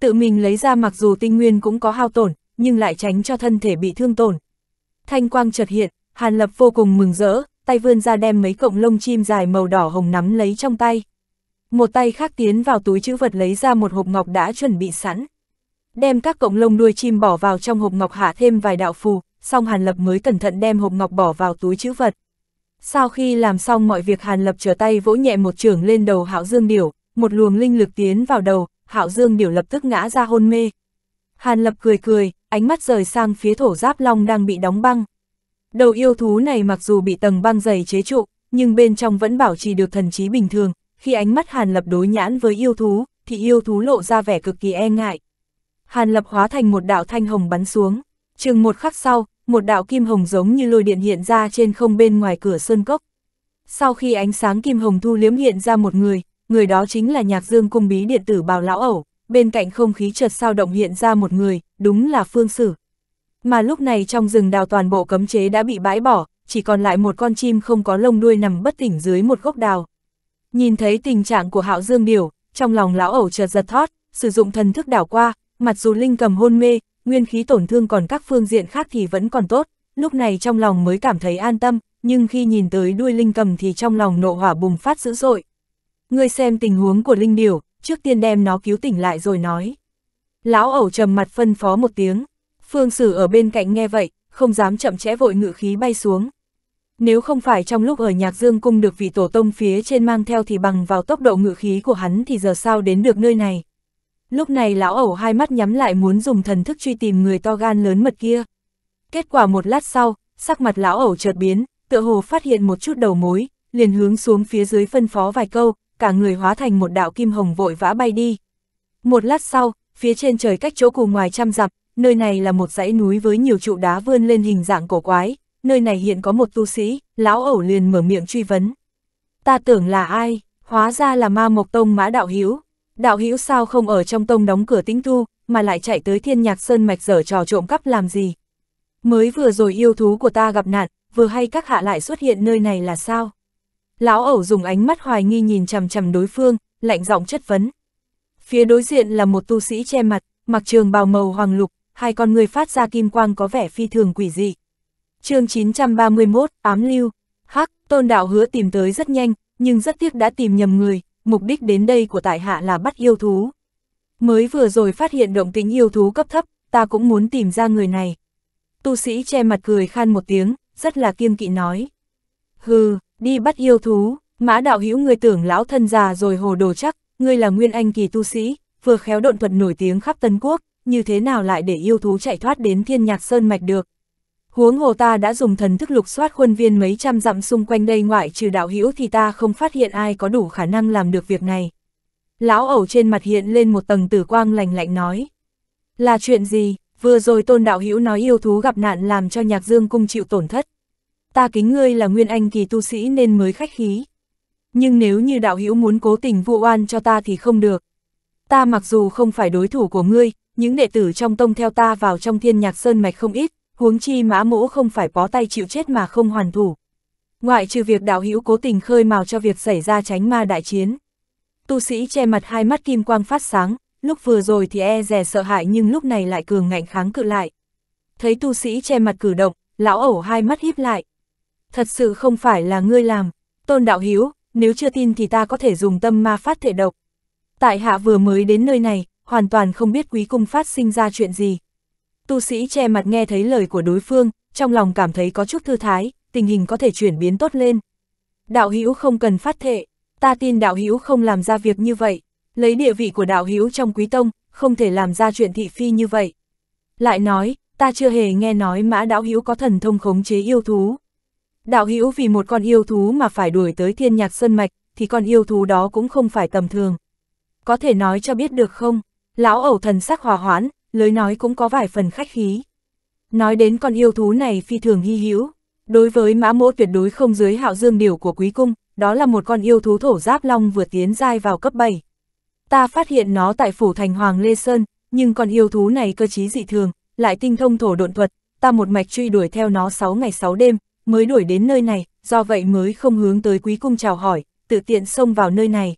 Tự mình lấy ra mặc dù tinh nguyên cũng có hao tổn, nhưng lại tránh cho thân thể bị thương tổn. Thanh quang chợt hiện, Hàn Lập vô cùng mừng rỡ, tay vươn ra đem mấy cọng lông chim dài màu đỏ hồng nắm lấy trong tay một tay khác tiến vào túi chữ vật lấy ra một hộp ngọc đã chuẩn bị sẵn. Đem các cộng lông đuôi chim bỏ vào trong hộp ngọc hạ thêm vài đạo phù, xong Hàn Lập mới cẩn thận đem hộp ngọc bỏ vào túi chữ vật. Sau khi làm xong mọi việc Hàn Lập trở tay vỗ nhẹ một trường lên đầu Hạo Dương Điểu, một luồng linh lực tiến vào đầu, Hạo Dương Điểu lập tức ngã ra hôn mê. Hàn Lập cười cười, ánh mắt rời sang phía thổ giáp long đang bị đóng băng. Đầu yêu thú này mặc dù bị tầng băng dày chế trụ, nhưng bên trong vẫn bảo trì được thần trí bình thường, khi ánh mắt Hàn Lập đối nhãn với yêu thú, thì yêu thú lộ ra vẻ cực kỳ e ngại. Hàn Lập hóa thành một đạo thanh hồng bắn xuống, chừng một khắc sau, một đạo kim hồng giống như lôi điện hiện ra trên không bên ngoài cửa sơn cốc. Sau khi ánh sáng kim hồng thu liếm hiện ra một người, người đó chính là Nhạc Dương cung bí điện tử Bào lão ẩu, bên cạnh không khí chợt sao động hiện ra một người, đúng là Phương Sử. Mà lúc này trong rừng đào toàn bộ cấm chế đã bị bãi bỏ, chỉ còn lại một con chim không có lông đuôi nằm bất tỉnh dưới một gốc đào. Nhìn thấy tình trạng của hạo dương điểu, trong lòng lão ẩu chợt giật thót, sử dụng thần thức đảo qua, mặc dù Linh cầm hôn mê, nguyên khí tổn thương còn các phương diện khác thì vẫn còn tốt, lúc này trong lòng mới cảm thấy an tâm, nhưng khi nhìn tới đuôi Linh cầm thì trong lòng nộ hỏa bùng phát dữ dội. Ngươi xem tình huống của Linh điểu, trước tiên đem nó cứu tỉnh lại rồi nói. Lão ẩu trầm mặt phân phó một tiếng, phương sử ở bên cạnh nghe vậy, không dám chậm trễ vội ngự khí bay xuống, nếu không phải trong lúc ở nhạc dương cung được vị tổ tông phía trên mang theo thì bằng vào tốc độ ngự khí của hắn thì giờ sao đến được nơi này. Lúc này lão ẩu hai mắt nhắm lại muốn dùng thần thức truy tìm người to gan lớn mật kia. Kết quả một lát sau, sắc mặt lão ẩu chợt biến, tựa hồ phát hiện một chút đầu mối, liền hướng xuống phía dưới phân phó vài câu, cả người hóa thành một đạo kim hồng vội vã bay đi. Một lát sau, phía trên trời cách chỗ cù ngoài trăm dặm, nơi này là một dãy núi với nhiều trụ đá vươn lên hình dạng cổ quái, nơi này hiện có một tu sĩ, lão ẩu liền mở miệng truy vấn. Ta tưởng là ai, hóa ra là ma mộc tông mã đạo hiếu. Đạo hiếu sao không ở trong tông đóng cửa tĩnh tu, mà lại chạy tới thiên nhạc sơn mạch dở trò trộm cắp làm gì. Mới vừa rồi yêu thú của ta gặp nạn, vừa hay các hạ lại xuất hiện nơi này là sao? Lão ẩu dùng ánh mắt hoài nghi nhìn chằm chằm đối phương, lạnh giọng chất vấn. Phía đối diện là một tu sĩ che mặt, mặc trường bào màu hoàng lục, hai con người phát ra kim quang có vẻ phi thường quỷ dị chương 931, ám lưu. Hắc, tôn đạo hứa tìm tới rất nhanh, nhưng rất tiếc đã tìm nhầm người, mục đích đến đây của tại hạ là bắt yêu thú. Mới vừa rồi phát hiện động tính yêu thú cấp thấp, ta cũng muốn tìm ra người này. Tu sĩ che mặt cười khan một tiếng, rất là kiêng kỵ nói. Hừ, đi bắt yêu thú, mã đạo hữu người tưởng lão thân già rồi hồ đồ chắc, ngươi là nguyên anh kỳ tu sĩ, vừa khéo độn thuật nổi tiếng khắp Tân Quốc, như thế nào lại để yêu thú chạy thoát đến thiên nhạc sơn mạch được, huống hồ ta đã dùng thần thức lục soát khuôn viên mấy trăm dặm xung quanh đây ngoại trừ đạo hữu thì ta không phát hiện ai có đủ khả năng làm được việc này. Lão ẩu trên mặt hiện lên một tầng tử quang lành lạnh nói. Là chuyện gì, vừa rồi tôn đạo hữu nói yêu thú gặp nạn làm cho nhạc dương cung chịu tổn thất. Ta kính ngươi là nguyên anh kỳ tu sĩ nên mới khách khí. Nhưng nếu như đạo hữu muốn cố tình vụ oan cho ta thì không được. Ta mặc dù không phải đối thủ của ngươi, những đệ tử trong tông theo ta vào trong thiên nhạc sơn mạch không ít, huống chi mã mỗ không phải bó tay chịu chết mà không hoàn thủ. Ngoại trừ việc đạo hữu cố tình khơi mào cho việc xảy ra tránh ma đại chiến. Tu sĩ che mặt hai mắt kim quang phát sáng, lúc vừa rồi thì e rè sợ hãi nhưng lúc này lại cường ngạnh kháng cự lại. Thấy tu sĩ che mặt cử động, lão ẩu hai mắt híp lại. Thật sự không phải là ngươi làm, tôn đạo hữu nếu chưa tin thì ta có thể dùng tâm ma phát thể độc. Tại hạ vừa mới đến nơi này, hoàn toàn không biết quý cung phát sinh ra chuyện gì, tu sĩ che mặt nghe thấy lời của đối phương, trong lòng cảm thấy có chút thư thái, tình hình có thể chuyển biến tốt lên. Đạo hữu không cần phát thệ, ta tin đạo hữu không làm ra việc như vậy, lấy địa vị của đạo hữu trong quý tông, không thể làm ra chuyện thị phi như vậy. Lại nói, ta chưa hề nghe nói mã đạo hữu có thần thông khống chế yêu thú. Đạo hữu vì một con yêu thú mà phải đuổi tới thiên nhạc sơn mạch, thì con yêu thú đó cũng không phải tầm thường. Có thể nói cho biết được không? Lão ẩu thần sắc hòa hoãn, lời nói cũng có vài phần khách khí. Nói đến con yêu thú này phi thường hy hữu, đối với mã mỗ tuyệt đối không dưới hạo dương điều của quý cung, đó là một con yêu thú thổ giáp long vừa tiến giai vào cấp 7. Ta phát hiện nó tại phủ thành Hoàng Lê Sơn, nhưng con yêu thú này cơ trí dị thường, lại tinh thông thổ độn thuật, ta một mạch truy đuổi theo nó 6 ngày 6 đêm, mới đuổi đến nơi này, do vậy mới không hướng tới quý cung chào hỏi, tự tiện xông vào nơi này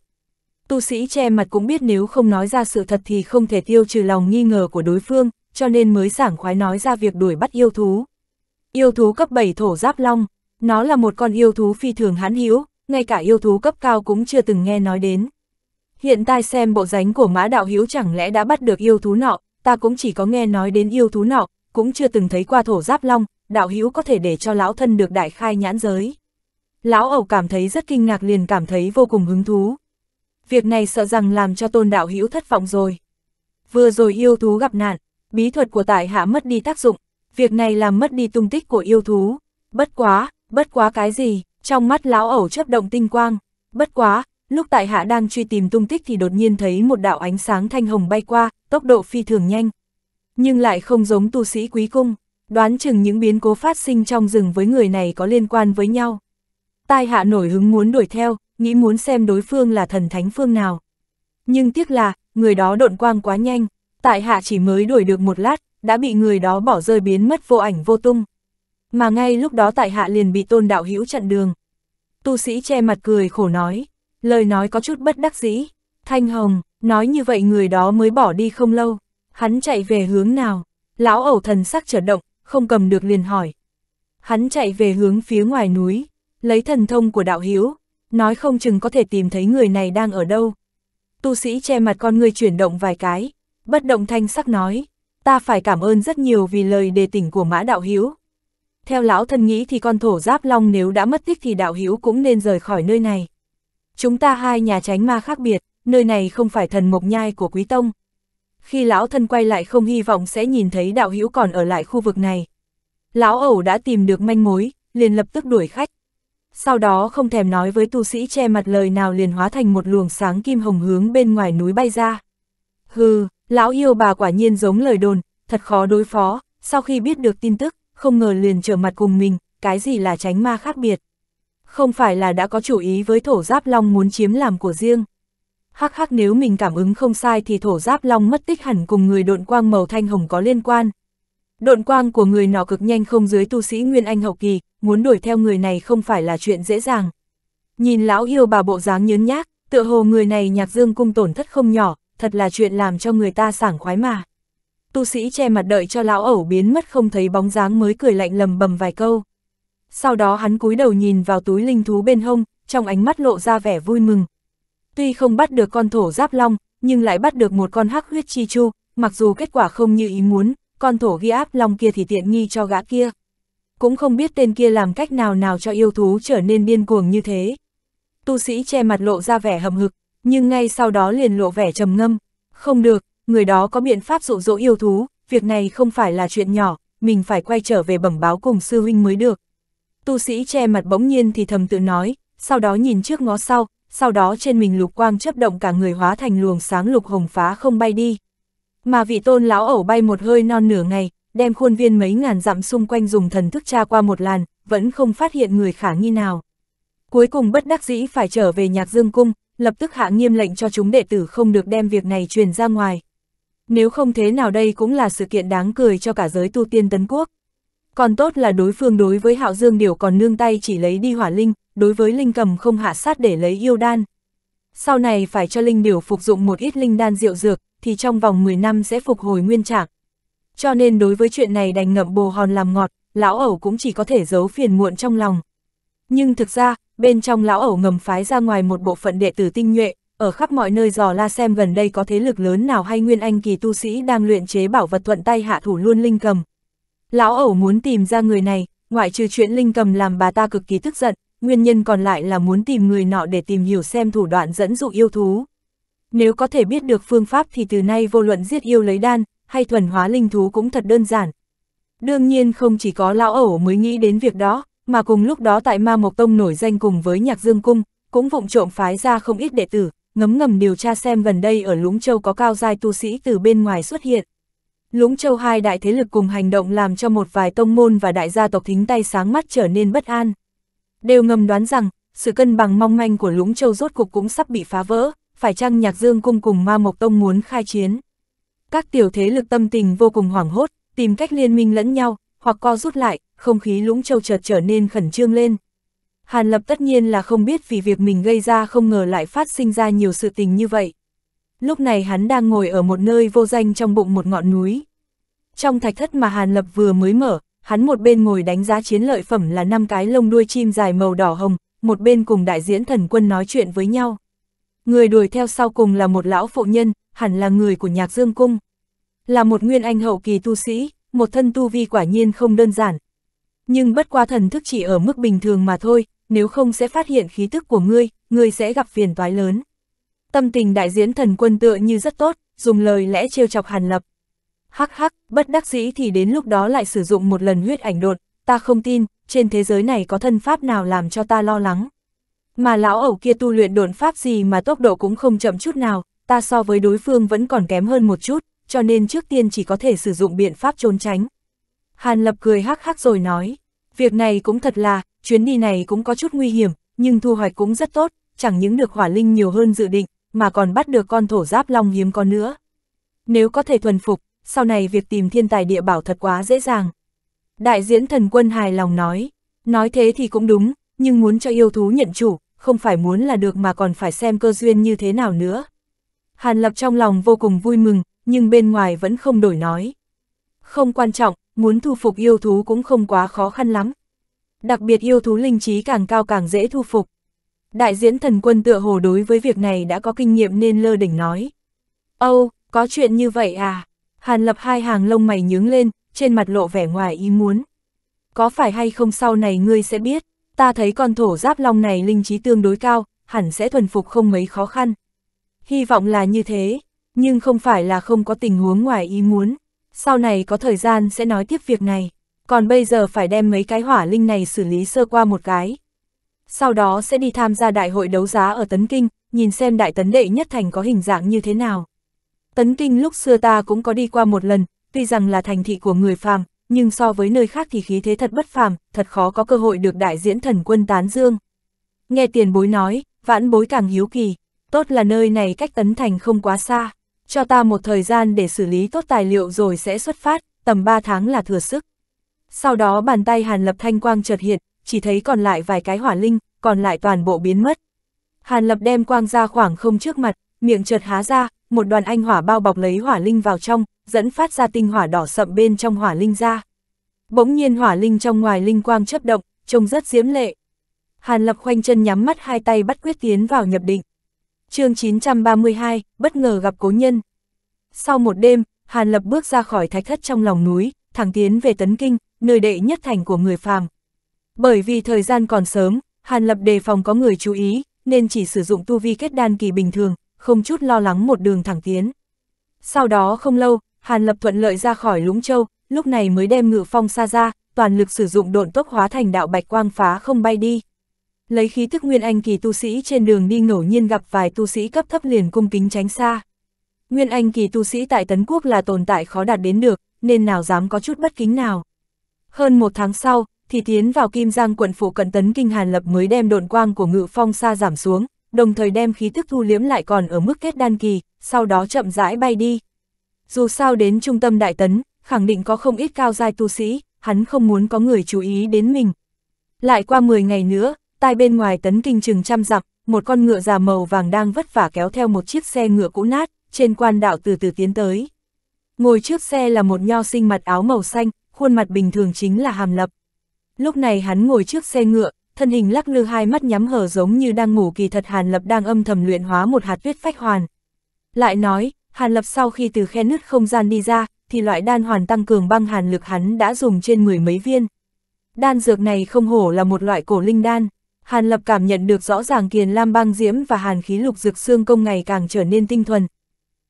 tu sĩ che mặt cũng biết nếu không nói ra sự thật thì không thể tiêu trừ lòng nghi ngờ của đối phương, cho nên mới sảng khoái nói ra việc đuổi bắt yêu thú. Yêu thú cấp 7 thổ giáp long, nó là một con yêu thú phi thường hãn hữu, ngay cả yêu thú cấp cao cũng chưa từng nghe nói đến. Hiện tại xem bộ dánh của mã đạo Hiếu chẳng lẽ đã bắt được yêu thú nọ, ta cũng chỉ có nghe nói đến yêu thú nọ, cũng chưa từng thấy qua thổ giáp long, đạo Hiếu có thể để cho lão thân được đại khai nhãn giới. Lão ẩu cảm thấy rất kinh ngạc liền cảm thấy vô cùng hứng thú, việc này sợ rằng làm cho tôn đạo hữu thất vọng rồi. Vừa rồi yêu thú gặp nạn, bí thuật của tại hạ mất đi tác dụng, việc này làm mất đi tung tích của yêu thú. Bất quá, bất quá cái gì, trong mắt lão ẩu chấp động tinh quang, bất quá, lúc tại hạ đang truy tìm tung tích thì đột nhiên thấy một đạo ánh sáng thanh hồng bay qua, tốc độ phi thường nhanh. Nhưng lại không giống tu sĩ quý cung, đoán chừng những biến cố phát sinh trong rừng với người này có liên quan với nhau. Tai hạ nổi hứng muốn đuổi theo, nghĩ muốn xem đối phương là thần thánh phương nào. Nhưng tiếc là, người đó độn quang quá nhanh, tại hạ chỉ mới đuổi được một lát, đã bị người đó bỏ rơi biến mất vô ảnh vô tung. Mà ngay lúc đó tại hạ liền bị tôn đạo hữu chặn đường. Tu sĩ che mặt cười khổ nói, lời nói có chút bất đắc dĩ. Thanh Hồng, nói như vậy người đó mới bỏ đi không lâu. Hắn chạy về hướng nào? Lão ẩu thần sắc trở động, không cầm được liền hỏi. Hắn chạy về hướng phía ngoài núi, lấy thần thông của đạo hiếu, nói không chừng có thể tìm thấy người này đang ở đâu. Tu sĩ che mặt con người chuyển động vài cái, bất động thanh sắc nói, ta phải cảm ơn rất nhiều vì lời đề tỉnh của mã đạo hiếu. Theo lão thân nghĩ thì con thổ giáp long nếu đã mất tích thì đạo hiếu cũng nên rời khỏi nơi này. Chúng ta hai nhà tránh ma khác biệt, nơi này không phải thần mộc nhai của quý tông. Khi lão thân quay lại không hy vọng sẽ nhìn thấy đạo Hiếu còn ở lại khu vực này. Lão ẩu đã tìm được manh mối, liền lập tức đuổi khách sau đó không thèm nói với tu sĩ che mặt lời nào liền hóa thành một luồng sáng kim hồng hướng bên ngoài núi bay ra. Hừ, lão yêu bà quả nhiên giống lời đồn, thật khó đối phó, sau khi biết được tin tức, không ngờ liền trở mặt cùng mình, cái gì là tránh ma khác biệt. Không phải là đã có chủ ý với thổ giáp long muốn chiếm làm của riêng. Hắc hắc nếu mình cảm ứng không sai thì thổ giáp long mất tích hẳn cùng người độn quang màu thanh hồng có liên quan, Độn quang của người nọ cực nhanh không dưới tu sĩ Nguyên Anh hậu kỳ, muốn đuổi theo người này không phải là chuyện dễ dàng. Nhìn lão yêu bà bộ dáng nhớn nhác, tựa hồ người này nhạc dương cung tổn thất không nhỏ, thật là chuyện làm cho người ta sảng khoái mà. Tu sĩ che mặt đợi cho lão ẩu biến mất không thấy bóng dáng mới cười lạnh lầm bầm vài câu. Sau đó hắn cúi đầu nhìn vào túi linh thú bên hông, trong ánh mắt lộ ra vẻ vui mừng. Tuy không bắt được con thổ giáp long, nhưng lại bắt được một con hắc huyết chi chu, mặc dù kết quả không như ý muốn, con thổ ghi áp long kia thì tiện nghi cho gã kia. Cũng không biết tên kia làm cách nào nào cho yêu thú trở nên điên cuồng như thế. Tu sĩ che mặt lộ ra vẻ hầm hực, nhưng ngay sau đó liền lộ vẻ trầm ngâm. Không được, người đó có biện pháp dụ dỗ yêu thú, việc này không phải là chuyện nhỏ, mình phải quay trở về bẩm báo cùng sư huynh mới được. Tu sĩ che mặt bỗng nhiên thì thầm tự nói, sau đó nhìn trước ngó sau, sau đó trên mình lục quang chấp động cả người hóa thành luồng sáng lục hồng phá không bay đi. Mà vị tôn lão ẩu bay một hơi non nửa ngày, đem khuôn viên mấy ngàn dặm xung quanh dùng thần thức tra qua một làn, vẫn không phát hiện người khả nghi nào. Cuối cùng bất đắc dĩ phải trở về nhạc dương cung, lập tức hạ nghiêm lệnh cho chúng đệ tử không được đem việc này truyền ra ngoài. Nếu không thế nào đây cũng là sự kiện đáng cười cho cả giới tu tiên tấn quốc. Còn tốt là đối phương đối với hạo dương điều còn nương tay chỉ lấy đi hỏa linh, đối với linh cầm không hạ sát để lấy yêu đan. Sau này phải cho linh điều phục dụng một ít linh đan rượu dược, thì trong vòng 10 năm sẽ phục hồi nguyên trạng. Cho nên đối với chuyện này đành ngậm bồ hòn làm ngọt, lão ẩu cũng chỉ có thể giấu phiền muộn trong lòng. Nhưng thực ra, bên trong lão ẩu ngầm phái ra ngoài một bộ phận đệ tử tinh nhuệ, ở khắp mọi nơi dò la xem gần đây có thế lực lớn nào hay nguyên anh kỳ tu sĩ đang luyện chế bảo vật thuận tay hạ thủ luôn linh cầm. Lão ẩu muốn tìm ra người này, ngoại trừ chuyện linh cầm làm bà ta cực kỳ tức giận, nguyên nhân còn lại là muốn tìm người nọ để tìm hiểu xem thủ đoạn dẫn dụ yêu thú. Nếu có thể biết được phương pháp thì từ nay vô luận giết yêu lấy đan, hay thuần hóa linh thú cũng thật đơn giản. Đương nhiên không chỉ có lão ẩu mới nghĩ đến việc đó, mà cùng lúc đó tại Ma Mộc Tông nổi danh cùng với Nhạc Dương Cung, cũng vụng trộm phái ra không ít đệ tử, ngấm ngầm điều tra xem gần đây ở Lũng Châu có cao giai tu sĩ từ bên ngoài xuất hiện. Lũng Châu hai đại thế lực cùng hành động làm cho một vài tông môn và đại gia tộc thính tay sáng mắt trở nên bất an. Đều ngầm đoán rằng, sự cân bằng mong manh của Lũng Châu rốt cục cũng sắp bị phá vỡ phải chăng Nhạc Dương Cung cùng Ma Mộc Tông muốn khai chiến? Các tiểu thế lực tâm tình vô cùng hoảng hốt, tìm cách liên minh lẫn nhau, hoặc co rút lại, không khí lũng châu chợt trở nên khẩn trương lên. Hàn Lập tất nhiên là không biết vì việc mình gây ra không ngờ lại phát sinh ra nhiều sự tình như vậy. Lúc này hắn đang ngồi ở một nơi vô danh trong bụng một ngọn núi. Trong thạch thất mà Hàn Lập vừa mới mở, hắn một bên ngồi đánh giá chiến lợi phẩm là năm cái lông đuôi chim dài màu đỏ hồng, một bên cùng đại diễn thần quân nói chuyện với nhau. Người đuổi theo sau cùng là một lão phụ nhân, hẳn là người của nhạc dương cung. Là một nguyên anh hậu kỳ tu sĩ, một thân tu vi quả nhiên không đơn giản. Nhưng bất qua thần thức chỉ ở mức bình thường mà thôi, nếu không sẽ phát hiện khí tức của ngươi, ngươi sẽ gặp phiền toái lớn. Tâm tình đại diễn thần quân tựa như rất tốt, dùng lời lẽ trêu chọc hàn lập. Hắc hắc, bất đắc dĩ thì đến lúc đó lại sử dụng một lần huyết ảnh đột, ta không tin, trên thế giới này có thân pháp nào làm cho ta lo lắng. Mà lão ẩu kia tu luyện độn pháp gì mà tốc độ cũng không chậm chút nào, ta so với đối phương vẫn còn kém hơn một chút, cho nên trước tiên chỉ có thể sử dụng biện pháp trốn tránh. Hàn Lập cười hắc hắc rồi nói, việc này cũng thật là, chuyến đi này cũng có chút nguy hiểm, nhưng thu hoạch cũng rất tốt, chẳng những được hỏa linh nhiều hơn dự định, mà còn bắt được con thổ giáp long hiếm có nữa. Nếu có thể thuần phục, sau này việc tìm thiên tài địa bảo thật quá dễ dàng. Đại diễn thần quân hài lòng nói, nói thế thì cũng đúng, nhưng muốn cho yêu thú nhận chủ, không phải muốn là được mà còn phải xem cơ duyên như thế nào nữa. Hàn Lập trong lòng vô cùng vui mừng, nhưng bên ngoài vẫn không đổi nói. Không quan trọng, muốn thu phục yêu thú cũng không quá khó khăn lắm. Đặc biệt yêu thú linh trí càng cao càng dễ thu phục. Đại diễn thần quân tựa hồ đối với việc này đã có kinh nghiệm nên lơ đỉnh nói. Âu, oh, có chuyện như vậy à? Hàn lập hai hàng lông mày nhướng lên, trên mặt lộ vẻ ngoài ý muốn. Có phải hay không sau này ngươi sẽ biết? ta thấy con thổ giáp long này linh trí tương đối cao, hẳn sẽ thuần phục không mấy khó khăn. Hy vọng là như thế, nhưng không phải là không có tình huống ngoài ý muốn. Sau này có thời gian sẽ nói tiếp việc này, còn bây giờ phải đem mấy cái hỏa linh này xử lý sơ qua một cái. Sau đó sẽ đi tham gia đại hội đấu giá ở Tấn Kinh, nhìn xem đại tấn đệ nhất thành có hình dạng như thế nào. Tấn Kinh lúc xưa ta cũng có đi qua một lần, tuy rằng là thành thị của người phàm, nhưng so với nơi khác thì khí thế thật bất phàm, thật khó có cơ hội được đại diễn thần quân tán dương. Nghe tiền bối nói, vãn bối càng hiếu kỳ, tốt là nơi này cách tấn thành không quá xa, cho ta một thời gian để xử lý tốt tài liệu rồi sẽ xuất phát, tầm 3 tháng là thừa sức. Sau đó bàn tay Hàn Lập Thanh Quang chợt hiện, chỉ thấy còn lại vài cái hỏa linh, còn lại toàn bộ biến mất. Hàn Lập đem quang ra khoảng không trước mặt, miệng chợt há ra, một đoàn anh hỏa bao bọc lấy hỏa linh vào trong, dẫn phát ra tinh hỏa đỏ sậm bên trong hỏa linh ra. Bỗng nhiên hỏa linh trong ngoài linh quang chấp động, trông rất diễm lệ. Hàn Lập khoanh chân nhắm mắt hai tay bắt quyết tiến vào nhập định. chương 932, bất ngờ gặp cố nhân. Sau một đêm, Hàn Lập bước ra khỏi thạch thất trong lòng núi, thẳng tiến về Tấn Kinh, nơi đệ nhất thành của người phàm. Bởi vì thời gian còn sớm, Hàn Lập đề phòng có người chú ý, nên chỉ sử dụng tu vi kết đan kỳ bình thường, không chút lo lắng một đường thẳng tiến. Sau đó không lâu, Hàn Lập thuận lợi ra khỏi lũng châu, lúc này mới đem ngự phong xa ra, toàn lực sử dụng độn tốc hóa thành đạo bạch quang phá không bay đi. Lấy khí thức nguyên anh kỳ tu sĩ trên đường đi ngẫu nhiên gặp vài tu sĩ cấp thấp liền cung kính tránh xa. Nguyên anh kỳ tu sĩ tại Tấn Quốc là tồn tại khó đạt đến được, nên nào dám có chút bất kính nào. Hơn một tháng sau, thì tiến vào Kim Giang quận phủ cận Tấn Kinh Hàn Lập mới đem độn quang của ngự phong xa giảm xuống, đồng thời đem khí thức thu liếm lại còn ở mức kết đan kỳ, sau đó chậm rãi bay đi. Dù sao đến trung tâm đại tấn, khẳng định có không ít cao giai tu sĩ, hắn không muốn có người chú ý đến mình. Lại qua 10 ngày nữa, tai bên ngoài tấn kinh chừng trăm dặm, một con ngựa già màu vàng đang vất vả kéo theo một chiếc xe ngựa cũ nát, trên quan đạo từ từ tiến tới. Ngồi trước xe là một nho sinh mặt áo màu xanh, khuôn mặt bình thường chính là Hàm Lập. Lúc này hắn ngồi trước xe ngựa, thân hình lắc lư hai mắt nhắm hở giống như đang ngủ kỳ thật Hàn Lập đang âm thầm luyện hóa một hạt tuyết phách hoàn. Lại nói, Hàn Lập sau khi từ khe nứt không gian đi ra, thì loại đan hoàn tăng cường băng hàn lực hắn đã dùng trên mười mấy viên. Đan dược này không hổ là một loại cổ linh đan. Hàn Lập cảm nhận được rõ ràng kiền lam băng diễm và hàn khí lục dược xương công ngày càng trở nên tinh thuần.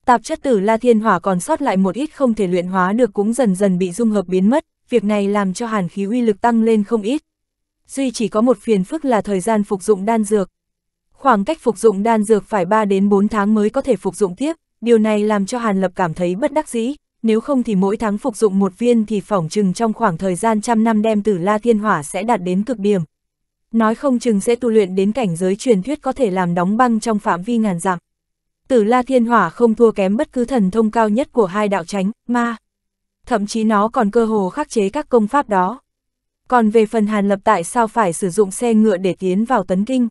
Tạp chất tử La Thiên Hỏa còn sót lại một ít không thể luyện hóa được cũng dần dần bị dung hợp biến mất, việc này làm cho hàn khí uy lực tăng lên không ít duy chỉ có một phiền phức là thời gian phục dụng đan dược. Khoảng cách phục dụng đan dược phải 3 đến 4 tháng mới có thể phục dụng tiếp, điều này làm cho Hàn Lập cảm thấy bất đắc dĩ, nếu không thì mỗi tháng phục dụng một viên thì phỏng chừng trong khoảng thời gian trăm năm đem tử la thiên hỏa sẽ đạt đến cực điểm. Nói không chừng sẽ tu luyện đến cảnh giới truyền thuyết có thể làm đóng băng trong phạm vi ngàn dặm. Tử la thiên hỏa không thua kém bất cứ thần thông cao nhất của hai đạo tránh, ma. Thậm chí nó còn cơ hồ khắc chế các công pháp đó. Còn về phần Hàn Lập tại sao phải sử dụng xe ngựa để tiến vào Tấn Kinh?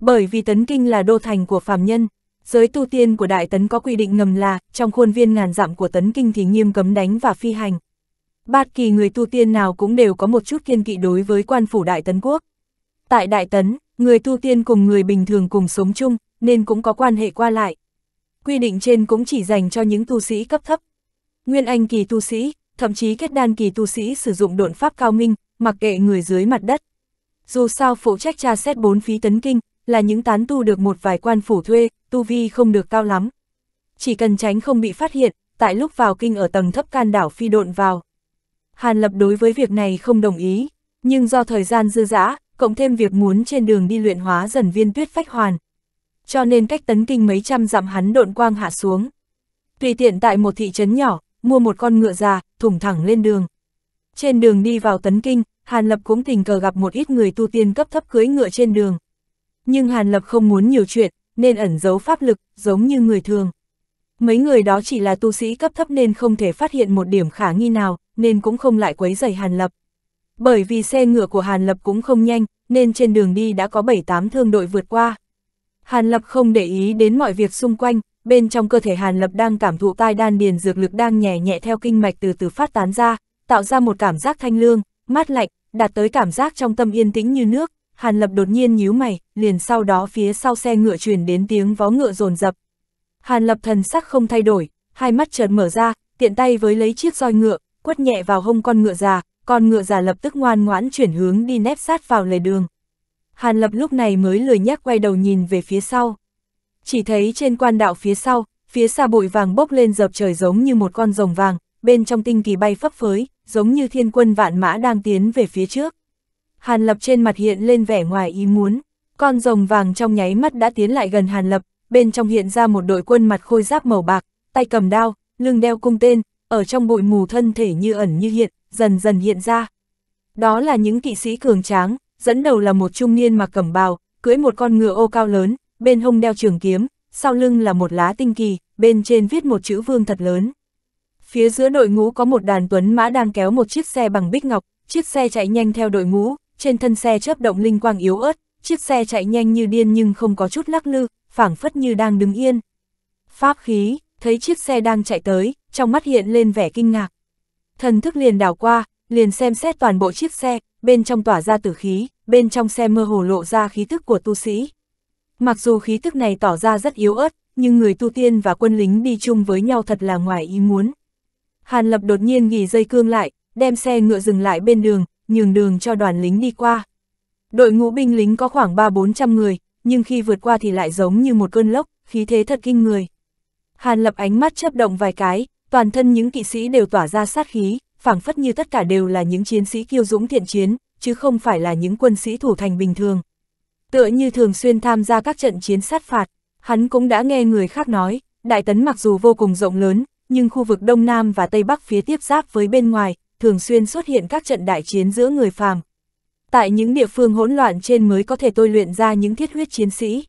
Bởi vì Tấn Kinh là đô thành của phàm nhân, giới tu tiên của Đại Tấn có quy định ngầm là, trong khuôn viên ngàn dặm của Tấn Kinh thì nghiêm cấm đánh và phi hành. bất kỳ người tu tiên nào cũng đều có một chút kiên kỵ đối với quan phủ Đại Tấn Quốc. Tại Đại Tấn, người tu tiên cùng người bình thường cùng sống chung, nên cũng có quan hệ qua lại. Quy định trên cũng chỉ dành cho những tu sĩ cấp thấp. Nguyên Anh kỳ tu sĩ, thậm chí kết đan kỳ tu sĩ sử dụng độn pháp cao minh, mặc kệ người dưới mặt đất. Dù sao phụ trách tra xét bốn phí tấn kinh, là những tán tu được một vài quan phủ thuê, tu vi không được cao lắm. Chỉ cần tránh không bị phát hiện, tại lúc vào kinh ở tầng thấp can đảo phi độn vào. Hàn Lập đối với việc này không đồng ý, nhưng do thời gian dư dã, cộng thêm việc muốn trên đường đi luyện hóa dần viên tuyết phách hoàn. Cho nên cách tấn kinh mấy trăm dặm hắn độn quang hạ xuống. Tùy tiện tại một thị trấn nhỏ, mua một con ngựa già, thủng thẳng lên đường. Trên đường đi vào Tấn Kinh, Hàn Lập cũng tình cờ gặp một ít người tu tiên cấp thấp cưới ngựa trên đường. Nhưng Hàn Lập không muốn nhiều chuyện, nên ẩn giấu pháp lực, giống như người thường. Mấy người đó chỉ là tu sĩ cấp thấp nên không thể phát hiện một điểm khả nghi nào, nên cũng không lại quấy rầy Hàn Lập. Bởi vì xe ngựa của Hàn Lập cũng không nhanh, nên trên đường đi đã có 7-8 thương đội vượt qua. Hàn Lập không để ý đến mọi việc xung quanh, bên trong cơ thể Hàn Lập đang cảm thụ tai đan điền dược lực đang nhẹ nhẹ theo kinh mạch từ từ phát tán ra, tạo ra một cảm giác thanh lương, mát lạnh, đạt tới cảm giác trong tâm yên tĩnh như nước. Hàn Lập đột nhiên nhíu mày, liền sau đó phía sau xe ngựa truyền đến tiếng vó ngựa rồn rập. Hàn Lập thần sắc không thay đổi, hai mắt chợt mở ra, tiện tay với lấy chiếc roi ngựa, quất nhẹ vào hông con ngựa già, con ngựa già lập tức ngoan ngoãn chuyển hướng đi nép sát vào lề đường. Hàn Lập lúc này mới lười nhắc quay đầu nhìn về phía sau. Chỉ thấy trên quan đạo phía sau, phía xa bụi vàng bốc lên dập trời giống như một con rồng vàng, bên trong tinh kỳ bay phấp phới, giống như thiên quân vạn mã đang tiến về phía trước. Hàn Lập trên mặt hiện lên vẻ ngoài ý muốn, con rồng vàng trong nháy mắt đã tiến lại gần Hàn Lập, bên trong hiện ra một đội quân mặt khôi giáp màu bạc, tay cầm đao, lưng đeo cung tên, ở trong bụi mù thân thể như ẩn như hiện, dần dần hiện ra. Đó là những kỵ sĩ cường tráng, dẫn đầu là một trung niên mặc cẩm bào, cưỡi một con ngựa ô cao lớn, bên hông đeo trường kiếm, sau lưng là một lá tinh kỳ, bên trên viết một chữ vương thật lớn. Phía giữa đội ngũ có một đàn tuấn mã đang kéo một chiếc xe bằng bích ngọc, chiếc xe chạy nhanh theo đội ngũ, trên thân xe chớp động linh quang yếu ớt, chiếc xe chạy nhanh như điên nhưng không có chút lắc lư, phảng phất như đang đứng yên. Pháp khí, thấy chiếc xe đang chạy tới, trong mắt hiện lên vẻ kinh ngạc. Thần thức liền đảo qua, liền xem xét toàn bộ chiếc xe, bên trong tỏa ra tử khí, bên trong xe mơ hồ lộ ra khí tức của tu sĩ. Mặc dù khí tức này tỏ ra rất yếu ớt, nhưng người tu tiên và quân lính đi chung với nhau thật là ngoài ý muốn. Hàn Lập đột nhiên nghỉ dây cương lại, đem xe ngựa dừng lại bên đường, nhường đường cho đoàn lính đi qua. Đội ngũ binh lính có khoảng 3-400 người, nhưng khi vượt qua thì lại giống như một cơn lốc, khí thế thật kinh người. Hàn Lập ánh mắt chớp động vài cái, toàn thân những kỵ sĩ đều tỏa ra sát khí, phảng phất như tất cả đều là những chiến sĩ kiêu dũng thiện chiến, chứ không phải là những quân sĩ thủ thành bình thường. Tựa như thường xuyên tham gia các trận chiến sát phạt, hắn cũng đã nghe người khác nói, Đại Tấn mặc dù vô cùng rộng lớn, nhưng khu vực Đông Nam và Tây Bắc phía tiếp giáp với bên ngoài, thường xuyên xuất hiện các trận đại chiến giữa người phàm. Tại những địa phương hỗn loạn trên mới có thể tôi luyện ra những thiết huyết chiến sĩ.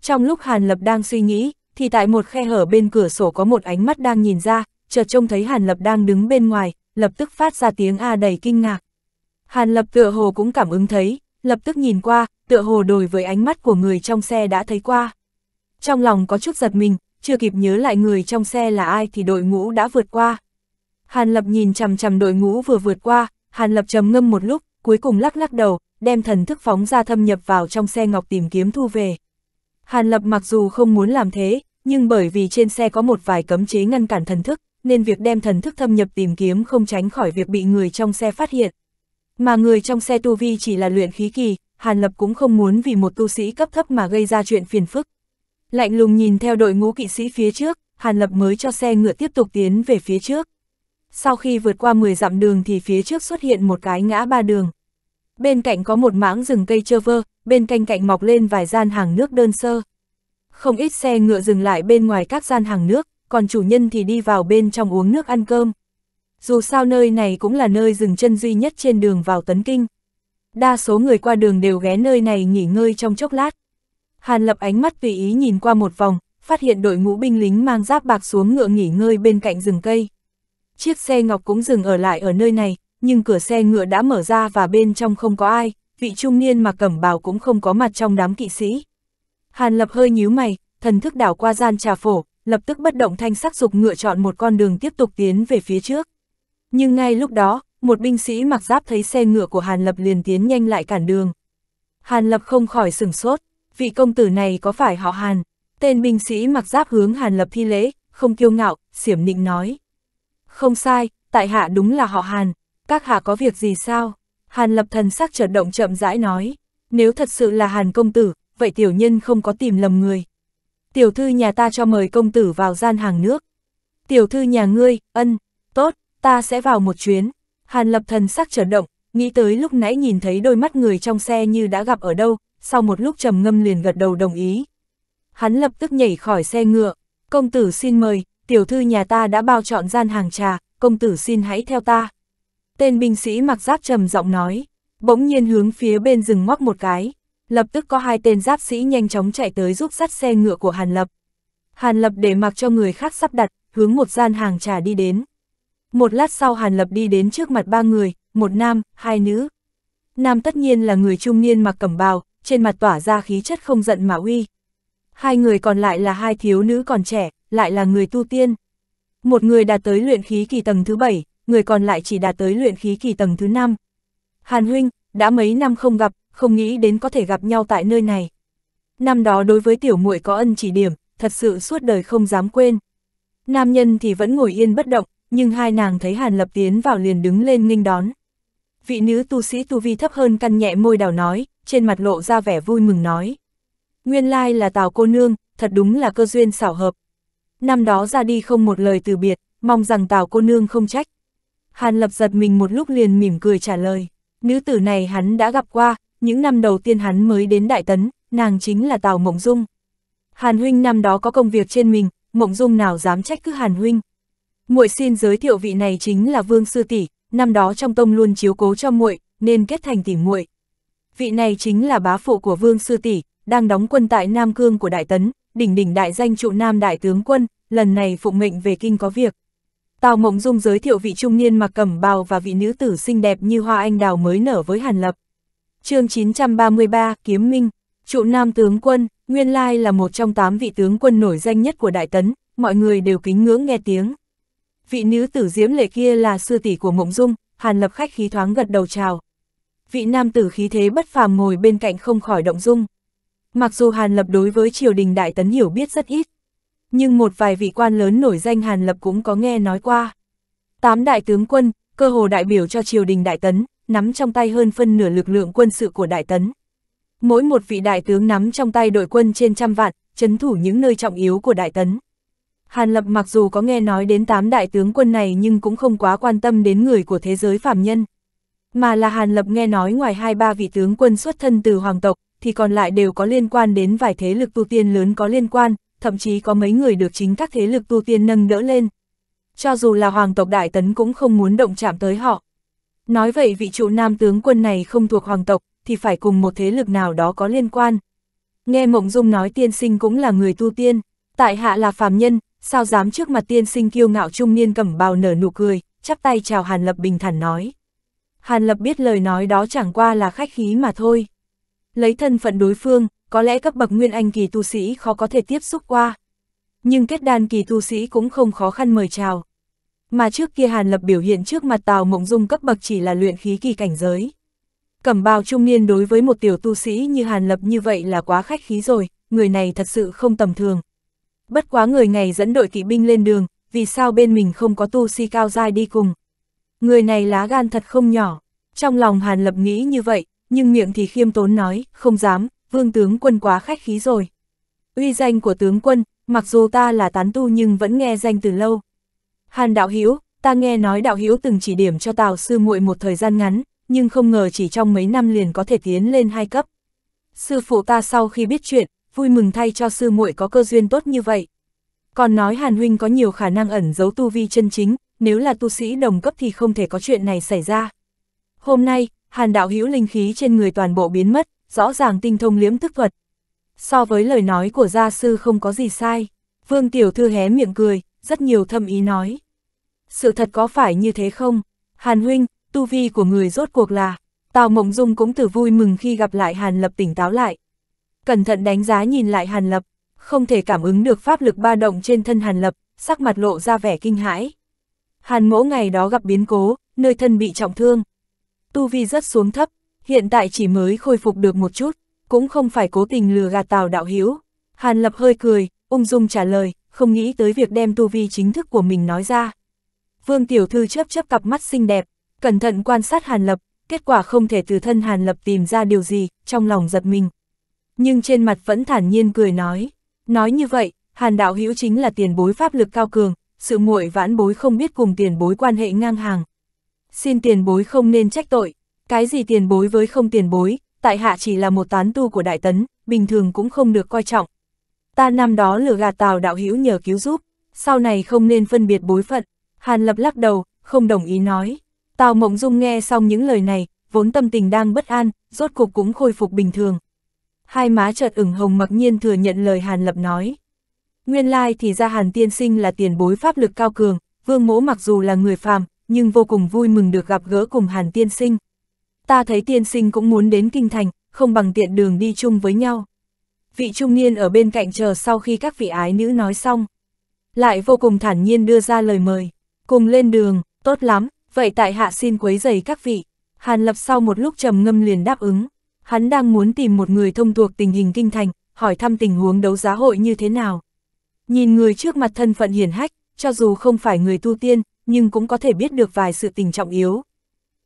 Trong lúc Hàn Lập đang suy nghĩ, thì tại một khe hở bên cửa sổ có một ánh mắt đang nhìn ra, chợt trông thấy Hàn Lập đang đứng bên ngoài, lập tức phát ra tiếng A đầy kinh ngạc. Hàn Lập tựa hồ cũng cảm ứng thấy, lập tức nhìn qua, tựa hồ đổi với ánh mắt của người trong xe đã thấy qua. Trong lòng có chút giật mình, chưa kịp nhớ lại người trong xe là ai thì đội ngũ đã vượt qua. Hàn Lập nhìn chằm chằm đội ngũ vừa vượt qua, Hàn Lập trầm ngâm một lúc, cuối cùng lắc lắc đầu, đem thần thức phóng ra thâm nhập vào trong xe ngọc tìm kiếm thu về. Hàn Lập mặc dù không muốn làm thế, nhưng bởi vì trên xe có một vài cấm chế ngăn cản thần thức, nên việc đem thần thức thâm nhập tìm kiếm không tránh khỏi việc bị người trong xe phát hiện. Mà người trong xe tu vi chỉ là luyện khí kỳ, Hàn Lập cũng không muốn vì một tu sĩ cấp thấp mà gây ra chuyện phiền phức, Lạnh lùng nhìn theo đội ngũ kỵ sĩ phía trước, Hàn Lập mới cho xe ngựa tiếp tục tiến về phía trước. Sau khi vượt qua 10 dặm đường thì phía trước xuất hiện một cái ngã ba đường. Bên cạnh có một mảng rừng cây trơ vơ, bên cạnh cạnh mọc lên vài gian hàng nước đơn sơ. Không ít xe ngựa dừng lại bên ngoài các gian hàng nước, còn chủ nhân thì đi vào bên trong uống nước ăn cơm. Dù sao nơi này cũng là nơi dừng chân duy nhất trên đường vào Tấn Kinh. Đa số người qua đường đều ghé nơi này nghỉ ngơi trong chốc lát. Hàn Lập ánh mắt tùy ý nhìn qua một vòng, phát hiện đội ngũ binh lính mang giáp bạc xuống ngựa nghỉ ngơi bên cạnh rừng cây. Chiếc xe ngọc cũng dừng ở lại ở nơi này, nhưng cửa xe ngựa đã mở ra và bên trong không có ai, vị trung niên mà cẩm bào cũng không có mặt trong đám kỵ sĩ. Hàn Lập hơi nhíu mày, thần thức đảo qua gian trà phổ, lập tức bất động thanh sắc dục ngựa chọn một con đường tiếp tục tiến về phía trước. Nhưng ngay lúc đó, một binh sĩ mặc giáp thấy xe ngựa của Hàn Lập liền tiến nhanh lại cản đường. Hàn Lập không khỏi sửng sốt, vị công tử này có phải họ Hàn? Tên binh sĩ mặc giáp hướng Hàn Lập thi lễ, không kiêu ngạo, xiểm nịnh nói. Không sai, tại hạ đúng là họ Hàn, các hạ có việc gì sao? Hàn Lập thần sắc chợt động chậm rãi nói, nếu thật sự là Hàn công tử, vậy tiểu nhân không có tìm lầm người. Tiểu thư nhà ta cho mời công tử vào gian hàng nước. Tiểu thư nhà ngươi, ân, tốt, ta sẽ vào một chuyến. Hàn Lập thần sắc chợt động, nghĩ tới lúc nãy nhìn thấy đôi mắt người trong xe như đã gặp ở đâu, sau một lúc trầm ngâm liền gật đầu đồng ý. Hắn lập tức nhảy khỏi xe ngựa, công tử xin mời, tiểu thư nhà ta đã bao chọn gian hàng trà, công tử xin hãy theo ta. Tên binh sĩ mặc giáp trầm giọng nói, bỗng nhiên hướng phía bên rừng ngoắc một cái, lập tức có hai tên giáp sĩ nhanh chóng chạy tới giúp dắt xe ngựa của Hàn Lập. Hàn Lập để mặc cho người khác sắp đặt, hướng một gian hàng trà đi đến. Một lát sau Hàn Lập đi đến trước mặt ba người, một nam, hai nữ. Nam tất nhiên là người trung niên mặc cẩm bào, trên mặt tỏa ra khí chất không giận mà uy. Hai người còn lại là hai thiếu nữ còn trẻ, lại là người tu tiên. Một người đạt tới luyện khí kỳ tầng thứ bảy, người còn lại chỉ đạt tới luyện khí kỳ tầng thứ năm. Hàn huynh, đã mấy năm không gặp, không nghĩ đến có thể gặp nhau tại nơi này. Năm đó đối với tiểu muội có ân chỉ điểm, thật sự suốt đời không dám quên. Nam nhân thì vẫn ngồi yên bất động, nhưng hai nàng thấy Hàn Lập tiến vào liền đứng lên nghênh đón. Vị nữ tu sĩ tu vi thấp hơn căn nhẹ môi đào nói, trên mặt lộ ra vẻ vui mừng nói. Nguyên lai là Tào cô nương, thật đúng là cơ duyên xảo hợp. Năm đó ra đi không một lời từ biệt, mong rằng Tào cô nương không trách. Hàn lập giật mình một lúc liền mỉm cười trả lời. Nữ tử này hắn đã gặp qua, những năm đầu tiên hắn mới đến Đại Tấn, nàng chính là Tào Mộng Dung. Hàn huynh năm đó có công việc trên mình, Mộng Dung nào dám trách cứ Hàn huynh. Muội xin giới thiệu vị này chính là Vương sư tỷ, năm đó trong tông luôn chiếu cố cho muội, nên kết thành tỷ muội vị này chính là bá phụ của Vương Sư Tỷ, đang đóng quân tại Nam Cương của Đại Tấn, đỉnh đỉnh đại danh trụ Nam Đại Tướng Quân, lần này phụng mệnh về kinh có việc. Tào Mộng Dung giới thiệu vị trung niên mặc cẩm bào và vị nữ tử xinh đẹp như hoa anh đào mới nở với Hàn Lập. chương 933, Kiếm Minh, trụ Nam Tướng Quân, nguyên lai là một trong tám vị tướng quân nổi danh nhất của Đại Tấn, mọi người đều kính ngưỡng nghe tiếng. Vị nữ tử diễm lệ kia là sư tỷ của Mộng Dung, Hàn Lập khách khí thoáng gật đầu chào vị nam tử khí thế bất phàm ngồi bên cạnh không khỏi động dung. Mặc dù Hàn Lập đối với triều đình Đại Tấn hiểu biết rất ít, nhưng một vài vị quan lớn nổi danh Hàn Lập cũng có nghe nói qua. Tám đại tướng quân, cơ hồ đại biểu cho triều đình Đại Tấn, nắm trong tay hơn phân nửa lực lượng quân sự của Đại Tấn. Mỗi một vị đại tướng nắm trong tay đội quân trên trăm vạn, chấn thủ những nơi trọng yếu của Đại Tấn. Hàn Lập mặc dù có nghe nói đến tám đại tướng quân này nhưng cũng không quá quan tâm đến người của thế giới phàm nhân, mà là Hàn Lập nghe nói ngoài hai ba vị tướng quân xuất thân từ hoàng tộc, thì còn lại đều có liên quan đến vài thế lực tu tiên lớn có liên quan, thậm chí có mấy người được chính các thế lực tu tiên nâng đỡ lên. Cho dù là hoàng tộc đại tấn cũng không muốn động chạm tới họ. Nói vậy vị trụ nam tướng quân này không thuộc hoàng tộc, thì phải cùng một thế lực nào đó có liên quan. Nghe Mộng Dung nói tiên sinh cũng là người tu tiên, tại hạ là phàm nhân, sao dám trước mặt tiên sinh kiêu ngạo trung niên cẩm bào nở nụ cười, chắp tay chào Hàn Lập bình thản nói. Hàn Lập biết lời nói đó chẳng qua là khách khí mà thôi. Lấy thân phận đối phương, có lẽ cấp bậc nguyên anh kỳ tu sĩ khó có thể tiếp xúc qua. Nhưng kết đan kỳ tu sĩ cũng không khó khăn mời chào. Mà trước kia Hàn Lập biểu hiện trước mặt Tào Mộng Dung cấp bậc chỉ là luyện khí kỳ cảnh giới. Cẩm bào trung niên đối với một tiểu tu sĩ như Hàn Lập như vậy là quá khách khí rồi, người này thật sự không tầm thường. Bất quá người này dẫn đội kỵ binh lên đường, vì sao bên mình không có tu sĩ cao giai đi cùng. Người này lá gan thật không nhỏ. Trong lòng Hàn Lập nghĩ như vậy, nhưng miệng thì khiêm tốn nói, không dám, vương tướng quân quá khách khí rồi. Uy danh của tướng quân, mặc dù ta là tán tu nhưng vẫn nghe danh từ lâu. Hàn đạo Hiếu, ta nghe nói đạo Hiếu từng chỉ điểm cho Tào sư muội một thời gian ngắn, nhưng không ngờ chỉ trong mấy năm liền có thể tiến lên hai cấp. Sư phụ ta sau khi biết chuyện, vui mừng thay cho sư muội có cơ duyên tốt như vậy. Còn nói Hàn huynh có nhiều khả năng ẩn giấu tu vi chân chính, nếu là tu sĩ đồng cấp thì không thể có chuyện này xảy ra. Hôm nay, hàn đạo hữu linh khí trên người toàn bộ biến mất, rõ ràng tinh thông liếm thức thuật. So với lời nói của gia sư không có gì sai, vương tiểu thư hé miệng cười, rất nhiều thâm ý nói. Sự thật có phải như thế không? Hàn huynh, tu vi của người rốt cuộc là, Tào Mộng Dung cũng từ vui mừng khi gặp lại Hàn Lập tỉnh táo lại. Cẩn thận đánh giá nhìn lại Hàn Lập, không thể cảm ứng được pháp lực ba động trên thân Hàn Lập, sắc mặt lộ ra vẻ kinh hãi. Hàn mỗ ngày đó gặp biến cố, nơi thân bị trọng thương. Tu vi rất xuống thấp, hiện tại chỉ mới khôi phục được một chút, cũng không phải cố tình lừa gạt tào đạo hiếu. Hàn lập hơi cười, ung dung trả lời, không nghĩ tới việc đem tu vi chính thức của mình nói ra. Vương Tiểu Thư chớp chớp cặp mắt xinh đẹp, cẩn thận quan sát Hàn Lập, kết quả không thể từ thân Hàn Lập tìm ra điều gì, trong lòng giật mình. Nhưng trên mặt vẫn thản nhiên cười nói, nói như vậy, Hàn Đạo Hữu chính là tiền bối pháp lực cao cường, sự muội vãn bối không biết cùng tiền bối quan hệ ngang hàng. Xin tiền bối không nên trách tội, cái gì tiền bối với không tiền bối, tại hạ chỉ là một tán tu của đại tấn, bình thường cũng không được coi trọng. Ta năm đó lừa gạt tào đạo hữu nhờ cứu giúp, sau này không nên phân biệt bối phận. Hàn lập lắc đầu, không đồng ý nói. Tào mộng dung nghe xong những lời này, vốn tâm tình đang bất an, rốt cuộc cũng khôi phục bình thường. Hai má chợt ửng hồng mặc nhiên thừa nhận lời Hàn lập nói. Nguyên lai thì ra Hàn Tiên Sinh là tiền bối pháp lực cao cường, Vương Mỗ mặc dù là người phàm, nhưng vô cùng vui mừng được gặp gỡ cùng Hàn Tiên Sinh. Ta thấy Tiên Sinh cũng muốn đến Kinh Thành, không bằng tiện đường đi chung với nhau. Vị trung niên ở bên cạnh chờ sau khi các vị ái nữ nói xong. Lại vô cùng thản nhiên đưa ra lời mời, cùng lên đường, tốt lắm, vậy tại hạ xin quấy giày các vị. Hàn Lập sau một lúc trầm ngâm liền đáp ứng, hắn đang muốn tìm một người thông thuộc tình hình Kinh Thành, hỏi thăm tình huống đấu giá hội như thế nào. Nhìn người trước mặt thân phận hiển hách, cho dù không phải người tu tiên, nhưng cũng có thể biết được vài sự tình trọng yếu.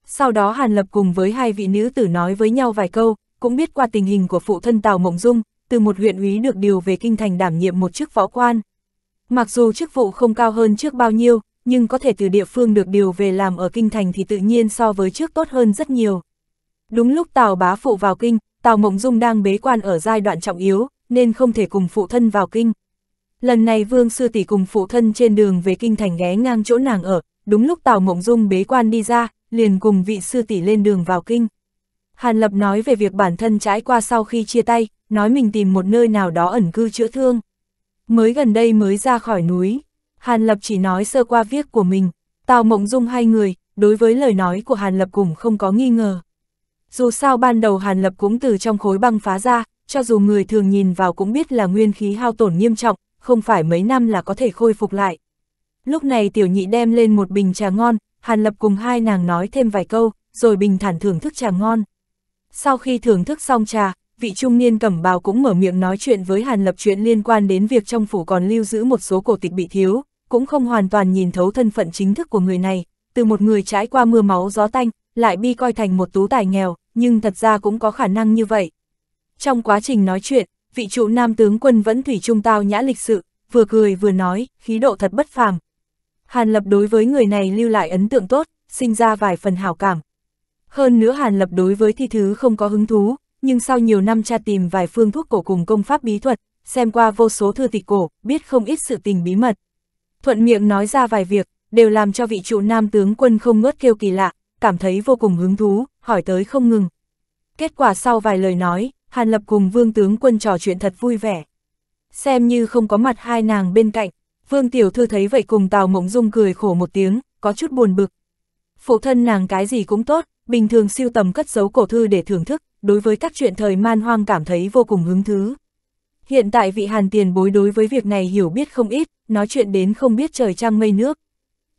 Sau đó Hàn Lập cùng với hai vị nữ tử nói với nhau vài câu, cũng biết qua tình hình của phụ thân Tào Mộng Dung, từ một huyện úy được điều về kinh thành đảm nhiệm một chức võ quan. Mặc dù chức vụ không cao hơn trước bao nhiêu, nhưng có thể từ địa phương được điều về làm ở kinh thành thì tự nhiên so với trước tốt hơn rất nhiều. Đúng lúc Tào bá phụ vào kinh, Tào Mộng Dung đang bế quan ở giai đoạn trọng yếu, nên không thể cùng phụ thân vào kinh. Lần này Vương Sư Tỷ cùng phụ thân trên đường về Kinh Thành ghé ngang chỗ nàng ở, đúng lúc Tào Mộng Dung bế quan đi ra, liền cùng vị Sư Tỷ lên đường vào Kinh. Hàn Lập nói về việc bản thân trải qua sau khi chia tay, nói mình tìm một nơi nào đó ẩn cư chữa thương. Mới gần đây mới ra khỏi núi, Hàn Lập chỉ nói sơ qua viết của mình, Tào Mộng Dung hai người, đối với lời nói của Hàn Lập cũng không có nghi ngờ. Dù sao ban đầu Hàn Lập cũng từ trong khối băng phá ra, cho dù người thường nhìn vào cũng biết là nguyên khí hao tổn nghiêm trọng, không phải mấy năm là có thể khôi phục lại. Lúc này tiểu nhị đem lên một bình trà ngon, Hàn Lập cùng hai nàng nói thêm vài câu, rồi bình thản thưởng thức trà ngon. Sau khi thưởng thức xong trà, vị trung niên cẩm bào cũng mở miệng nói chuyện với Hàn Lập chuyện liên quan đến việc trong phủ còn lưu giữ một số cổ tịch bị thiếu, cũng không hoàn toàn nhìn thấu thân phận chính thức của người này, từ một người trải qua mưa máu gió tanh, lại bi coi thành một tú tài nghèo, nhưng thật ra cũng có khả năng như vậy. Trong quá trình nói chuyện, vị trụ nam tướng quân vẫn thủy trung tao nhã lịch sự, vừa cười vừa nói, khí độ thật bất phàm. Hàn Lập đối với người này lưu lại ấn tượng tốt, sinh ra vài phần hảo cảm. Hơn nữa Hàn Lập đối với thi thứ không có hứng thú, nhưng sau nhiều năm tra tìm vài phương thuốc cổ cùng công pháp bí thuật, xem qua vô số thư tịch cổ, biết không ít sự tình bí mật. Thuận miệng nói ra vài việc, đều làm cho vị trụ nam tướng quân không ngớt kêu kỳ lạ, cảm thấy vô cùng hứng thú, hỏi tới không ngừng. Kết quả sau vài lời nói, Hàn Lập cùng vương tướng quân trò chuyện thật vui vẻ. Xem như không có mặt hai nàng bên cạnh, vương tiểu thư thấy vậy cùng Tào Mộng Dung cười khổ một tiếng, có chút buồn bực. Phụ thân nàng cái gì cũng tốt, bình thường siêu tầm cất giấu cổ thư để thưởng thức, đối với các chuyện thời man hoang cảm thấy vô cùng hứng thú. Hiện tại vị hàn tiền bối đối với việc này hiểu biết không ít, nói chuyện đến không biết trời trăng mây nước.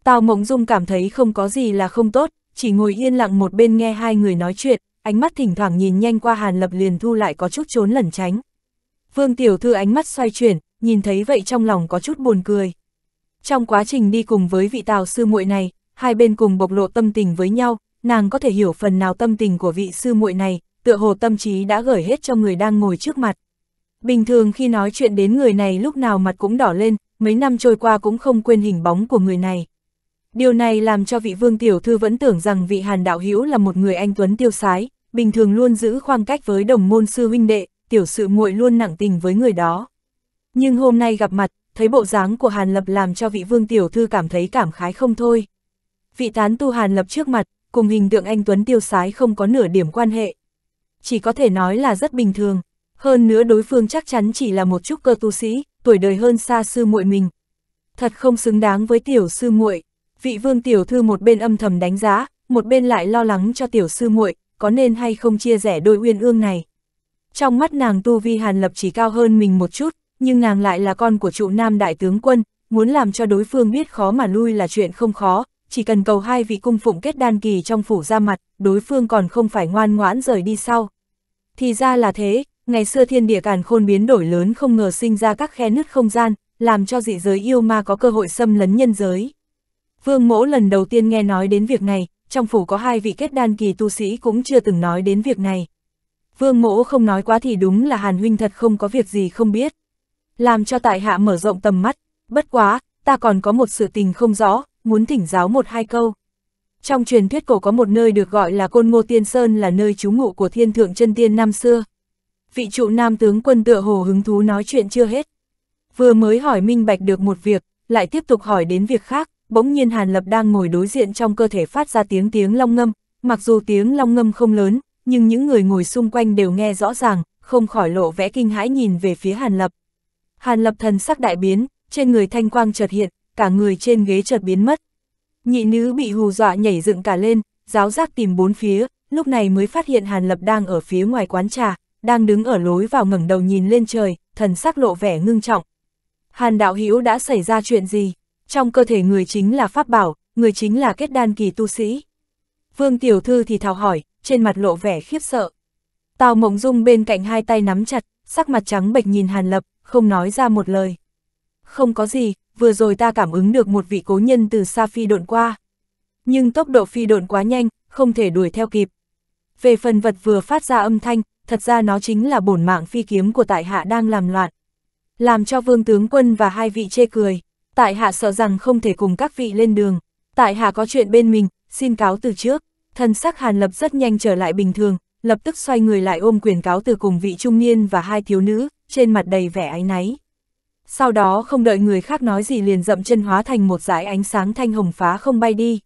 Tào Mộng Dung cảm thấy không có gì là không tốt, chỉ ngồi yên lặng một bên nghe hai người nói chuyện, ánh mắt thỉnh thoảng nhìn nhanh qua Hàn Lập liền thu lại có chút trốn lẩn tránh. Vương Tiểu Thư ánh mắt xoay chuyển, nhìn thấy vậy trong lòng có chút buồn cười. Trong quá trình đi cùng với vị tào sư muội này, hai bên cùng bộc lộ tâm tình với nhau, nàng có thể hiểu phần nào tâm tình của vị sư muội này, tựa hồ tâm trí đã gửi hết cho người đang ngồi trước mặt. Bình thường khi nói chuyện đến người này lúc nào mặt cũng đỏ lên, mấy năm trôi qua cũng không quên hình bóng của người này. Điều này làm cho vị vương tiểu thư vẫn tưởng rằng vị hàn đạo hữu là một người anh tuấn tiêu sái, bình thường luôn giữ khoảng cách với đồng môn sư huynh đệ, tiểu sự muội luôn nặng tình với người đó. Nhưng hôm nay gặp mặt, thấy bộ dáng của Hàn Lập làm cho vị vương tiểu thư cảm thấy cảm khái không thôi. Vị tán tu Hàn Lập trước mặt, cùng hình tượng anh Tuấn tiêu sái không có nửa điểm quan hệ. Chỉ có thể nói là rất bình thường, hơn nữa đối phương chắc chắn chỉ là một chút cơ tu sĩ, tuổi đời hơn xa sư muội mình. Thật không xứng đáng với tiểu sư muội. Vị vương tiểu thư một bên âm thầm đánh giá, một bên lại lo lắng cho tiểu sư muội, có nên hay không chia rẽ đôi uyên ương này. Trong mắt nàng tu vi Hàn Lập chỉ cao hơn mình một chút, nhưng nàng lại là con của trụ nam đại tướng quân, muốn làm cho đối phương biết khó mà lui là chuyện không khó, chỉ cần cầu hai vị cung phụng kết đan kỳ trong phủ ra mặt, đối phương còn không phải ngoan ngoãn rời đi sau. Thì ra là thế, ngày xưa thiên địa càn khôn biến đổi lớn không ngờ sinh ra các khe nứt không gian, làm cho dị giới yêu ma có cơ hội xâm lấn nhân giới. Vương mỗ lần đầu tiên nghe nói đến việc này, trong phủ có hai vị kết đan kỳ tu sĩ cũng chưa từng nói đến việc này. Vương mỗ không nói quá thì đúng là Hàn Huynh thật không có việc gì không biết. Làm cho tại hạ mở rộng tầm mắt, bất quá, ta còn có một sự tình không rõ, muốn thỉnh giáo một hai câu. Trong truyền thuyết cổ có một nơi được gọi là Côn Ngô Tiên Sơn là nơi trú ngụ của thiên thượng chân tiên năm xưa. Vị trụ nam tướng quân tựa hồ hứng thú nói chuyện chưa hết. Vừa mới hỏi minh bạch được một việc, lại tiếp tục hỏi đến việc khác bỗng nhiên Hàn Lập đang ngồi đối diện trong cơ thể phát ra tiếng tiếng long ngâm, mặc dù tiếng long ngâm không lớn, nhưng những người ngồi xung quanh đều nghe rõ ràng, không khỏi lộ vẽ kinh hãi nhìn về phía Hàn Lập. Hàn Lập thần sắc đại biến, trên người thanh quang chợt hiện, cả người trên ghế chợt biến mất. Nhị nữ bị hù dọa nhảy dựng cả lên, giáo giác tìm bốn phía, lúc này mới phát hiện Hàn Lập đang ở phía ngoài quán trà, đang đứng ở lối vào ngẩng đầu nhìn lên trời, thần sắc lộ vẻ ngưng trọng. Hàn đạo hữu đã xảy ra chuyện gì? trong cơ thể người chính là pháp bảo, người chính là kết đan kỳ tu sĩ. Vương Tiểu Thư thì thào hỏi, trên mặt lộ vẻ khiếp sợ. Tào Mộng Dung bên cạnh hai tay nắm chặt, sắc mặt trắng bệch nhìn Hàn Lập, không nói ra một lời. Không có gì, vừa rồi ta cảm ứng được một vị cố nhân từ xa phi độn qua. Nhưng tốc độ phi độn quá nhanh, không thể đuổi theo kịp. Về phần vật vừa phát ra âm thanh, thật ra nó chính là bổn mạng phi kiếm của tại hạ đang làm loạn. Làm cho vương tướng quân và hai vị chê cười tại hạ sợ rằng không thể cùng các vị lên đường, tại hạ có chuyện bên mình, xin cáo từ trước. Thân sắc Hàn Lập rất nhanh trở lại bình thường, lập tức xoay người lại ôm quyền cáo từ cùng vị trung niên và hai thiếu nữ, trên mặt đầy vẻ áy náy. Sau đó không đợi người khác nói gì liền dậm chân hóa thành một dải ánh sáng thanh hồng phá không bay đi.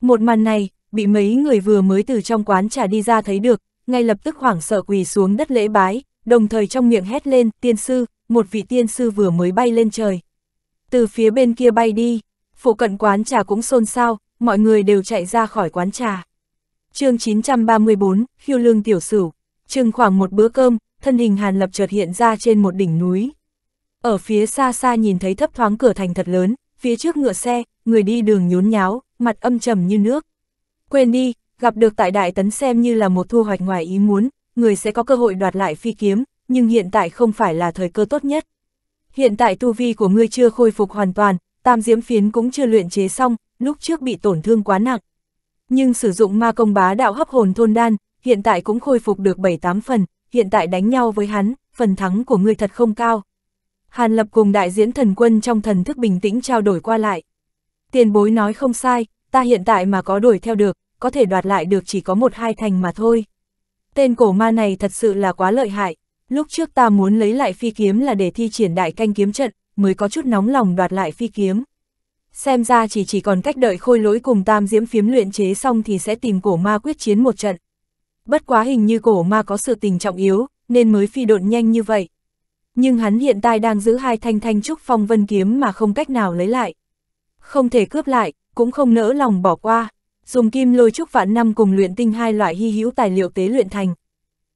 Một màn này, bị mấy người vừa mới từ trong quán trà đi ra thấy được, ngay lập tức hoảng sợ quỳ xuống đất lễ bái, đồng thời trong miệng hét lên, tiên sư, một vị tiên sư vừa mới bay lên trời từ phía bên kia bay đi, phụ cận quán trà cũng xôn xao, mọi người đều chạy ra khỏi quán trà. chương 934, khiêu lương tiểu sửu, chừng khoảng một bữa cơm, thân hình Hàn Lập chợt hiện ra trên một đỉnh núi. Ở phía xa xa nhìn thấy thấp thoáng cửa thành thật lớn, phía trước ngựa xe, người đi đường nhốn nháo, mặt âm trầm như nước. Quên đi, gặp được tại Đại Tấn xem như là một thu hoạch ngoài ý muốn, người sẽ có cơ hội đoạt lại phi kiếm, nhưng hiện tại không phải là thời cơ tốt nhất hiện tại tu vi của ngươi chưa khôi phục hoàn toàn, tam diễm phiến cũng chưa luyện chế xong, lúc trước bị tổn thương quá nặng. Nhưng sử dụng ma công bá đạo hấp hồn thôn đan, hiện tại cũng khôi phục được 7-8 phần, hiện tại đánh nhau với hắn, phần thắng của ngươi thật không cao. Hàn Lập cùng đại diễn thần quân trong thần thức bình tĩnh trao đổi qua lại. Tiền bối nói không sai, ta hiện tại mà có đổi theo được, có thể đoạt lại được chỉ có một hai thành mà thôi. Tên cổ ma này thật sự là quá lợi hại, lúc trước ta muốn lấy lại phi kiếm là để thi triển đại canh kiếm trận, mới có chút nóng lòng đoạt lại phi kiếm. Xem ra chỉ chỉ còn cách đợi khôi lỗi cùng tam diễm phiếm luyện chế xong thì sẽ tìm cổ ma quyết chiến một trận. Bất quá hình như cổ ma có sự tình trọng yếu, nên mới phi độn nhanh như vậy. Nhưng hắn hiện tại đang giữ hai thanh thanh trúc phong vân kiếm mà không cách nào lấy lại. Không thể cướp lại, cũng không nỡ lòng bỏ qua. Dùng kim lôi trúc vạn năm cùng luyện tinh hai loại hy hữu tài liệu tế luyện thành,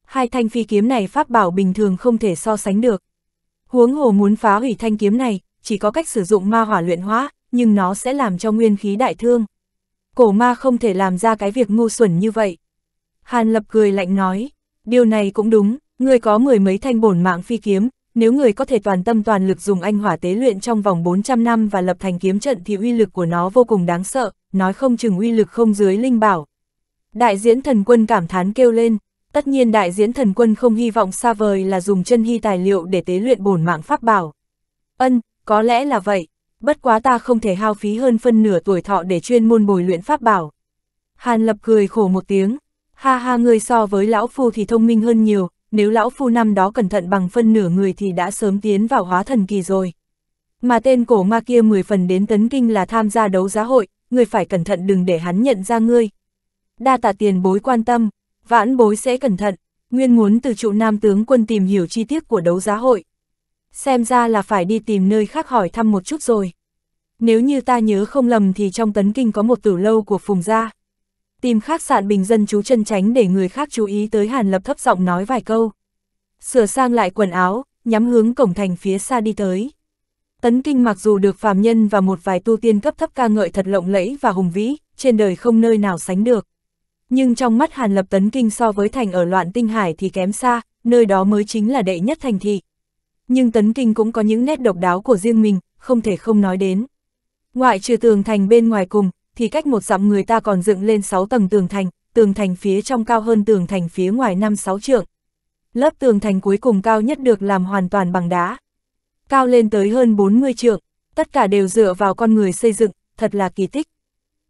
hai thanh phi kiếm này pháp bảo bình thường không thể so sánh được. Huống hồ muốn phá hủy thanh kiếm này, chỉ có cách sử dụng ma hỏa luyện hóa, nhưng nó sẽ làm cho nguyên khí đại thương. Cổ ma không thể làm ra cái việc ngu xuẩn như vậy. Hàn Lập cười lạnh nói, điều này cũng đúng, người có mười mấy thanh bổn mạng phi kiếm, nếu người có thể toàn tâm toàn lực dùng anh hỏa tế luyện trong vòng 400 năm và lập thành kiếm trận thì uy lực của nó vô cùng đáng sợ, nói không chừng uy lực không dưới linh bảo. Đại diễn thần quân cảm thán kêu lên, Tất nhiên đại diễn thần quân không hy vọng xa vời là dùng chân hy tài liệu để tế luyện bổn mạng pháp bảo. Ân, có lẽ là vậy, bất quá ta không thể hao phí hơn phân nửa tuổi thọ để chuyên môn bồi luyện pháp bảo. Hàn lập cười khổ một tiếng, ha ha người so với lão phu thì thông minh hơn nhiều, nếu lão phu năm đó cẩn thận bằng phân nửa người thì đã sớm tiến vào hóa thần kỳ rồi. Mà tên cổ ma kia 10 phần đến tấn kinh là tham gia đấu giá hội, người phải cẩn thận đừng để hắn nhận ra ngươi. Đa tạ tiền bối quan tâm, Vãn bối sẽ cẩn thận, nguyên muốn từ trụ nam tướng quân tìm hiểu chi tiết của đấu giá hội. Xem ra là phải đi tìm nơi khác hỏi thăm một chút rồi. Nếu như ta nhớ không lầm thì trong tấn kinh có một tử lâu của Phùng Gia. Tìm khác sạn bình dân chú chân tránh để người khác chú ý tới Hàn Lập thấp giọng nói vài câu. Sửa sang lại quần áo, nhắm hướng cổng thành phía xa đi tới. Tấn Kinh mặc dù được phàm nhân và một vài tu tiên cấp thấp ca ngợi thật lộng lẫy và hùng vĩ, trên đời không nơi nào sánh được nhưng trong mắt Hàn Lập Tấn Kinh so với thành ở loạn tinh hải thì kém xa, nơi đó mới chính là đệ nhất thành thị. Nhưng Tấn Kinh cũng có những nét độc đáo của riêng mình, không thể không nói đến. Ngoại trừ tường thành bên ngoài cùng, thì cách một dặm người ta còn dựng lên 6 tầng tường thành, tường thành phía trong cao hơn tường thành phía ngoài 5-6 trượng. Lớp tường thành cuối cùng cao nhất được làm hoàn toàn bằng đá. Cao lên tới hơn 40 trượng, tất cả đều dựa vào con người xây dựng, thật là kỳ tích.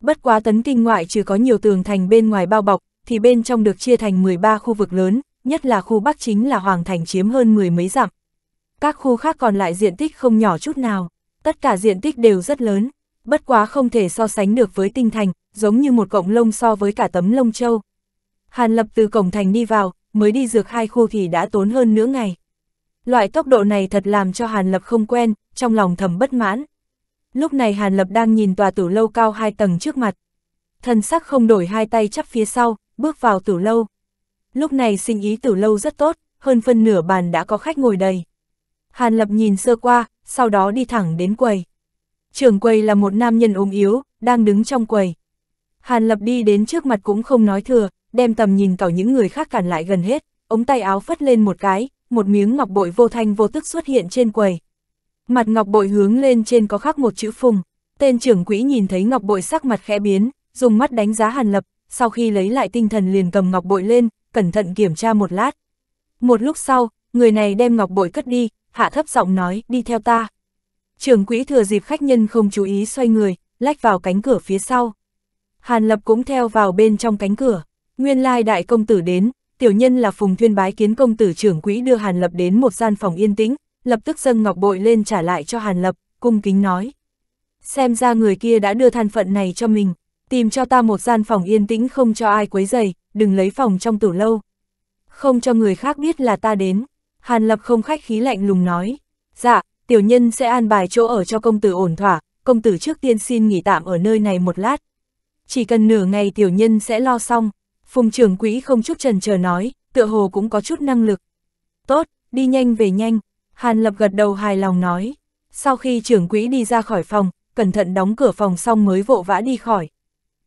Bất quá tấn kinh ngoại trừ có nhiều tường thành bên ngoài bao bọc, thì bên trong được chia thành 13 khu vực lớn, nhất là khu Bắc chính là Hoàng Thành chiếm hơn mười mấy dặm. Các khu khác còn lại diện tích không nhỏ chút nào, tất cả diện tích đều rất lớn, bất quá không thể so sánh được với tinh thành, giống như một cọng lông so với cả tấm lông châu. Hàn Lập từ cổng thành đi vào, mới đi dược hai khu thì đã tốn hơn nửa ngày. Loại tốc độ này thật làm cho Hàn Lập không quen, trong lòng thầm bất mãn lúc này Hàn Lập đang nhìn tòa tử lâu cao hai tầng trước mặt. Thần sắc không đổi hai tay chắp phía sau, bước vào tử lâu. Lúc này sinh ý tử lâu rất tốt, hơn phân nửa bàn đã có khách ngồi đầy. Hàn Lập nhìn sơ qua, sau đó đi thẳng đến quầy. Trường quầy là một nam nhân ốm yếu, đang đứng trong quầy. Hàn Lập đi đến trước mặt cũng không nói thừa, đem tầm nhìn cảo những người khác cản lại gần hết, ống tay áo phất lên một cái, một miếng ngọc bội vô thanh vô tức xuất hiện trên quầy. Mặt ngọc bội hướng lên trên có khắc một chữ phùng. Tên trưởng quỹ nhìn thấy ngọc bội sắc mặt khẽ biến, dùng mắt đánh giá Hàn Lập, sau khi lấy lại tinh thần liền cầm ngọc bội lên, cẩn thận kiểm tra một lát. Một lúc sau, người này đem ngọc bội cất đi, hạ thấp giọng nói, đi theo ta. Trưởng quỹ thừa dịp khách nhân không chú ý xoay người, lách vào cánh cửa phía sau. Hàn Lập cũng theo vào bên trong cánh cửa. Nguyên lai đại công tử đến, tiểu nhân là Phùng Thuyên bái kiến công tử trưởng quỹ đưa Hàn Lập đến một gian phòng yên tĩnh, lập tức dâng ngọc bội lên trả lại cho Hàn Lập, cung kính nói. Xem ra người kia đã đưa thân phận này cho mình, tìm cho ta một gian phòng yên tĩnh không cho ai quấy dày, đừng lấy phòng trong tủ lâu. Không cho người khác biết là ta đến, Hàn Lập không khách khí lạnh lùng nói. Dạ, tiểu nhân sẽ an bài chỗ ở cho công tử ổn thỏa, công tử trước tiên xin nghỉ tạm ở nơi này một lát. Chỉ cần nửa ngày tiểu nhân sẽ lo xong, phùng trưởng quỹ không chút trần chờ nói, tựa hồ cũng có chút năng lực. Tốt, đi nhanh về nhanh, Hàn Lập gật đầu hài lòng nói. Sau khi trưởng quỹ đi ra khỏi phòng, cẩn thận đóng cửa phòng xong mới vộ vã đi khỏi.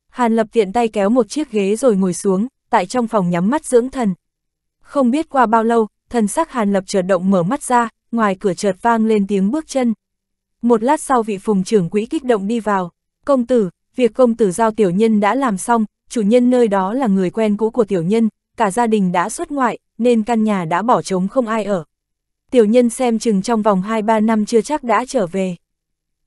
Hàn Lập tiện tay kéo một chiếc ghế rồi ngồi xuống, tại trong phòng nhắm mắt dưỡng thần. Không biết qua bao lâu, thần sắc Hàn Lập chợt động mở mắt ra, ngoài cửa chợt vang lên tiếng bước chân. Một lát sau vị phùng trưởng quỹ kích động đi vào, công tử, việc công tử giao tiểu nhân đã làm xong, chủ nhân nơi đó là người quen cũ của tiểu nhân, cả gia đình đã xuất ngoại, nên căn nhà đã bỏ trống không ai ở tiểu nhân xem chừng trong vòng 2-3 năm chưa chắc đã trở về.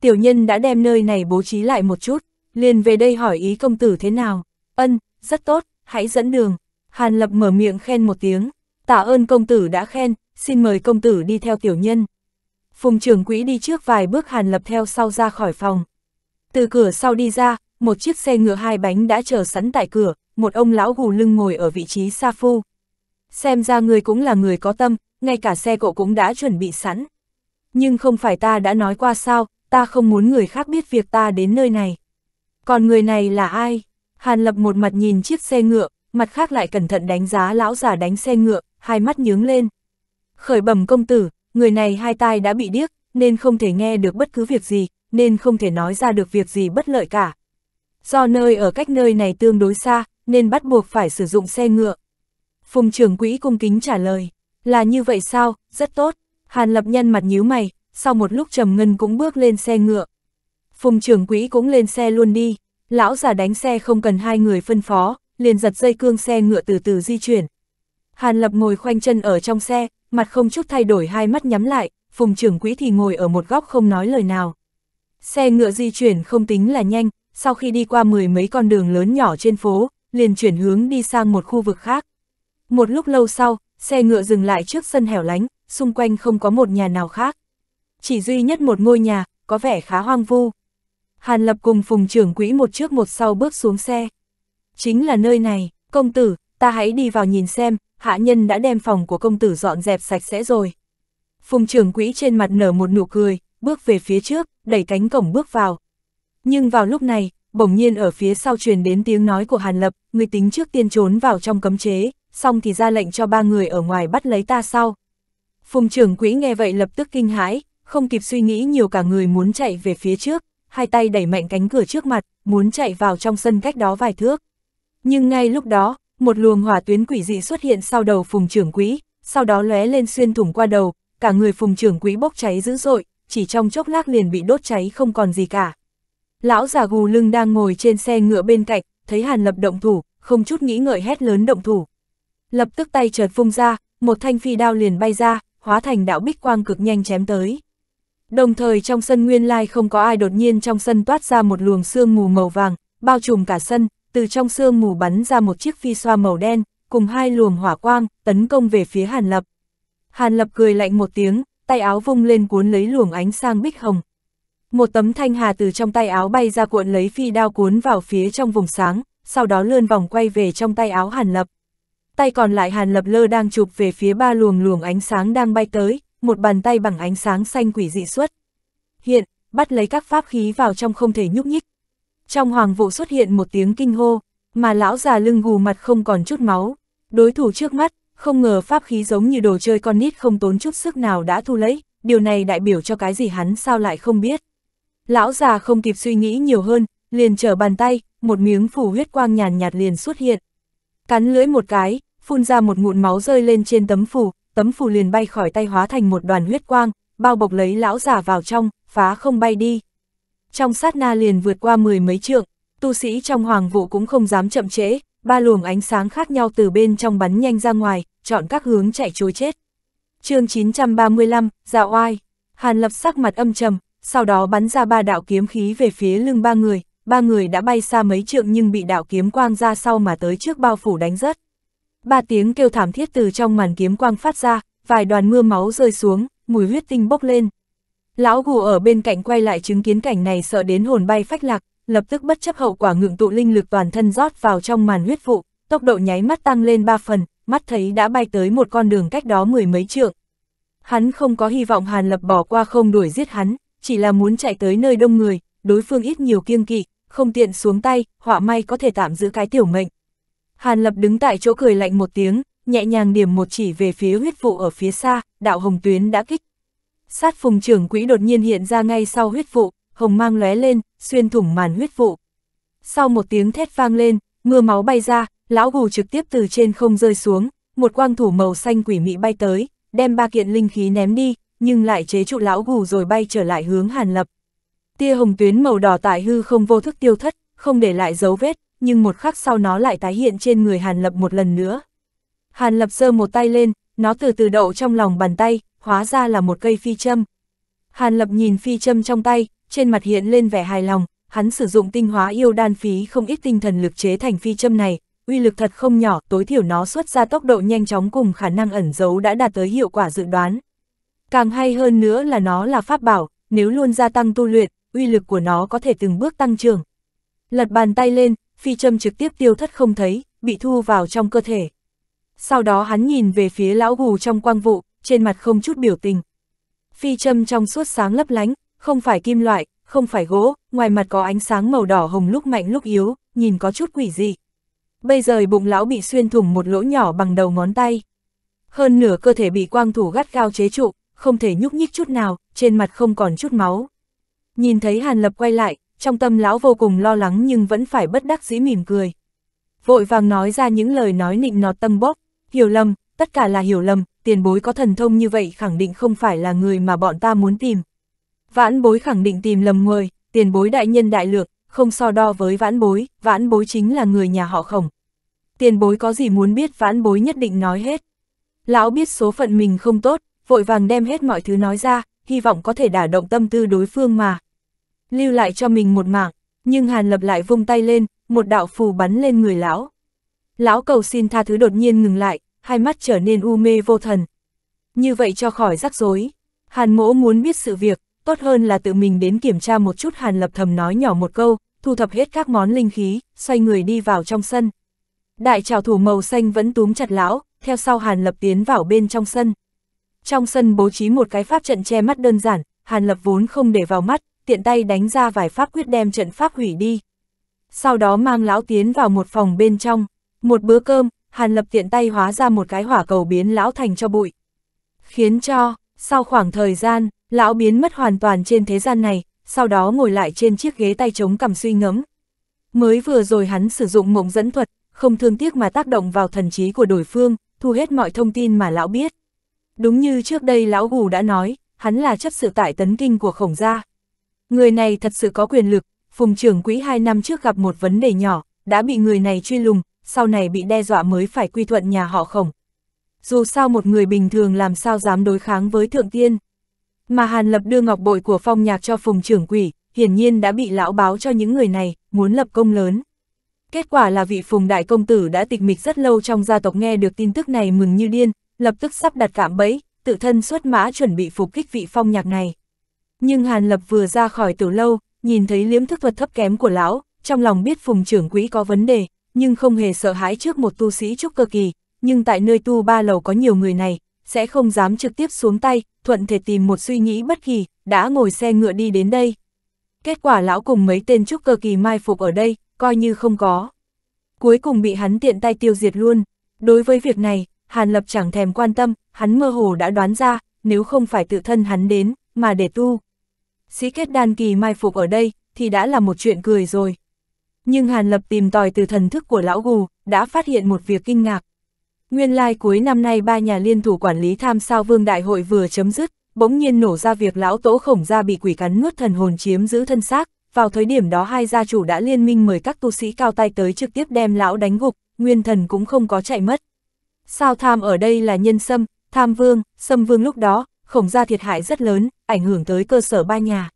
Tiểu nhân đã đem nơi này bố trí lại một chút, liền về đây hỏi ý công tử thế nào. Ân, rất tốt, hãy dẫn đường. Hàn Lập mở miệng khen một tiếng, tạ ơn công tử đã khen, xin mời công tử đi theo tiểu nhân. Phùng trưởng quỹ đi trước vài bước Hàn Lập theo sau ra khỏi phòng. Từ cửa sau đi ra, một chiếc xe ngựa hai bánh đã chờ sẵn tại cửa, một ông lão gù lưng ngồi ở vị trí xa phu. Xem ra người cũng là người có tâm, ngay cả xe cộ cũng đã chuẩn bị sẵn. Nhưng không phải ta đã nói qua sao, ta không muốn người khác biết việc ta đến nơi này. Còn người này là ai? Hàn Lập một mặt nhìn chiếc xe ngựa, mặt khác lại cẩn thận đánh giá lão già đánh xe ngựa, hai mắt nhướng lên. Khởi bẩm công tử, người này hai tai đã bị điếc, nên không thể nghe được bất cứ việc gì, nên không thể nói ra được việc gì bất lợi cả. Do nơi ở cách nơi này tương đối xa, nên bắt buộc phải sử dụng xe ngựa. Phùng trưởng quỹ cung kính trả lời. Là như vậy sao, rất tốt. Hàn lập nhân mặt nhíu mày, sau một lúc trầm ngân cũng bước lên xe ngựa. Phùng trưởng quỹ cũng lên xe luôn đi, lão già đánh xe không cần hai người phân phó, liền giật dây cương xe ngựa từ từ di chuyển. Hàn lập ngồi khoanh chân ở trong xe, mặt không chút thay đổi hai mắt nhắm lại, phùng trưởng quỹ thì ngồi ở một góc không nói lời nào. Xe ngựa di chuyển không tính là nhanh, sau khi đi qua mười mấy con đường lớn nhỏ trên phố, liền chuyển hướng đi sang một khu vực khác. Một lúc lâu sau, xe ngựa dừng lại trước sân hẻo lánh, xung quanh không có một nhà nào khác. Chỉ duy nhất một ngôi nhà, có vẻ khá hoang vu. Hàn Lập cùng phùng trưởng quỹ một trước một sau bước xuống xe. Chính là nơi này, công tử, ta hãy đi vào nhìn xem, hạ nhân đã đem phòng của công tử dọn dẹp sạch sẽ rồi. Phùng trưởng quỹ trên mặt nở một nụ cười, bước về phía trước, đẩy cánh cổng bước vào. Nhưng vào lúc này, bỗng nhiên ở phía sau truyền đến tiếng nói của Hàn Lập, người tính trước tiên trốn vào trong cấm chế xong thì ra lệnh cho ba người ở ngoài bắt lấy ta sau. Phùng trưởng quỹ nghe vậy lập tức kinh hãi, không kịp suy nghĩ nhiều cả người muốn chạy về phía trước, hai tay đẩy mạnh cánh cửa trước mặt, muốn chạy vào trong sân cách đó vài thước. Nhưng ngay lúc đó, một luồng hỏa tuyến quỷ dị xuất hiện sau đầu phùng trưởng quỹ, sau đó lóe lên xuyên thủng qua đầu, cả người phùng trưởng quỹ bốc cháy dữ dội, chỉ trong chốc lát liền bị đốt cháy không còn gì cả. Lão già gù lưng đang ngồi trên xe ngựa bên cạnh, thấy Hàn Lập động thủ, không chút nghĩ ngợi hét lớn động thủ, lập tức tay chợt vung ra, một thanh phi đao liền bay ra, hóa thành đạo bích quang cực nhanh chém tới. Đồng thời trong sân nguyên lai không có ai đột nhiên trong sân toát ra một luồng sương mù màu vàng, bao trùm cả sân, từ trong sương mù bắn ra một chiếc phi xoa màu đen, cùng hai luồng hỏa quang, tấn công về phía Hàn Lập. Hàn Lập cười lạnh một tiếng, tay áo vung lên cuốn lấy luồng ánh sang bích hồng. Một tấm thanh hà từ trong tay áo bay ra cuộn lấy phi đao cuốn vào phía trong vùng sáng, sau đó lươn vòng quay về trong tay áo Hàn Lập tay còn lại Hàn Lập Lơ đang chụp về phía ba luồng luồng ánh sáng đang bay tới, một bàn tay bằng ánh sáng xanh quỷ dị xuất. Hiện, bắt lấy các pháp khí vào trong không thể nhúc nhích. Trong hoàng vụ xuất hiện một tiếng kinh hô, mà lão già lưng gù mặt không còn chút máu. Đối thủ trước mắt, không ngờ pháp khí giống như đồ chơi con nít không tốn chút sức nào đã thu lấy, điều này đại biểu cho cái gì hắn sao lại không biết. Lão già không kịp suy nghĩ nhiều hơn, liền trở bàn tay, một miếng phủ huyết quang nhàn nhạt liền xuất hiện. Cắn lưỡi một cái, phun ra một ngụn máu rơi lên trên tấm phủ, tấm phủ liền bay khỏi tay hóa thành một đoàn huyết quang, bao bọc lấy lão giả vào trong, phá không bay đi. Trong sát na liền vượt qua mười mấy trượng, tu sĩ trong hoàng vụ cũng không dám chậm trễ, ba luồng ánh sáng khác nhau từ bên trong bắn nhanh ra ngoài, chọn các hướng chạy trối chết. chương 935, Dạo Oai, Hàn Lập sắc mặt âm trầm, sau đó bắn ra ba đạo kiếm khí về phía lưng ba người, ba người đã bay xa mấy trượng nhưng bị đạo kiếm quang ra sau mà tới trước bao phủ đánh rớt. Ba tiếng kêu thảm thiết từ trong màn kiếm quang phát ra, vài đoàn mưa máu rơi xuống, mùi huyết tinh bốc lên. Lão gù ở bên cạnh quay lại chứng kiến cảnh này sợ đến hồn bay phách lạc, lập tức bất chấp hậu quả ngượng tụ linh lực toàn thân rót vào trong màn huyết vụ, tốc độ nháy mắt tăng lên ba phần, mắt thấy đã bay tới một con đường cách đó mười mấy trượng. Hắn không có hy vọng Hàn Lập bỏ qua không đuổi giết hắn, chỉ là muốn chạy tới nơi đông người, đối phương ít nhiều kiêng kỵ, không tiện xuống tay, họa may có thể tạm giữ cái tiểu mệnh. Hàn Lập đứng tại chỗ cười lạnh một tiếng, nhẹ nhàng điểm một chỉ về phía huyết vụ ở phía xa, đạo hồng tuyến đã kích. Sát phùng trưởng quỹ đột nhiên hiện ra ngay sau huyết vụ, hồng mang lóe lên, xuyên thủng màn huyết vụ. Sau một tiếng thét vang lên, mưa máu bay ra, lão gù trực tiếp từ trên không rơi xuống, một quang thủ màu xanh quỷ mị bay tới, đem ba kiện linh khí ném đi, nhưng lại chế trụ lão gù rồi bay trở lại hướng Hàn Lập. Tia hồng tuyến màu đỏ tại hư không vô thức tiêu thất, không để lại dấu vết, nhưng một khắc sau nó lại tái hiện trên người Hàn Lập một lần nữa. Hàn Lập giơ một tay lên, nó từ từ đậu trong lòng bàn tay, hóa ra là một cây phi châm. Hàn Lập nhìn phi châm trong tay, trên mặt hiện lên vẻ hài lòng, hắn sử dụng tinh hóa yêu đan phí không ít tinh thần lực chế thành phi châm này, uy lực thật không nhỏ, tối thiểu nó xuất ra tốc độ nhanh chóng cùng khả năng ẩn giấu đã đạt tới hiệu quả dự đoán. Càng hay hơn nữa là nó là pháp bảo, nếu luôn gia tăng tu luyện, uy lực của nó có thể từng bước tăng trưởng. Lật bàn tay lên, phi châm trực tiếp tiêu thất không thấy, bị thu vào trong cơ thể. Sau đó hắn nhìn về phía lão gù trong quang vụ, trên mặt không chút biểu tình. Phi châm trong suốt sáng lấp lánh, không phải kim loại, không phải gỗ, ngoài mặt có ánh sáng màu đỏ hồng lúc mạnh lúc yếu, nhìn có chút quỷ dị. Bây giờ bụng lão bị xuyên thủng một lỗ nhỏ bằng đầu ngón tay. Hơn nửa cơ thể bị quang thủ gắt gao chế trụ, không thể nhúc nhích chút nào, trên mặt không còn chút máu. Nhìn thấy Hàn Lập quay lại, trong tâm lão vô cùng lo lắng nhưng vẫn phải bất đắc dĩ mỉm cười. Vội vàng nói ra những lời nói nịnh nọt tâm bốc, hiểu lầm, tất cả là hiểu lầm, tiền bối có thần thông như vậy khẳng định không phải là người mà bọn ta muốn tìm. Vãn bối khẳng định tìm lầm người, tiền bối đại nhân đại lược, không so đo với vãn bối, vãn bối chính là người nhà họ khổng. Tiền bối có gì muốn biết vãn bối nhất định nói hết. Lão biết số phận mình không tốt, vội vàng đem hết mọi thứ nói ra, hy vọng có thể đả động tâm tư đối phương mà lưu lại cho mình một mạng, nhưng Hàn Lập lại vung tay lên, một đạo phù bắn lên người lão. Lão cầu xin tha thứ đột nhiên ngừng lại, hai mắt trở nên u mê vô thần. Như vậy cho khỏi rắc rối, Hàn mỗ muốn biết sự việc, tốt hơn là tự mình đến kiểm tra một chút Hàn Lập thầm nói nhỏ một câu, thu thập hết các món linh khí, xoay người đi vào trong sân. Đại trào thủ màu xanh vẫn túm chặt lão, theo sau Hàn Lập tiến vào bên trong sân. Trong sân bố trí một cái pháp trận che mắt đơn giản, Hàn Lập vốn không để vào mắt, tiện tay đánh ra vài pháp quyết đem trận pháp hủy đi. Sau đó mang lão tiến vào một phòng bên trong, một bữa cơm, Hàn Lập tiện tay hóa ra một cái hỏa cầu biến lão thành cho bụi. Khiến cho, sau khoảng thời gian, lão biến mất hoàn toàn trên thế gian này, sau đó ngồi lại trên chiếc ghế tay chống cầm suy ngẫm. Mới vừa rồi hắn sử dụng mộng dẫn thuật, không thương tiếc mà tác động vào thần trí của đối phương, thu hết mọi thông tin mà lão biết. Đúng như trước đây lão gù đã nói, hắn là chấp sự tại tấn kinh của khổng gia. Người này thật sự có quyền lực, Phùng trưởng quỹ hai năm trước gặp một vấn đề nhỏ, đã bị người này truy lùng, sau này bị đe dọa mới phải quy thuận nhà họ khổng. Dù sao một người bình thường làm sao dám đối kháng với thượng tiên. Mà Hàn Lập đưa ngọc bội của phong nhạc cho Phùng trưởng quỷ, hiển nhiên đã bị lão báo cho những người này, muốn lập công lớn. Kết quả là vị Phùng Đại Công Tử đã tịch mịch rất lâu trong gia tộc nghe được tin tức này mừng như điên, lập tức sắp đặt cạm bẫy, tự thân xuất mã chuẩn bị phục kích vị phong nhạc này. Nhưng Hàn Lập vừa ra khỏi tiểu lâu, nhìn thấy liếm thức thuật thấp kém của lão, trong lòng biết phùng trưởng quỹ có vấn đề, nhưng không hề sợ hãi trước một tu sĩ trúc cơ kỳ, nhưng tại nơi tu ba lầu có nhiều người này, sẽ không dám trực tiếp xuống tay, thuận thể tìm một suy nghĩ bất kỳ, đã ngồi xe ngựa đi đến đây. Kết quả lão cùng mấy tên trúc cơ kỳ mai phục ở đây, coi như không có. Cuối cùng bị hắn tiện tay tiêu diệt luôn. Đối với việc này, Hàn Lập chẳng thèm quan tâm, hắn mơ hồ đã đoán ra, nếu không phải tự thân hắn đến, mà để tu, sĩ kết đan kỳ mai phục ở đây, thì đã là một chuyện cười rồi. Nhưng Hàn Lập tìm tòi từ thần thức của lão gù, đã phát hiện một việc kinh ngạc. Nguyên lai like cuối năm nay ba nhà liên thủ quản lý tham sao vương đại hội vừa chấm dứt, bỗng nhiên nổ ra việc lão tổ khổng gia bị quỷ cắn nuốt thần hồn chiếm giữ thân xác. Vào thời điểm đó hai gia chủ đã liên minh mời các tu sĩ cao tay tới trực tiếp đem lão đánh gục, nguyên thần cũng không có chạy mất. Sao tham ở đây là nhân sâm, tham vương, sâm vương lúc đó, khổng gia thiệt hại rất lớn, ảnh hưởng tới cơ sở ba nhà.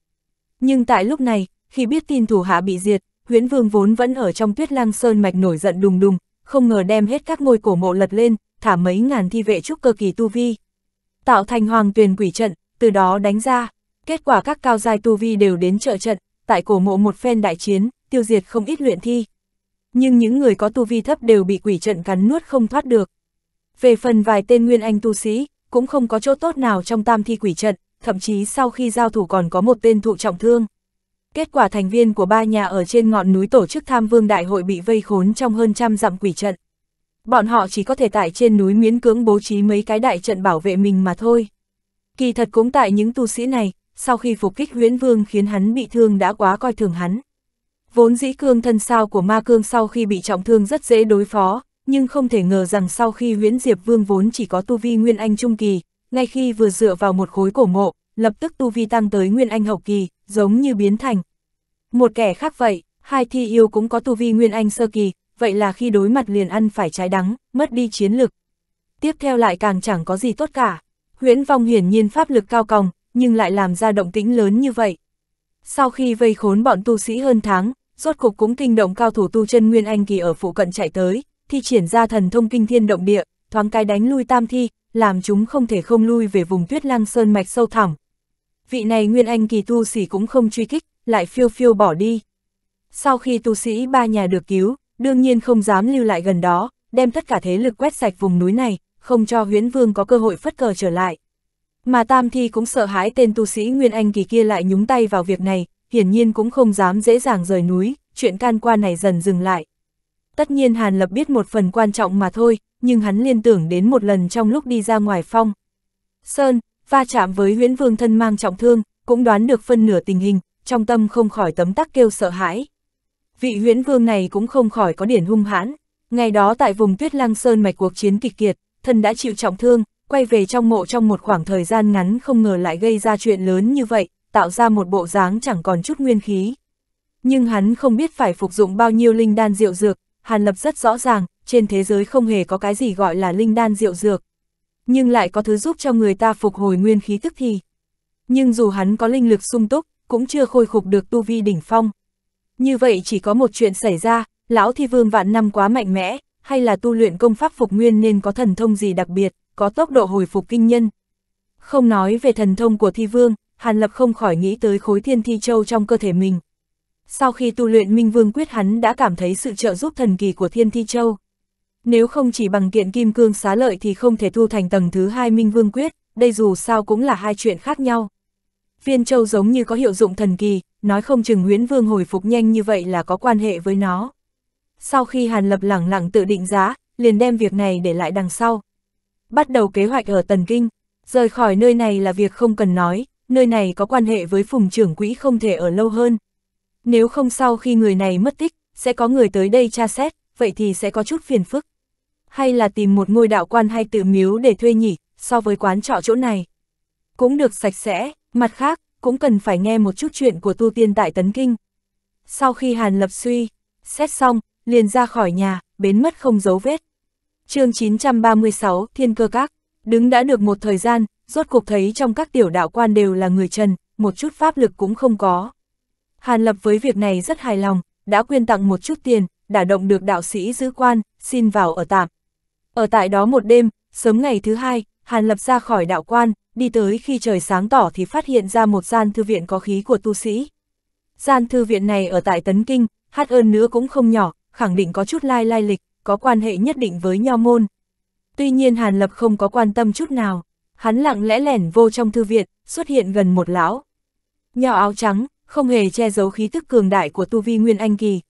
Nhưng tại lúc này, khi biết tin thủ hạ bị diệt, huyễn vương vốn vẫn ở trong tuyết lang sơn mạch nổi giận đùng đùng, không ngờ đem hết các ngôi cổ mộ lật lên, thả mấy ngàn thi vệ trúc cơ kỳ tu vi. Tạo thành hoàng tuyền quỷ trận, từ đó đánh ra, kết quả các cao giai tu vi đều đến trợ trận, tại cổ mộ một phen đại chiến, tiêu diệt không ít luyện thi. Nhưng những người có tu vi thấp đều bị quỷ trận cắn nuốt không thoát được. Về phần vài tên nguyên anh tu sĩ, cũng không có chỗ tốt nào trong tam thi quỷ trận, thậm chí sau khi giao thủ còn có một tên thụ trọng thương. Kết quả thành viên của ba nhà ở trên ngọn núi tổ chức tham vương đại hội bị vây khốn trong hơn trăm dặm quỷ trận. Bọn họ chỉ có thể tại trên núi miễn cưỡng bố trí mấy cái đại trận bảo vệ mình mà thôi. Kỳ thật cũng tại những tu sĩ này, sau khi phục kích huyễn vương khiến hắn bị thương đã quá coi thường hắn. Vốn dĩ cương thân sao của ma cương sau khi bị trọng thương rất dễ đối phó, nhưng không thể ngờ rằng sau khi Nguyễn Diệp Vương vốn chỉ có tu vi Nguyên Anh Trung Kỳ, ngay khi vừa dựa vào một khối cổ mộ, lập tức tu vi tăng tới Nguyên Anh Hậu Kỳ, giống như biến thành. Một kẻ khác vậy, hai thi yêu cũng có tu vi Nguyên Anh Sơ Kỳ, vậy là khi đối mặt liền ăn phải trái đắng, mất đi chiến lực. Tiếp theo lại càng chẳng có gì tốt cả. Nguyễn Vong hiển nhiên pháp lực cao còng, nhưng lại làm ra động tĩnh lớn như vậy. Sau khi vây khốn bọn tu sĩ hơn tháng, rốt cục cũng kinh động cao thủ tu chân Nguyên Anh Kỳ ở phụ cận chạy tới, thi triển ra thần thông kinh thiên động địa, thoáng cái đánh lui tam thi, làm chúng không thể không lui về vùng tuyết lang sơn mạch sâu thẳm. Vị này nguyên anh kỳ tu sĩ cũng không truy kích, lại phiêu phiêu bỏ đi. Sau khi tu sĩ ba nhà được cứu, đương nhiên không dám lưu lại gần đó, đem tất cả thế lực quét sạch vùng núi này, không cho huyến vương có cơ hội phất cờ trở lại. Mà Tam Thi cũng sợ hãi tên tu sĩ Nguyên Anh kỳ kia lại nhúng tay vào việc này, hiển nhiên cũng không dám dễ dàng rời núi, chuyện can qua này dần dừng lại. Tất nhiên Hàn Lập biết một phần quan trọng mà thôi, nhưng hắn liên tưởng đến một lần trong lúc đi ra ngoài phong. Sơn, va chạm với huyễn vương thân mang trọng thương, cũng đoán được phân nửa tình hình, trong tâm không khỏi tấm tắc kêu sợ hãi. Vị huyễn vương này cũng không khỏi có điển hung hãn, ngày đó tại vùng tuyết lăng sơn mạch cuộc chiến kịch kiệt, thân đã chịu trọng thương, quay về trong mộ trong một khoảng thời gian ngắn không ngờ lại gây ra chuyện lớn như vậy, tạo ra một bộ dáng chẳng còn chút nguyên khí. Nhưng hắn không biết phải phục dụng bao nhiêu linh đan rượu dược, Hàn Lập rất rõ ràng, trên thế giới không hề có cái gì gọi là linh đan diệu dược. Nhưng lại có thứ giúp cho người ta phục hồi nguyên khí tức thì. Nhưng dù hắn có linh lực sung túc, cũng chưa khôi phục được tu vi đỉnh phong. Như vậy chỉ có một chuyện xảy ra, lão thi vương vạn năm quá mạnh mẽ, hay là tu luyện công pháp phục nguyên nên có thần thông gì đặc biệt, có tốc độ hồi phục kinh nhân. Không nói về thần thông của thi vương, Hàn Lập không khỏi nghĩ tới khối thiên thi châu trong cơ thể mình, sau khi tu luyện Minh Vương Quyết hắn đã cảm thấy sự trợ giúp thần kỳ của Thiên Thi Châu. Nếu không chỉ bằng kiện kim cương xá lợi thì không thể thu thành tầng thứ hai Minh Vương Quyết, đây dù sao cũng là hai chuyện khác nhau. Viên châu giống như có hiệu dụng thần kỳ, nói không chừng nguyễn vương hồi phục nhanh như vậy là có quan hệ với nó. Sau khi Hàn Lập lẳng lặng tự định giá, liền đem việc này để lại đằng sau. Bắt đầu kế hoạch ở Tần Kinh, rời khỏi nơi này là việc không cần nói, nơi này có quan hệ với phùng trưởng quỹ không thể ở lâu hơn. Nếu không sau khi người này mất tích, sẽ có người tới đây tra xét, vậy thì sẽ có chút phiền phức. Hay là tìm một ngôi đạo quan hay tự miếu để thuê nhỉ, so với quán trọ chỗ này. Cũng được sạch sẽ, mặt khác, cũng cần phải nghe một chút chuyện của tu tiên tại Tấn Kinh. Sau khi Hàn Lập suy, xét xong, liền ra khỏi nhà, bến mất không dấu vết. chương 936, Thiên Cơ Các, đứng đã được một thời gian, rốt cuộc thấy trong các tiểu đạo quan đều là người trần, một chút pháp lực cũng không có. Hàn Lập với việc này rất hài lòng, đã quyên tặng một chút tiền, đã động được đạo sĩ giữ quan, xin vào ở tạm. Ở tại đó một đêm, sớm ngày thứ hai, Hàn Lập ra khỏi đạo quan, đi tới khi trời sáng tỏ thì phát hiện ra một gian thư viện có khí của tu sĩ. Gian thư viện này ở tại Tấn Kinh, hát ơn nữa cũng không nhỏ, khẳng định có chút lai lai lịch, có quan hệ nhất định với nho môn. Tuy nhiên Hàn Lập không có quan tâm chút nào, hắn lặng lẽ lẻn vô trong thư viện, xuất hiện gần một lão. Nho áo trắng, không hề che giấu khí thức cường đại của tu vi Nguyên Anh Kỳ.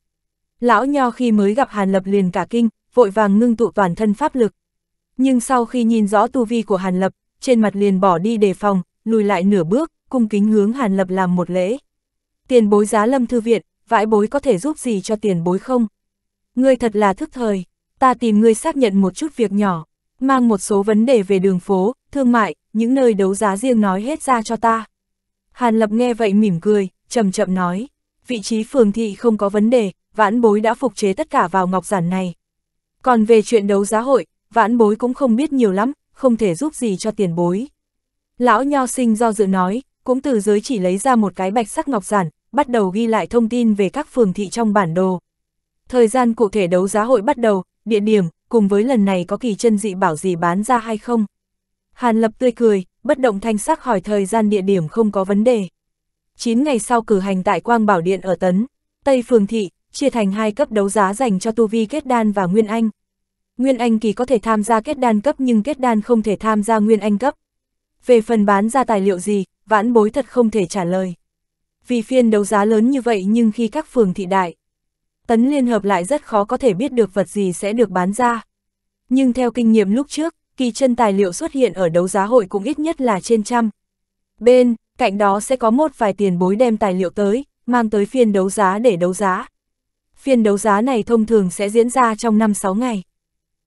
Lão Nho khi mới gặp Hàn Lập liền cả kinh, vội vàng ngưng tụ toàn thân pháp lực. Nhưng sau khi nhìn rõ tu vi của Hàn Lập, trên mặt liền bỏ đi đề phòng, lùi lại nửa bước, cung kính hướng Hàn Lập làm một lễ. Tiền bối giá lâm thư viện, vãi bối có thể giúp gì cho tiền bối không? Ngươi thật là thức thời, ta tìm ngươi xác nhận một chút việc nhỏ, mang một số vấn đề về đường phố, thương mại, những nơi đấu giá riêng nói hết ra cho ta. Hàn Lập nghe vậy mỉm cười, chậm chậm nói, vị trí phường thị không có vấn đề, vãn bối đã phục chế tất cả vào ngọc giản này. Còn về chuyện đấu giá hội, vãn bối cũng không biết nhiều lắm, không thể giúp gì cho tiền bối. Lão Nho Sinh do dự nói, cũng từ giới chỉ lấy ra một cái bạch sắc ngọc giản, bắt đầu ghi lại thông tin về các phường thị trong bản đồ. Thời gian cụ thể đấu giá hội bắt đầu, địa điểm, cùng với lần này có kỳ chân dị bảo gì bán ra hay không. Hàn Lập tươi cười, bất động thanh sắc hỏi thời gian địa điểm không có vấn đề. 9 ngày sau cử hành tại Quang Bảo Điện ở Tấn, Tây Phường Thị, chia thành hai cấp đấu giá dành cho tu vi kết đan và Nguyên Anh. Nguyên Anh kỳ có thể tham gia kết đan cấp nhưng kết đan không thể tham gia Nguyên Anh cấp. Về phần bán ra tài liệu gì, vãn bối thật không thể trả lời. Vì phiên đấu giá lớn như vậy nhưng khi các phường thị đại, tấn liên hợp lại rất khó có thể biết được vật gì sẽ được bán ra. Nhưng theo kinh nghiệm lúc trước, kỳ chân tài liệu xuất hiện ở đấu giá hội cũng ít nhất là trên trăm. Bên, cạnh đó sẽ có một vài tiền bối đem tài liệu tới, mang tới phiên đấu giá để đấu giá. Phiên đấu giá này thông thường sẽ diễn ra trong 5-6 ngày.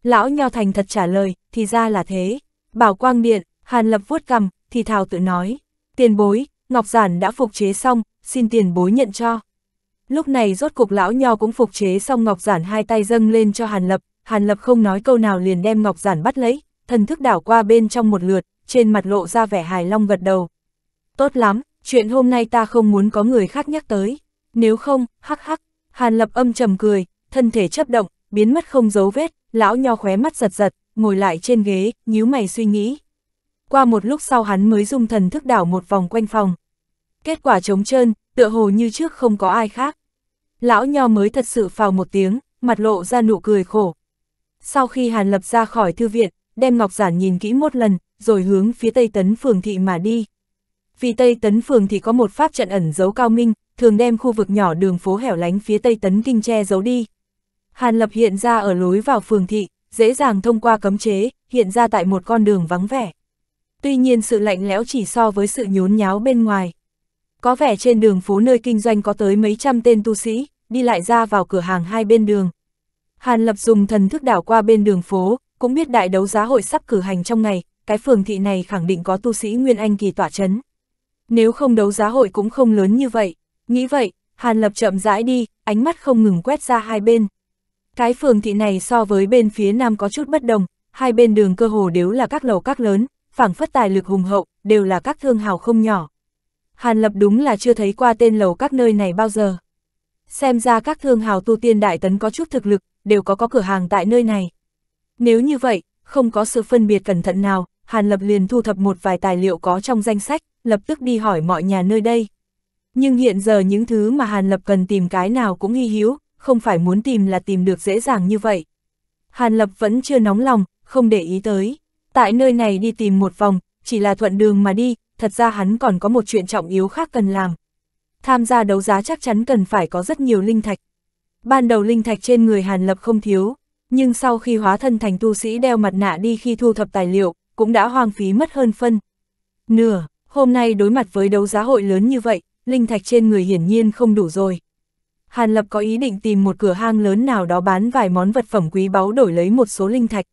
Lão Nho Thành thật trả lời, thì ra là thế. Bảo Quang Điện, Hàn Lập vuốt cầm, thì thào tự nói. Tiền bối, Ngọc Giản đã phục chế xong, xin tiền bối nhận cho. Lúc này rốt cục lão nho cũng phục chế xong Ngọc Giản hai tay dâng lên cho Hàn Lập, Hàn Lập không nói câu nào liền đem Ngọc Giản bắt lấy, thần thức đảo qua bên trong một lượt, trên mặt lộ ra vẻ hài long gật đầu, Tốt lắm, chuyện hôm nay ta không muốn có người khác nhắc tới. Nếu không, hắc hắc, Hàn Lập âm trầm cười, thân thể chấp động, biến mất không dấu vết, lão nho khóe mắt giật giật, ngồi lại trên ghế, nhíu mày suy nghĩ. Qua một lúc sau hắn mới dùng thần thức đảo một vòng quanh phòng. Kết quả trống trơn, tựa hồ như trước không có ai khác. Lão nho mới thật sự phào một tiếng, mặt lộ ra nụ cười khổ. Sau khi Hàn Lập ra khỏi thư viện, đem Ngọc Giản nhìn kỹ một lần, rồi hướng phía Tây Tấn Phường Thị mà đi vì Tây Tấn Phường thì có một pháp trận ẩn giấu cao minh, thường đem khu vực nhỏ đường phố hẻo lánh phía Tây Tấn Kinh tre giấu đi. Hàn Lập hiện ra ở lối vào phường thị, dễ dàng thông qua cấm chế, hiện ra tại một con đường vắng vẻ. Tuy nhiên sự lạnh lẽo chỉ so với sự nhốn nháo bên ngoài. Có vẻ trên đường phố nơi kinh doanh có tới mấy trăm tên tu sĩ, đi lại ra vào cửa hàng hai bên đường. Hàn Lập dùng thần thức đảo qua bên đường phố, cũng biết đại đấu giá hội sắp cử hành trong ngày, cái phường thị này khẳng định có tu sĩ Nguyên Anh kỳ tỏa chấn. Nếu không đấu giá hội cũng không lớn như vậy. Nghĩ vậy, Hàn Lập chậm rãi đi, ánh mắt không ngừng quét ra hai bên. Cái phường thị này so với bên phía nam có chút bất đồng, hai bên đường cơ hồ đều là các lầu các lớn, phảng phất tài lực hùng hậu, đều là các thương hào không nhỏ. Hàn Lập đúng là chưa thấy qua tên lầu các nơi này bao giờ. Xem ra các thương hào tu tiên đại tấn có chút thực lực, đều có có cửa hàng tại nơi này. Nếu như vậy, không có sự phân biệt cẩn thận nào, Hàn Lập liền thu thập một vài tài liệu có trong danh sách, lập tức đi hỏi mọi nhà nơi đây. Nhưng hiện giờ những thứ mà Hàn Lập cần tìm cái nào cũng nghi hữu, không phải muốn tìm là tìm được dễ dàng như vậy. Hàn Lập vẫn chưa nóng lòng, không để ý tới. Tại nơi này đi tìm một vòng, chỉ là thuận đường mà đi, thật ra hắn còn có một chuyện trọng yếu khác cần làm. Tham gia đấu giá chắc chắn cần phải có rất nhiều linh thạch. Ban đầu linh thạch trên người Hàn Lập không thiếu, nhưng sau khi hóa thân thành tu sĩ đeo mặt nạ đi khi thu thập tài liệu, cũng đã hoang phí mất hơn phân. Nửa, hôm nay đối mặt với đấu giá hội lớn như vậy, linh thạch trên người hiển nhiên không đủ rồi. Hàn Lập có ý định tìm một cửa hang lớn nào đó bán vài món vật phẩm quý báu đổi lấy một số linh thạch.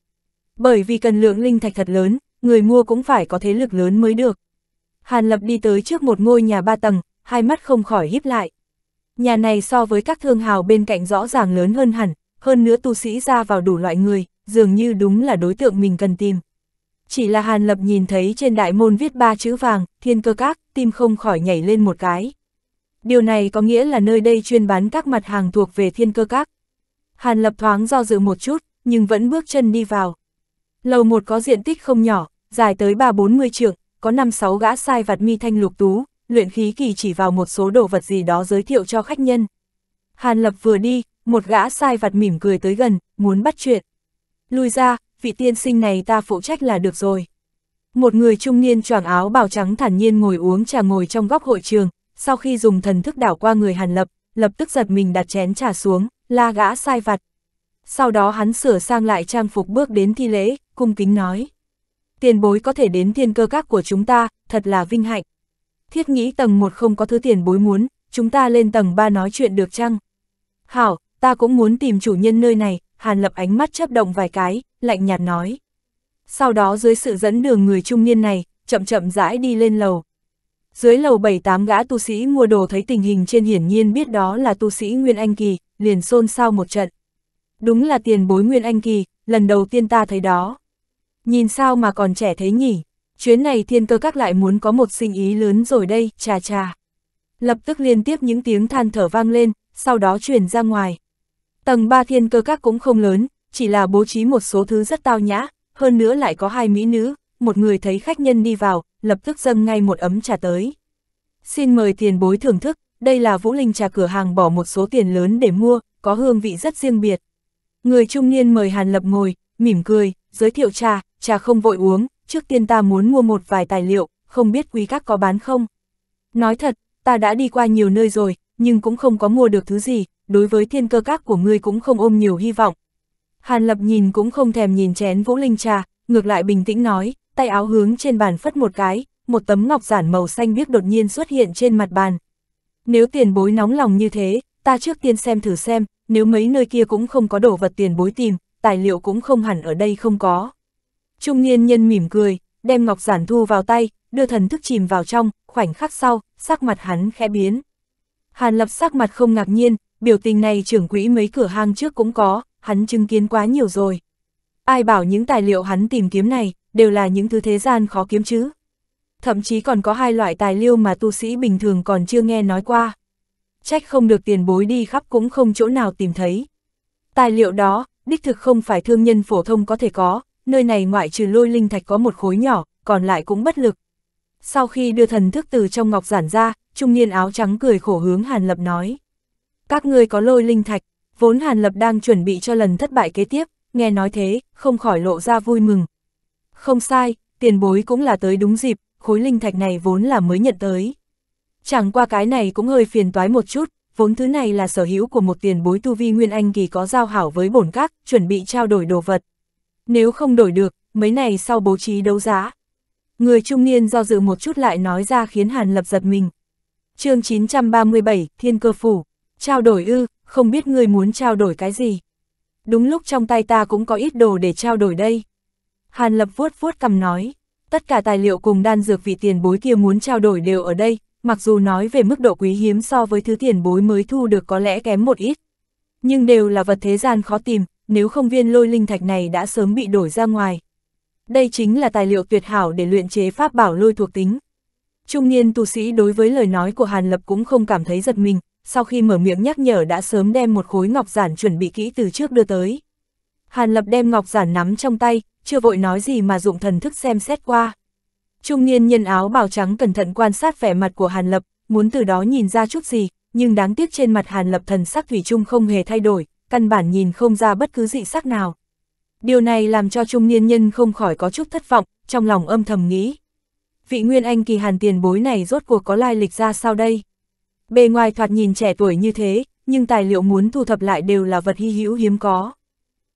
Bởi vì cần lượng linh thạch thật lớn, người mua cũng phải có thế lực lớn mới được. Hàn Lập đi tới trước một ngôi nhà ba tầng, hai mắt không khỏi híp lại. Nhà này so với các thương hào bên cạnh rõ ràng lớn hơn hẳn, hơn nữa tu sĩ ra vào đủ loại người, dường như đúng là đối tượng mình cần tìm. Chỉ là Hàn Lập nhìn thấy trên đại môn viết ba chữ vàng, thiên cơ các, tim không khỏi nhảy lên một cái. Điều này có nghĩa là nơi đây chuyên bán các mặt hàng thuộc về thiên cơ các. Hàn Lập thoáng do dự một chút, nhưng vẫn bước chân đi vào. Lầu một có diện tích không nhỏ, dài tới 3-40 trượng, có 5-6 gã sai vặt mi thanh lục tú, luyện khí kỳ chỉ vào một số đồ vật gì đó giới thiệu cho khách nhân. Hàn Lập vừa đi, một gã sai vặt mỉm cười tới gần, muốn bắt chuyện. lui ra, vị tiên sinh này ta phụ trách là được rồi. Một người trung niên choàng áo bào trắng thản nhiên ngồi uống trà ngồi trong góc hội trường, sau khi dùng thần thức đảo qua người Hàn Lập, lập tức giật mình đặt chén trà xuống, la gã sai vặt. Sau đó hắn sửa sang lại trang phục bước đến thi lễ, cung kính nói. Tiền bối có thể đến thiên cơ các của chúng ta, thật là vinh hạnh. Thiết nghĩ tầng 1 không có thứ tiền bối muốn, chúng ta lên tầng 3 nói chuyện được chăng? Hảo, ta cũng muốn tìm chủ nhân nơi này, Hàn Lập ánh mắt chấp động vài cái, lạnh nhạt nói. Sau đó dưới sự dẫn đường người trung niên này, chậm chậm rãi đi lên lầu. Dưới lầu bảy tám gã tu sĩ mua đồ thấy tình hình trên hiển nhiên biết đó là tu sĩ Nguyên Anh Kỳ, liền xôn xao một trận. Đúng là tiền bối Nguyên Anh Kỳ, lần đầu tiên ta thấy đó. Nhìn sao mà còn trẻ thế nhỉ, chuyến này thiên cơ các lại muốn có một sinh ý lớn rồi đây, chà chà. Lập tức liên tiếp những tiếng than thở vang lên, sau đó chuyển ra ngoài. Tầng ba thiên cơ các cũng không lớn, chỉ là bố trí một số thứ rất tao nhã, hơn nữa lại có hai mỹ nữ, một người thấy khách nhân đi vào, lập tức dâng ngay một ấm trà tới. Xin mời tiền bối thưởng thức, đây là Vũ Linh trà cửa hàng bỏ một số tiền lớn để mua, có hương vị rất riêng biệt. Người trung niên mời Hàn Lập ngồi, mỉm cười, giới thiệu trà, trà không vội uống, trước tiên ta muốn mua một vài tài liệu, không biết quý các có bán không. Nói thật, ta đã đi qua nhiều nơi rồi, nhưng cũng không có mua được thứ gì, đối với thiên cơ các của ngươi cũng không ôm nhiều hy vọng, Hàn Lập nhìn cũng không thèm nhìn chén Vũ Linh trà, ngược lại bình tĩnh nói, tay áo hướng trên bàn phất một cái, một tấm ngọc giản màu xanh biếc đột nhiên xuất hiện trên mặt bàn. Nếu tiền bối nóng lòng như thế, ta trước tiên xem thử xem, nếu mấy nơi kia cũng không có đồ vật tiền bối tìm, tài liệu cũng không hẳn ở đây không có. Trung niên nhân mỉm cười, đem ngọc giản thu vào tay, đưa thần thức chìm vào trong, khoảnh khắc sau, sắc mặt hắn khẽ biến. Hàn lập sắc mặt không ngạc nhiên, biểu tình này trưởng quỹ mấy cửa hàng trước cũng có, hắn chứng kiến quá nhiều rồi. Ai bảo những tài liệu hắn tìm kiếm này, đều là những thứ thế gian khó kiếm chứ. Thậm chí còn có hai loại tài liệu mà tu sĩ bình thường còn chưa nghe nói qua. Trách không được tiền bối đi khắp cũng không chỗ nào tìm thấy. Tài liệu đó, đích thực không phải thương nhân phổ thông có thể có, nơi này ngoại trừ lôi linh thạch có một khối nhỏ, còn lại cũng bất lực. Sau khi đưa thần thức từ trong ngọc giản ra, trung niên áo trắng cười khổ hướng Hàn Lập nói. Các ngươi có lôi linh thạch, vốn Hàn Lập đang chuẩn bị cho lần thất bại kế tiếp, nghe nói thế, không khỏi lộ ra vui mừng. Không sai, tiền bối cũng là tới đúng dịp, khối linh thạch này vốn là mới nhận tới. Chẳng qua cái này cũng hơi phiền toái một chút, vốn thứ này là sở hữu của một tiền bối tu vi Nguyên Anh kỳ có giao hảo với bổn các, chuẩn bị trao đổi đồ vật. Nếu không đổi được, mấy này sau bố trí đấu giá. Người trung niên do dự một chút lại nói ra khiến Hàn Lập giật mình. chương 937, Thiên Cơ Phủ, trao đổi ư, không biết ngươi muốn trao đổi cái gì. Đúng lúc trong tay ta cũng có ít đồ để trao đổi đây. Hàn Lập vuốt vuốt cầm nói, tất cả tài liệu cùng đan dược vị tiền bối kia muốn trao đổi đều ở đây, mặc dù nói về mức độ quý hiếm so với thứ tiền bối mới thu được có lẽ kém một ít. Nhưng đều là vật thế gian khó tìm, nếu không viên lôi linh thạch này đã sớm bị đổi ra ngoài. Đây chính là tài liệu tuyệt hảo để luyện chế pháp bảo lôi thuộc tính. Trung niên tu sĩ đối với lời nói của Hàn Lập cũng không cảm thấy giật mình, sau khi mở miệng nhắc nhở đã sớm đem một khối ngọc giản chuẩn bị kỹ từ trước đưa tới. Hàn Lập đem ngọc giản nắm trong tay, chưa vội nói gì mà dụng thần thức xem xét qua. Trung niên nhân áo bào trắng cẩn thận quan sát vẻ mặt của Hàn Lập, muốn từ đó nhìn ra chút gì, nhưng đáng tiếc trên mặt Hàn Lập thần sắc thủy chung không hề thay đổi, căn bản nhìn không ra bất cứ dị sắc nào. Điều này làm cho trung niên nhân không khỏi có chút thất vọng, trong lòng âm thầm nghĩ. Vị Nguyên Anh kỳ Hàn tiền bối này rốt cuộc có lai lịch ra sao đây? Bề ngoài thoạt nhìn trẻ tuổi như thế, nhưng tài liệu muốn thu thập lại đều là vật hy hữu hiếm có.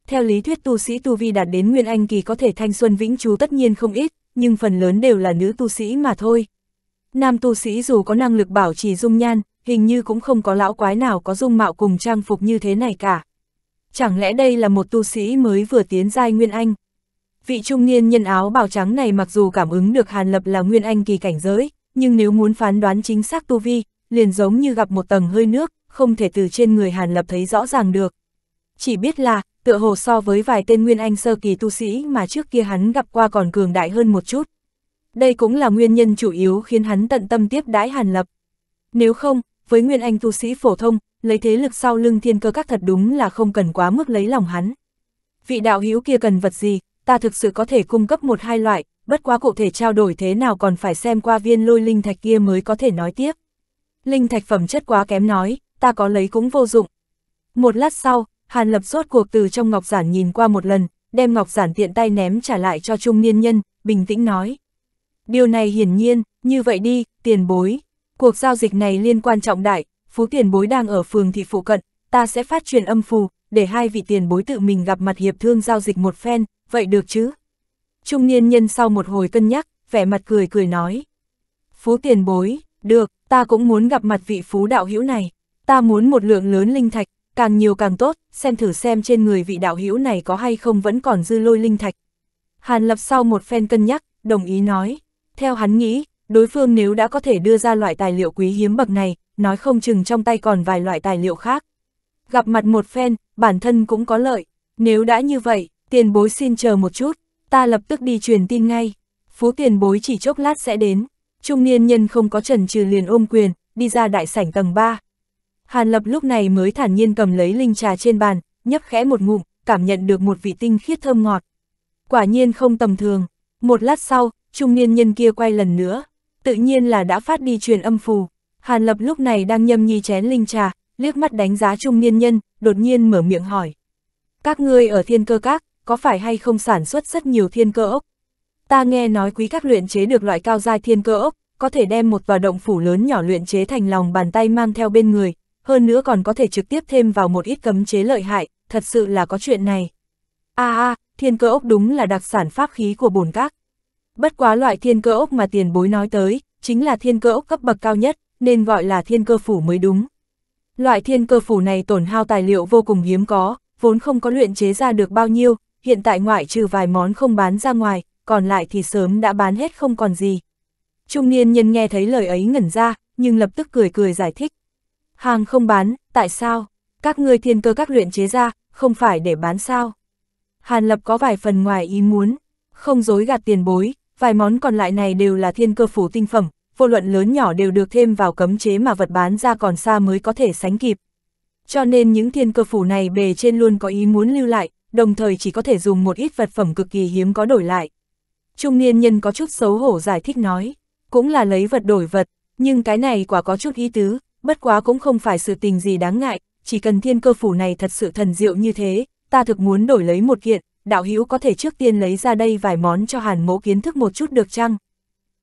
Theo lý thuyết tu sĩ tu vi đạt đến Nguyên Anh kỳ có thể thanh xuân vĩnh trú tất nhiên không ít, nhưng phần lớn đều là nữ tu sĩ mà thôi. Nam tu sĩ dù có năng lực bảo trì dung nhan, hình như cũng không có lão quái nào có dung mạo cùng trang phục như thế này cả. Chẳng lẽ đây là một tu sĩ mới vừa tiến giai Nguyên Anh? Vị trung niên nhân áo bào trắng này mặc dù cảm ứng được Hàn Lập là Nguyên Anh kỳ cảnh giới, nhưng nếu muốn phán đoán chính xác tu vi, liền giống như gặp một tầng hơi nước, không thể từ trên người Hàn Lập thấy rõ ràng được. Chỉ biết là, tựa hồ so với vài tên Nguyên Anh sơ kỳ tu sĩ mà trước kia hắn gặp qua còn cường đại hơn một chút. Đây cũng là nguyên nhân chủ yếu khiến hắn tận tâm tiếp đãi Hàn Lập. Nếu không, với Nguyên Anh tu sĩ phổ thông, lấy thế lực sau lưng thiên cơ các thật đúng là không cần quá mức lấy lòng hắn. Vị đạo hữu kia cần vật gì, ta thực sự có thể cung cấp một hai loại, bất quá cụ thể trao đổi thế nào còn phải xem qua viên lôi linh thạch kia mới có thể nói tiếp linh thạch phẩm chất quá kém nói, ta có lấy cũng vô dụng. Một lát sau, Hàn Lập rốt cuộc từ trong ngọc giản nhìn qua một lần, đem ngọc giản tiện tay ném trả lại cho trung niên nhân, bình tĩnh nói. Điều này hiển nhiên, như vậy đi, tiền bối. Cuộc giao dịch này liên quan trọng đại, phú tiền bối đang ở phường thị phụ cận, ta sẽ phát truyền âm phù, để hai vị tiền bối tự mình gặp mặt hiệp thương giao dịch một phen, vậy được chứ? Trung niên nhân sau một hồi cân nhắc, vẻ mặt cười cười nói. Phú tiền bối, được, ta cũng muốn gặp mặt vị phú đạo hữu này. Ta muốn một lượng lớn linh thạch, càng nhiều càng tốt, xem thử xem trên người vị đạo hữu này có hay không vẫn còn dư lôi linh thạch. Hàn Lập sau một phen cân nhắc, đồng ý nói. Theo hắn nghĩ, đối phương nếu đã có thể đưa ra loại tài liệu quý hiếm bậc này, nói không chừng trong tay còn vài loại tài liệu khác. Gặp mặt một phen, bản thân cũng có lợi. Nếu đã như vậy, tiền bối xin chờ một chút, ta lập tức đi truyền tin ngay. Phú tiền bối chỉ chốc lát sẽ đến. Trung niên nhân không có trần trừ liền ôm quyền, đi ra đại sảnh tầng 3. Hàn Lập lúc này mới thản nhiên cầm lấy linh trà trên bàn, nhấp khẽ một ngụm, cảm nhận được một vị tinh khiết thơm ngọt. Quả nhiên không tầm thường. Một lát sau, trung niên nhân kia quay lần nữa. Tự nhiên là đã phát đi truyền âm phù. Hàn Lập lúc này đang nhâm nhi chén linh trà, liếc mắt đánh giá trung niên nhân, đột nhiên mở miệng hỏi. Các ngươi ở thiên cơ các, có phải hay không sản xuất rất nhiều thiên cơ ốc? ta nghe nói quý các luyện chế được loại cao giai thiên cơ ốc, có thể đem một vào động phủ lớn nhỏ luyện chế thành lòng bàn tay mang theo bên người, hơn nữa còn có thể trực tiếp thêm vào một ít cấm chế lợi hại, thật sự là có chuyện này. A a, thiên cơ ốc đúng là đặc sản pháp khí của bổn các. Bất quá loại thiên cơ ốc mà tiền bối nói tới, chính là thiên cơ ốc cấp bậc cao nhất, nên gọi là thiên cơ phủ mới đúng. Loại thiên cơ phủ này tổn hao tài liệu vô cùng hiếm có, vốn không có luyện chế ra được bao nhiêu, hiện tại ngoại trừ vài món không bán ra ngoài, còn lại thì sớm đã bán hết không còn gì. Trung niên nhân nghe thấy lời ấy ngẩn ra, nhưng lập tức cười cười giải thích. Hàng không bán, tại sao? Các ngươi thiên cơ các luyện chế ra, không phải để bán sao? Hàn Lập có vài phần ngoài ý muốn, không dối gạt tiền bối, vài món còn lại này đều là thiên cơ phủ tinh phẩm, vô luận lớn nhỏ đều được thêm vào cấm chế mà vật bán ra còn xa mới có thể sánh kịp. Cho nên những thiên cơ phủ này bề trên luôn có ý muốn lưu lại, đồng thời chỉ có thể dùng một ít vật phẩm cực kỳ hiếm có đổi lại. Trung niên nhân có chút xấu hổ giải thích nói, cũng là lấy vật đổi vật, nhưng cái này quả có chút ý tứ, bất quá cũng không phải sự tình gì đáng ngại, chỉ cần thiên cơ phủ này thật sự thần diệu như thế, ta thực muốn đổi lấy một kiện, đạo hữu có thể trước tiên lấy ra đây vài món cho hàn mỗ kiến thức một chút được chăng?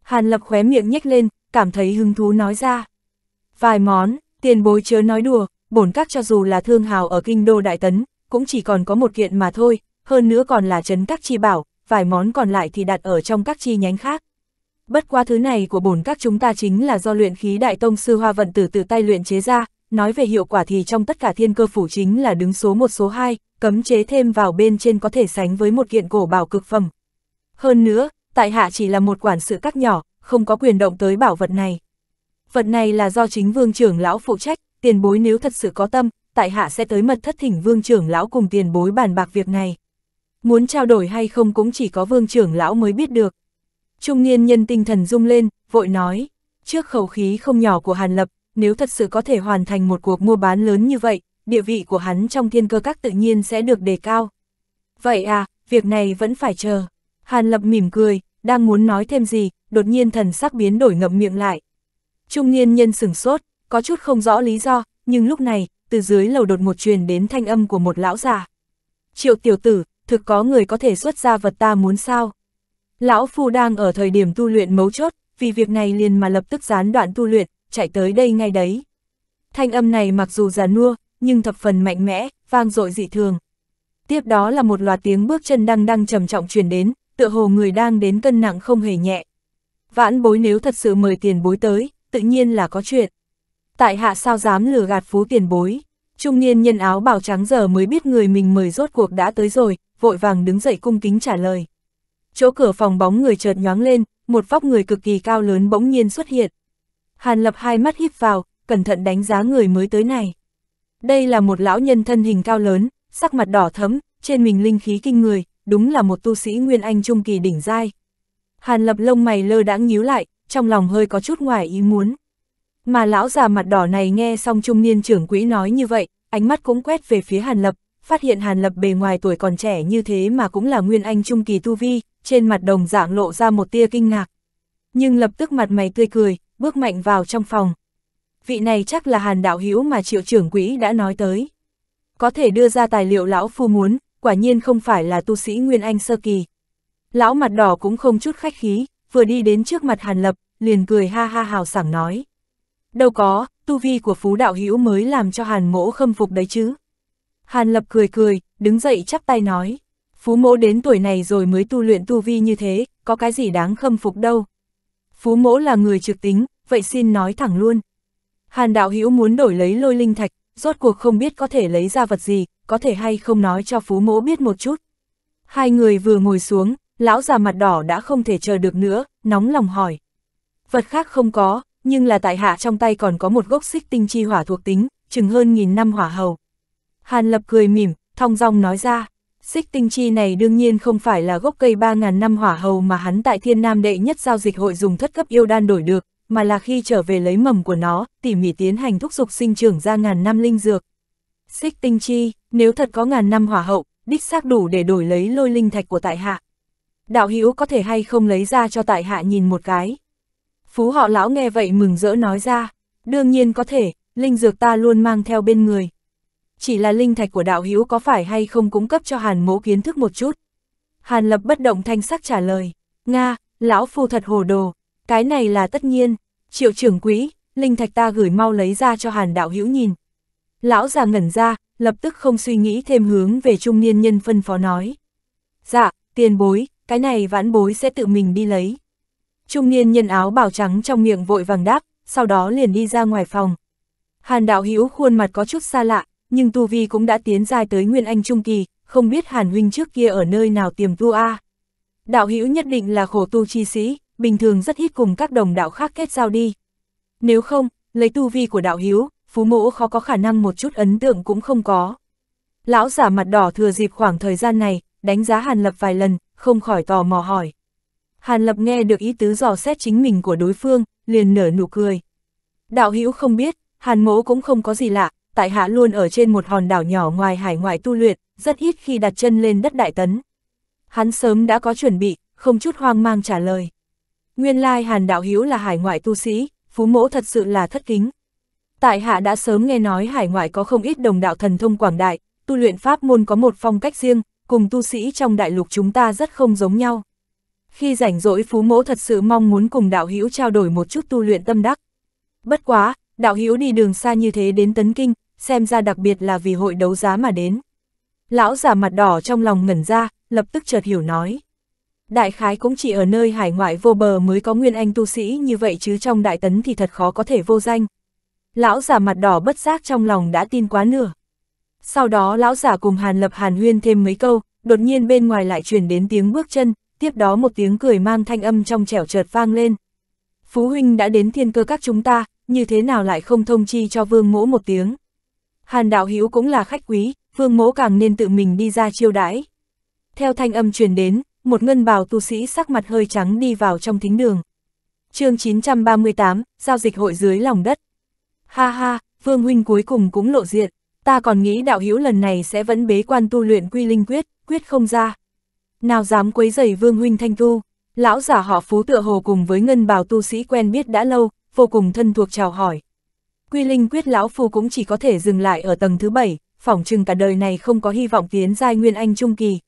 Hàn lập khóe miệng nhếch lên, cảm thấy hứng thú nói ra. Vài món, tiền bối chớ nói đùa, bổn các cho dù là thương hào ở kinh đô đại tấn, cũng chỉ còn có một kiện mà thôi, hơn nữa còn là trấn các chi bảo, vài món còn lại thì đặt ở trong các chi nhánh khác. Bất qua thứ này của bổn các chúng ta chính là do luyện khí đại tông sư Hoa Vận Tử từ tay luyện chế ra, nói về hiệu quả thì trong tất cả thiên cơ phủ chính là đứng số 1 số 2, cấm chế thêm vào bên trên có thể sánh với một kiện cổ bảo cực phẩm. Hơn nữa, tại hạ chỉ là một quản sự các nhỏ, không có quyền động tới bảo vật này. Vật này là do chính vương trưởng lão phụ trách, tiền bối nếu thật sự có tâm, tại hạ sẽ tới mật thất thỉnh vương trưởng lão cùng tiền bối bàn bạc việc này muốn trao đổi hay không cũng chỉ có vương trưởng lão mới biết được. Trung niên nhân tinh thần rung lên, vội nói, trước khẩu khí không nhỏ của Hàn Lập, nếu thật sự có thể hoàn thành một cuộc mua bán lớn như vậy, địa vị của hắn trong thiên cơ các tự nhiên sẽ được đề cao. Vậy à, việc này vẫn phải chờ. Hàn Lập mỉm cười, đang muốn nói thêm gì, đột nhiên thần sắc biến đổi ngậm miệng lại. Trung niên nhân sửng sốt, có chút không rõ lý do, nhưng lúc này, từ dưới lầu đột một truyền đến thanh âm của một lão già. Triệu tiểu tử, thực có người có thể xuất ra vật ta muốn sao. Lão Phu đang ở thời điểm tu luyện mấu chốt, vì việc này liền mà lập tức gián đoạn tu luyện, chạy tới đây ngay đấy. Thanh âm này mặc dù già nua, nhưng thập phần mạnh mẽ, vang dội dị thường. Tiếp đó là một loạt tiếng bước chân đang đang trầm trọng truyền đến, tựa hồ người đang đến cân nặng không hề nhẹ. Vãn bối nếu thật sự mời tiền bối tới, tự nhiên là có chuyện. Tại hạ sao dám lừa gạt phú tiền bối. Trung niên nhân áo bảo trắng giờ mới biết người mình mời rốt cuộc đã tới rồi, vội vàng đứng dậy cung kính trả lời. Chỗ cửa phòng bóng người chợt nhoáng lên, một vóc người cực kỳ cao lớn bỗng nhiên xuất hiện. Hàn lập hai mắt híp vào, cẩn thận đánh giá người mới tới này. Đây là một lão nhân thân hình cao lớn, sắc mặt đỏ thấm, trên mình linh khí kinh người, đúng là một tu sĩ Nguyên Anh Trung Kỳ đỉnh dai. Hàn lập lông mày lơ đãng nhíu lại, trong lòng hơi có chút ngoài ý muốn. Mà lão già mặt đỏ này nghe xong trung niên trưởng quỹ nói như vậy, ánh mắt cũng quét về phía Hàn Lập, phát hiện Hàn Lập bề ngoài tuổi còn trẻ như thế mà cũng là nguyên anh trung kỳ tu vi, trên mặt đồng dạng lộ ra một tia kinh ngạc. Nhưng lập tức mặt mày tươi cười, bước mạnh vào trong phòng. Vị này chắc là Hàn Đạo Hữu mà triệu trưởng quỹ đã nói tới. Có thể đưa ra tài liệu lão phu muốn, quả nhiên không phải là tu sĩ Nguyên Anh sơ kỳ. Lão mặt đỏ cũng không chút khách khí, vừa đi đến trước mặt Hàn Lập, liền cười ha ha hào sảng nói. Đâu có, tu vi của phú đạo hữu mới làm cho Hàn mỗ khâm phục đấy chứ. Hàn Lập cười cười, đứng dậy chắp tay nói. Phú mỗ đến tuổi này rồi mới tu luyện tu vi như thế, có cái gì đáng khâm phục đâu. Phú mỗ là người trực tính, vậy xin nói thẳng luôn. Hàn đạo hữu muốn đổi lấy lôi linh thạch, rốt cuộc không biết có thể lấy ra vật gì, có thể hay không nói cho phú mỗ biết một chút. Hai người vừa ngồi xuống, lão già mặt đỏ đã không thể chờ được nữa, nóng lòng hỏi. Vật khác không có, nhưng là tại hạ trong tay còn có một gốc xích tinh chi hỏa thuộc tính, chừng hơn nghìn năm hỏa hầu. Hàn Lập cười mỉm, thong dong nói ra, xích tinh chi này đương nhiên không phải là gốc cây 3.000 năm hỏa hầu mà hắn tại thiên nam đệ nhất giao dịch hội dùng thất cấp yêu đan đổi được, mà là khi trở về lấy mầm của nó, tỉ mỉ tiến hành thúc dục sinh trưởng ra ngàn năm linh dược. Xích tinh chi, nếu thật có ngàn năm hỏa hậu, đích xác đủ để đổi lấy lôi linh thạch của tại hạ. Đạo hữu có thể hay không lấy ra cho tại hạ nhìn một cái. Phú họ lão nghe vậy mừng rỡ nói ra, đương nhiên có thể, linh dược ta luôn mang theo bên người chỉ là linh thạch của đạo hữu có phải hay không cung cấp cho Hàn mỗ kiến thức một chút. Hàn lập bất động thanh sắc trả lời, Nga, lão phu thật hồ đồ, cái này là tất nhiên, triệu trưởng quý linh thạch ta gửi mau lấy ra cho Hàn đạo hữu nhìn. Lão già ngẩn ra, lập tức không suy nghĩ thêm hướng về trung niên nhân phân phó nói. Dạ, tiền bối, cái này vãn bối sẽ tự mình đi lấy. Trung niên nhân áo bảo trắng trong miệng vội vàng đáp, sau đó liền đi ra ngoài phòng. Hàn đạo hữu khuôn mặt có chút xa lạ, nhưng Tu Vi cũng đã tiến dài tới Nguyên Anh Trung Kỳ, không biết Hàn Huynh trước kia ở nơi nào tiềm tu a. Đạo hữu nhất định là khổ tu chi sĩ, bình thường rất ít cùng các đồng đạo khác kết giao đi. Nếu không, lấy Tu Vi của đạo hữu, Phú Mỗ khó có khả năng một chút ấn tượng cũng không có. Lão giả mặt đỏ thừa dịp khoảng thời gian này, đánh giá Hàn Lập vài lần, không khỏi tò mò hỏi. Hàn Lập nghe được ý tứ dò xét chính mình của đối phương, liền nở nụ cười. Đạo hữu không biết, Hàn Mỗ cũng không có gì lạ, tại hạ luôn ở trên một hòn đảo nhỏ ngoài hải ngoại tu luyện, rất ít khi đặt chân lên đất Đại Tấn. Hắn sớm đã có chuẩn bị, không chút hoang mang trả lời. Nguyên lai Hàn Đạo Hiếu là hải ngoại tu sĩ, phú mỗ thật sự là thất kính. Tại hạ đã sớm nghe nói hải ngoại có không ít đồng đạo thần thông quảng đại, tu luyện pháp môn có một phong cách riêng, cùng tu sĩ trong đại lục chúng ta rất không giống nhau. Khi rảnh rỗi phú mỗ thật sự mong muốn cùng đạo hữu trao đổi một chút tu luyện tâm đắc. Bất quá, đạo hữu đi đường xa như thế đến tấn kinh, xem ra đặc biệt là vì hội đấu giá mà đến. Lão già mặt đỏ trong lòng ngẩn ra, lập tức chợt hiểu nói. Đại khái cũng chỉ ở nơi hải ngoại vô bờ mới có nguyên anh tu sĩ như vậy chứ trong đại tấn thì thật khó có thể vô danh. Lão già mặt đỏ bất giác trong lòng đã tin quá nửa. Sau đó lão giả cùng Hàn Lập Hàn Huyên thêm mấy câu, đột nhiên bên ngoài lại truyền đến tiếng bước chân, tiếp đó một tiếng cười mang thanh âm trong trẻo chợt vang lên. Phú huynh đã đến thiên cơ các chúng ta, như thế nào lại không thông chi cho vương mỗ một tiếng. Hàn đạo hữu cũng là khách quý, vương mỗ càng nên tự mình đi ra chiêu đãi. Theo thanh âm truyền đến, một ngân bào tu sĩ sắc mặt hơi trắng đi vào trong thính đường. chương 938, giao dịch hội dưới lòng đất. Ha ha, vương huynh cuối cùng cũng lộ diện, ta còn nghĩ đạo hữu lần này sẽ vẫn bế quan tu luyện quy linh quyết, quyết không ra. Nào dám quấy rầy vương huynh thanh tu, lão giả họ phú tựa hồ cùng với ngân bào tu sĩ quen biết đã lâu, vô cùng thân thuộc chào hỏi, Quy Linh Quyết lão phu cũng chỉ có thể dừng lại ở tầng thứ bảy, phỏng chừng cả đời này không có hy vọng tiến giai Nguyên Anh Trung Kỳ.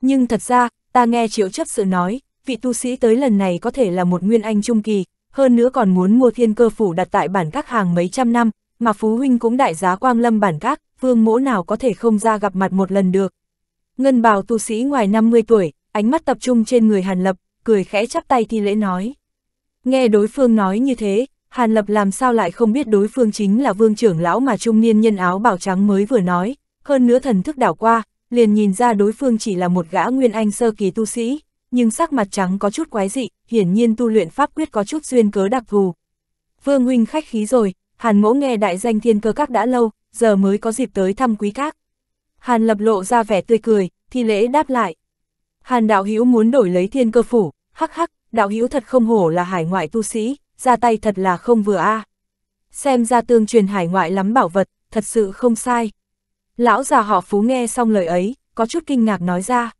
Nhưng thật ra, ta nghe triệu chấp sự nói, vị tu sĩ tới lần này có thể là một Nguyên Anh Trung Kỳ, hơn nữa còn muốn mua thiên cơ phủ đặt tại bản các hàng mấy trăm năm, mà Phú Huynh cũng đại giá quang lâm bản các, vương mỗ nào có thể không ra gặp mặt một lần được. Ngân bào tu sĩ ngoài 50 tuổi, ánh mắt tập trung trên người Hàn Lập, cười khẽ chắp tay thi lễ nói. Nghe đối phương nói như thế, Hàn Lập làm sao lại không biết đối phương chính là vương trưởng lão mà trung niên nhân áo bảo trắng mới vừa nói, hơn nữa thần thức đảo qua, liền nhìn ra đối phương chỉ là một gã nguyên anh sơ kỳ tu sĩ, nhưng sắc mặt trắng có chút quái dị, hiển nhiên tu luyện pháp quyết có chút duyên cớ đặc thù. Vương huynh khách khí rồi, Hàn Mỗ nghe đại danh thiên cơ các đã lâu, giờ mới có dịp tới thăm quý các. Hàn Lập lộ ra vẻ tươi cười, thi lễ đáp lại. Hàn đạo hữu muốn đổi lấy thiên cơ phủ, hắc hắc, đạo hữu thật không hổ là hải ngoại tu sĩ, ra tay thật là không vừa a. À. Xem ra tương truyền hải ngoại lắm bảo vật, thật sự không sai. Lão già họ phú nghe xong lời ấy, có chút kinh ngạc nói ra.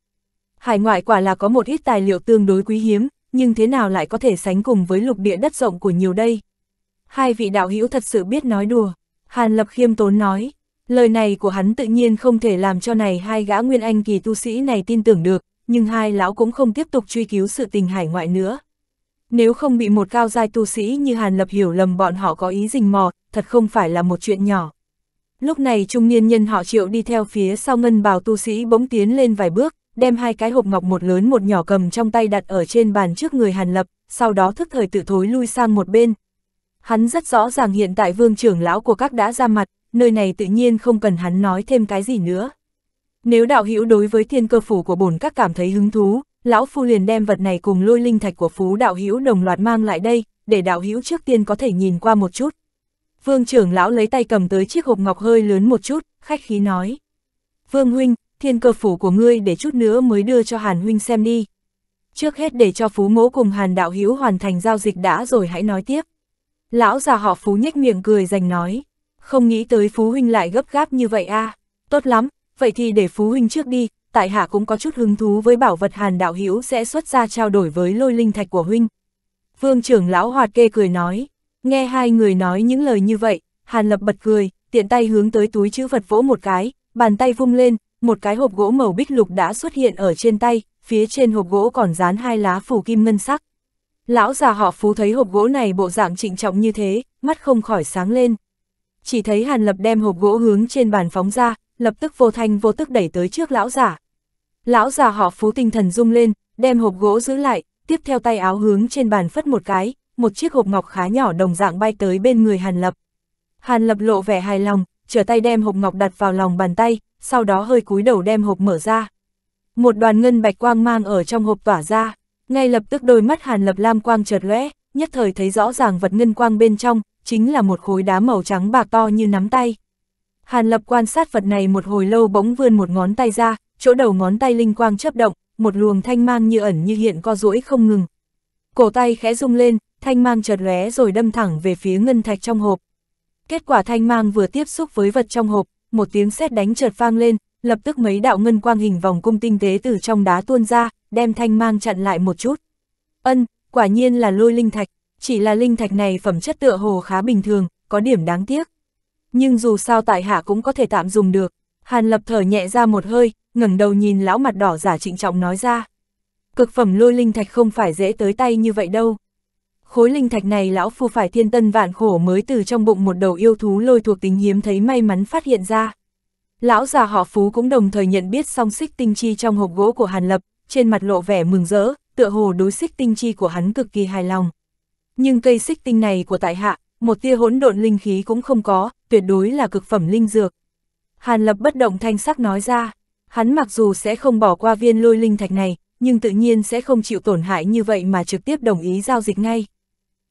Hải ngoại quả là có một ít tài liệu tương đối quý hiếm, nhưng thế nào lại có thể sánh cùng với lục địa đất rộng của nhiều đây. Hai vị đạo hữu thật sự biết nói đùa, Hàn Lập khiêm tốn nói, lời này của hắn tự nhiên không thể làm cho này hai gã nguyên anh kỳ tu sĩ này tin tưởng được, nhưng hai lão cũng không tiếp tục truy cứu sự tình hải ngoại nữa. Nếu không bị một cao giai tu sĩ như Hàn Lập hiểu lầm bọn họ có ý rình mò, thật không phải là một chuyện nhỏ. Lúc này trung niên nhân họ triệu đi theo phía sau ngân bào tu sĩ bỗng tiến lên vài bước, đem hai cái hộp ngọc một lớn một nhỏ cầm trong tay đặt ở trên bàn trước người Hàn Lập, sau đó thức thời tự thối lui sang một bên. Hắn rất rõ ràng hiện tại vương trưởng lão của các đã ra mặt, nơi này tự nhiên không cần hắn nói thêm cái gì nữa. Nếu đạo hữu đối với thiên cơ phủ của bổn các cảm thấy hứng thú, lão phu liền đem vật này cùng lôi linh thạch của phú đạo hữu đồng loạt mang lại đây, để đạo hữu trước tiên có thể nhìn qua một chút. Vương trưởng lão lấy tay cầm tới chiếc hộp ngọc hơi lớn một chút, khách khí nói. Vương huynh, thiên cơ phủ của ngươi để chút nữa mới đưa cho Hàn huynh xem đi. Trước hết để cho phú mỗ cùng Hàn đạo hữu hoàn thành giao dịch đã rồi hãy nói tiếp. Lão già họ phú nhếch miệng cười dành nói. Không nghĩ tới phú huynh lại gấp gáp như vậy a à. Tốt lắm, vậy thì để phú huynh trước đi, tại hạ cũng có chút hứng thú với bảo vật hàn đạo hữu sẽ xuất ra trao đổi với lôi linh thạch của huynh. Vương trưởng lão hoạt kê cười nói, nghe hai người nói những lời như vậy, hàn lập bật cười, tiện tay hướng tới túi chữ vật vỗ một cái, bàn tay vung lên, một cái hộp gỗ màu bích lục đã xuất hiện ở trên tay, phía trên hộp gỗ còn dán hai lá phủ kim ngân sắc. Lão già họ phú thấy hộp gỗ này bộ dạng trịnh trọng như thế, mắt không khỏi sáng lên chỉ thấy Hàn Lập đem hộp gỗ hướng trên bàn phóng ra, lập tức vô thanh vô tức đẩy tới trước lão giả. Lão giả họ phú tinh thần rung lên, đem hộp gỗ giữ lại, tiếp theo tay áo hướng trên bàn phất một cái, một chiếc hộp ngọc khá nhỏ đồng dạng bay tới bên người Hàn Lập. Hàn Lập lộ vẻ hài lòng, trở tay đem hộp ngọc đặt vào lòng bàn tay, sau đó hơi cúi đầu đem hộp mở ra. Một đoàn ngân bạch quang mang ở trong hộp tỏa ra, ngay lập tức đôi mắt Hàn Lập lam quang chợt lóe, nhất thời thấy rõ ràng vật ngân quang bên trong, chính là một khối đá màu trắng bạc to như nắm tay. Hàn Lập quan sát vật này một hồi lâu bỗng vươn một ngón tay ra, chỗ đầu ngón tay linh quang chấp động, một luồng thanh mang như ẩn như hiện co rũi không ngừng. Cổ tay khẽ rung lên, thanh mang chợt lóe rồi đâm thẳng về phía ngân thạch trong hộp. Kết quả thanh mang vừa tiếp xúc với vật trong hộp, một tiếng sét đánh chợt vang lên, lập tức mấy đạo ngân quang hình vòng cung tinh tế từ trong đá tuôn ra, đem thanh mang chặn lại một chút. Ân, quả nhiên là lôi linh thạch chỉ là linh thạch này phẩm chất tựa hồ khá bình thường, có điểm đáng tiếc. Nhưng dù sao tại hạ cũng có thể tạm dùng được, Hàn Lập thở nhẹ ra một hơi, ngẩng đầu nhìn lão mặt đỏ giả trịnh trọng nói ra. Cực phẩm lôi linh thạch không phải dễ tới tay như vậy đâu. Khối linh thạch này lão phu phải thiên tân vạn khổ mới từ trong bụng một đầu yêu thú lôi thuộc tính hiếm thấy may mắn phát hiện ra. Lão già họ Phú cũng đồng thời nhận biết song xích tinh chi trong hộp gỗ của Hàn Lập, trên mặt lộ vẻ mừng rỡ, tựa hồ đối xích tinh chi của hắn cực kỳ hài lòng nhưng cây xích tinh này của tại hạ, một tia hỗn độn linh khí cũng không có, tuyệt đối là cực phẩm linh dược. Hàn Lập bất động thanh sắc nói ra, hắn mặc dù sẽ không bỏ qua viên lôi linh thạch này, nhưng tự nhiên sẽ không chịu tổn hại như vậy mà trực tiếp đồng ý giao dịch ngay.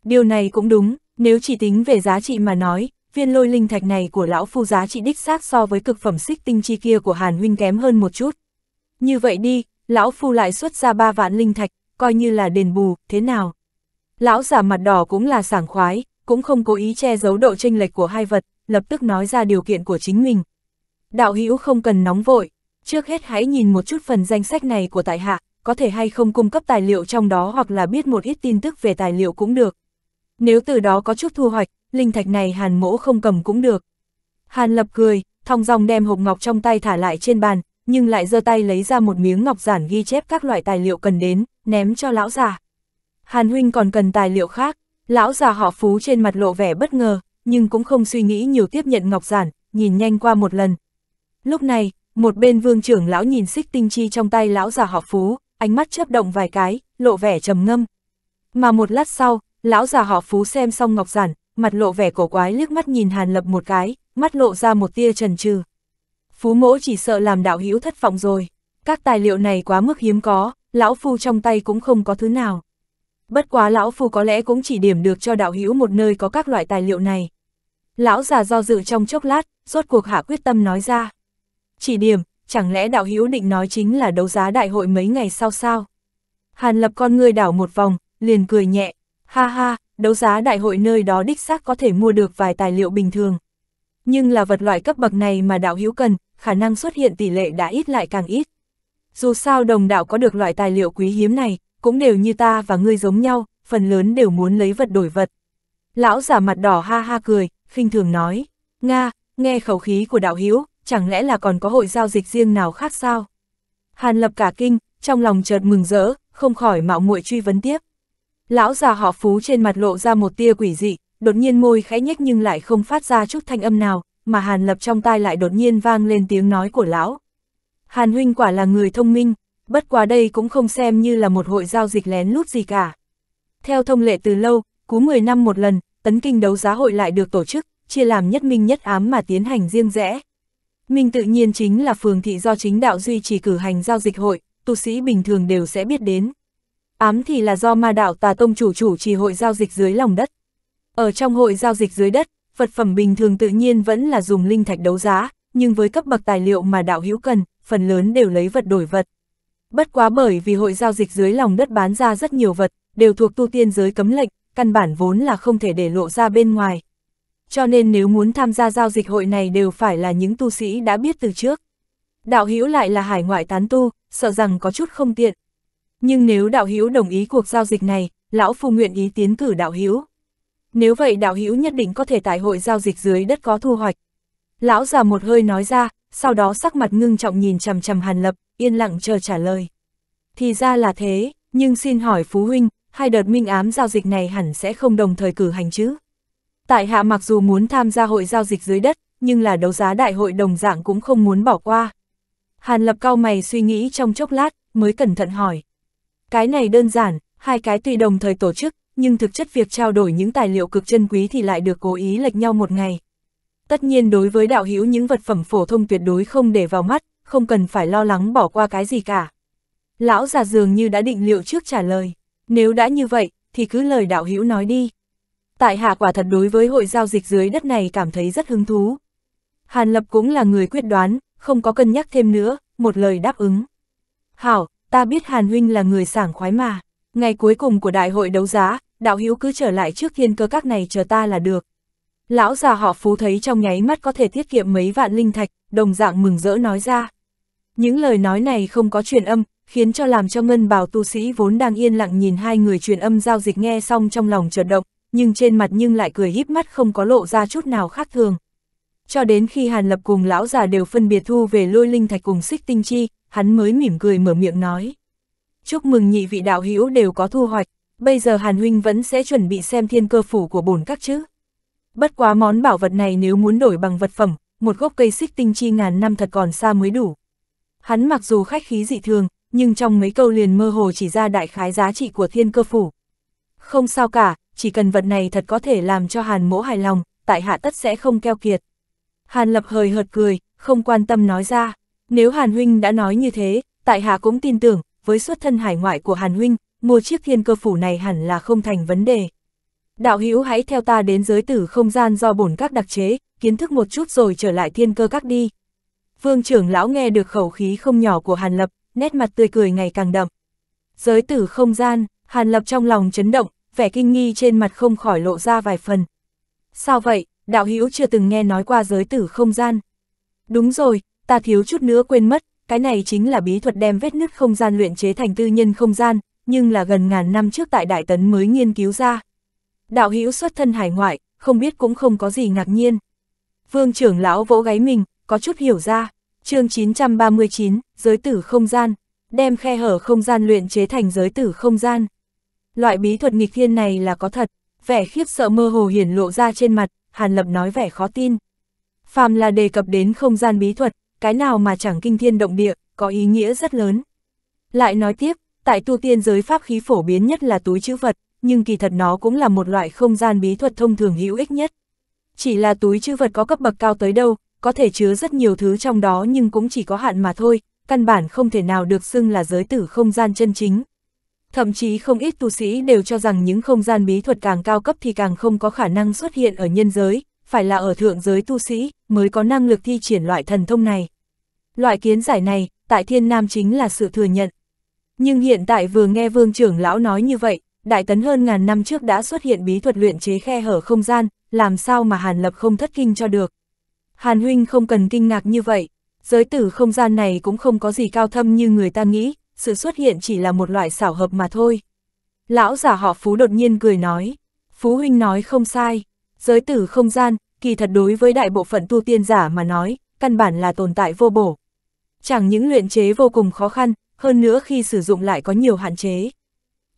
Điều này cũng đúng, nếu chỉ tính về giá trị mà nói, viên lôi linh thạch này của lão phu giá trị đích xác so với cực phẩm xích tinh chi kia của Hàn huynh kém hơn một chút. Như vậy đi, lão phu lại xuất ra ba vạn linh thạch, coi như là đền bù, thế nào? Lão giả mặt đỏ cũng là sảng khoái, cũng không cố ý che giấu độ tranh lệch của hai vật, lập tức nói ra điều kiện của chính mình. Đạo hữu không cần nóng vội, trước hết hãy nhìn một chút phần danh sách này của tại hạ, có thể hay không cung cấp tài liệu trong đó hoặc là biết một ít tin tức về tài liệu cũng được. Nếu từ đó có chút thu hoạch, linh thạch này hàn mỗ không cầm cũng được. Hàn lập cười, thong dong đem hộp ngọc trong tay thả lại trên bàn, nhưng lại giơ tay lấy ra một miếng ngọc giản ghi chép các loại tài liệu cần đến, ném cho lão giả. Hàn huynh còn cần tài liệu khác, lão già họ phú trên mặt lộ vẻ bất ngờ, nhưng cũng không suy nghĩ nhiều tiếp nhận ngọc giản, nhìn nhanh qua một lần. Lúc này, một bên vương trưởng lão nhìn xích tinh chi trong tay lão già họ phú, ánh mắt chớp động vài cái, lộ vẻ trầm ngâm. Mà một lát sau, lão già họ phú xem xong ngọc giản, mặt lộ vẻ cổ quái liếc mắt nhìn Hàn Lập một cái, mắt lộ ra một tia trần trừ. Phú mỗ chỉ sợ làm đạo hữu thất vọng rồi, các tài liệu này quá mức hiếm có, lão phu trong tay cũng không có thứ nào. Bất quá lão phu có lẽ cũng chỉ điểm được cho đạo hữu một nơi có các loại tài liệu này. Lão già do dự trong chốc lát, rốt cuộc hạ quyết tâm nói ra. Chỉ điểm, chẳng lẽ đạo hữu định nói chính là đấu giá đại hội mấy ngày sau sao? Hàn lập con người đảo một vòng, liền cười nhẹ, ha ha, đấu giá đại hội nơi đó đích xác có thể mua được vài tài liệu bình thường. Nhưng là vật loại cấp bậc này mà đạo hữu cần, khả năng xuất hiện tỷ lệ đã ít lại càng ít. Dù sao đồng đạo có được loại tài liệu quý hiếm này, cũng đều như ta và ngươi giống nhau, phần lớn đều muốn lấy vật đổi vật. Lão giả mặt đỏ ha ha cười, khinh thường nói, Nga, nghe khẩu khí của đạo hiếu, chẳng lẽ là còn có hội giao dịch riêng nào khác sao? Hàn lập cả kinh, trong lòng chợt mừng rỡ, không khỏi mạo muội truy vấn tiếp. Lão già họ phú trên mặt lộ ra một tia quỷ dị, đột nhiên môi khẽ nhếch nhưng lại không phát ra chút thanh âm nào, mà Hàn lập trong tai lại đột nhiên vang lên tiếng nói của lão. Hàn huynh quả là người thông minh, bất quá đây cũng không xem như là một hội giao dịch lén lút gì cả. Theo thông lệ từ lâu, cú 10 năm một lần, tấn kinh đấu giá hội lại được tổ chức, chia làm nhất minh nhất ám mà tiến hành riêng rẽ. Minh tự nhiên chính là phường thị do chính đạo duy trì cử hành giao dịch hội, tu sĩ bình thường đều sẽ biết đến. Ám thì là do ma đạo tà tông chủ chủ trì hội giao dịch dưới lòng đất. Ở trong hội giao dịch dưới đất, vật phẩm bình thường tự nhiên vẫn là dùng linh thạch đấu giá, nhưng với cấp bậc tài liệu mà đạo hữu cần, phần lớn đều lấy vật đổi vật. Bất quá bởi vì hội giao dịch dưới lòng đất bán ra rất nhiều vật, đều thuộc tu tiên giới cấm lệnh, căn bản vốn là không thể để lộ ra bên ngoài. Cho nên nếu muốn tham gia giao dịch hội này đều phải là những tu sĩ đã biết từ trước. Đạo hữu lại là hải ngoại tán tu, sợ rằng có chút không tiện. Nhưng nếu đạo hữu đồng ý cuộc giao dịch này, lão phu nguyện ý tiến cử đạo hữu. Nếu vậy đạo hữu nhất định có thể tại hội giao dịch dưới đất có thu hoạch. Lão già một hơi nói ra, sau đó sắc mặt ngưng trọng nhìn chầm chầm Hàn Lập, yên lặng chờ trả lời. Thì ra là thế, nhưng xin hỏi Phú Huynh, hai đợt minh ám giao dịch này hẳn sẽ không đồng thời cử hành chứ? Tại hạ mặc dù muốn tham gia hội giao dịch dưới đất, nhưng là đấu giá đại hội đồng dạng cũng không muốn bỏ qua. Hàn Lập cao mày suy nghĩ trong chốc lát, mới cẩn thận hỏi. Cái này đơn giản, hai cái tùy đồng thời tổ chức, nhưng thực chất việc trao đổi những tài liệu cực chân quý thì lại được cố ý lệch nhau một ngày. Tất nhiên đối với đạo hữu những vật phẩm phổ thông tuyệt đối không để vào mắt, không cần phải lo lắng bỏ qua cái gì cả. Lão già dường như đã định liệu trước trả lời, nếu đã như vậy, thì cứ lời đạo hữu nói đi. Tại hạ quả thật đối với hội giao dịch dưới đất này cảm thấy rất hứng thú. Hàn Lập cũng là người quyết đoán, không có cân nhắc thêm nữa, một lời đáp ứng. Hảo, ta biết Hàn Huynh là người sảng khoái mà. Ngày cuối cùng của đại hội đấu giá, đạo hữu cứ trở lại trước thiên cơ các này chờ ta là được. Lão già họ phú thấy trong nháy mắt có thể tiết kiệm mấy vạn linh thạch, đồng dạng mừng rỡ nói ra. Những lời nói này không có truyền âm, khiến cho làm cho ngân bào tu sĩ vốn đang yên lặng nhìn hai người truyền âm giao dịch nghe xong trong lòng chợt động, nhưng trên mặt nhưng lại cười híp mắt không có lộ ra chút nào khác thường. Cho đến khi Hàn Lập cùng lão già đều phân biệt thu về lôi linh thạch cùng xích tinh chi, hắn mới mỉm cười mở miệng nói. Chúc mừng nhị vị đạo hữu đều có thu hoạch, bây giờ Hàn Huynh vẫn sẽ chuẩn bị xem thiên cơ phủ của bổn các chứ. Bất quá món bảo vật này nếu muốn đổi bằng vật phẩm, một gốc cây xích tinh chi ngàn năm thật còn xa mới đủ. Hắn mặc dù khách khí dị thường, nhưng trong mấy câu liền mơ hồ chỉ ra đại khái giá trị của thiên cơ phủ. Không sao cả, chỉ cần vật này thật có thể làm cho hàn mỗ hài lòng, tại hạ tất sẽ không keo kiệt. Hàn lập hời hợt cười, không quan tâm nói ra. Nếu hàn huynh đã nói như thế, tại hạ cũng tin tưởng, với xuất thân hải ngoại của hàn huynh, mua chiếc thiên cơ phủ này hẳn là không thành vấn đề đạo hữu hãy theo ta đến giới tử không gian do bổn các đặc chế, kiến thức một chút rồi trở lại thiên cơ các đi. Vương trưởng lão nghe được khẩu khí không nhỏ của Hàn Lập, nét mặt tươi cười ngày càng đậm. Giới tử không gian, Hàn Lập trong lòng chấn động, vẻ kinh nghi trên mặt không khỏi lộ ra vài phần. Sao vậy, đạo hữu chưa từng nghe nói qua giới tử không gian. Đúng rồi, ta thiếu chút nữa quên mất, cái này chính là bí thuật đem vết nứt không gian luyện chế thành tư nhân không gian, nhưng là gần ngàn năm trước tại Đại Tấn mới nghiên cứu ra đạo hữu xuất thân hải ngoại, không biết cũng không có gì ngạc nhiên. Vương trưởng lão vỗ gáy mình, có chút hiểu ra. chương 939, giới tử không gian, đem khe hở không gian luyện chế thành giới tử không gian. Loại bí thuật nghịch thiên này là có thật, vẻ khiếp sợ mơ hồ hiển lộ ra trên mặt, Hàn Lập nói vẻ khó tin. Phàm là đề cập đến không gian bí thuật, cái nào mà chẳng kinh thiên động địa, có ý nghĩa rất lớn. Lại nói tiếp, tại tu tiên giới pháp khí phổ biến nhất là túi chữ vật, nhưng kỳ thật nó cũng là một loại không gian bí thuật thông thường hữu ích nhất. Chỉ là túi chữ vật có cấp bậc cao tới đâu, có thể chứa rất nhiều thứ trong đó nhưng cũng chỉ có hạn mà thôi, căn bản không thể nào được xưng là giới tử không gian chân chính. Thậm chí không ít tu sĩ đều cho rằng những không gian bí thuật càng cao cấp thì càng không có khả năng xuất hiện ở nhân giới, phải là ở thượng giới tu sĩ mới có năng lực thi triển loại thần thông này. Loại kiến giải này, tại thiên nam chính là sự thừa nhận. Nhưng hiện tại vừa nghe vương trưởng lão nói như vậy, Đại tấn hơn ngàn năm trước đã xuất hiện bí thuật luyện chế khe hở không gian, làm sao mà Hàn Lập không thất kinh cho được. Hàn Huynh không cần kinh ngạc như vậy, giới tử không gian này cũng không có gì cao thâm như người ta nghĩ, sự xuất hiện chỉ là một loại xảo hợp mà thôi. Lão giả họ Phú đột nhiên cười nói, Phú Huynh nói không sai, giới tử không gian, kỳ thật đối với đại bộ phận tu tiên giả mà nói, căn bản là tồn tại vô bổ. Chẳng những luyện chế vô cùng khó khăn, hơn nữa khi sử dụng lại có nhiều hạn chế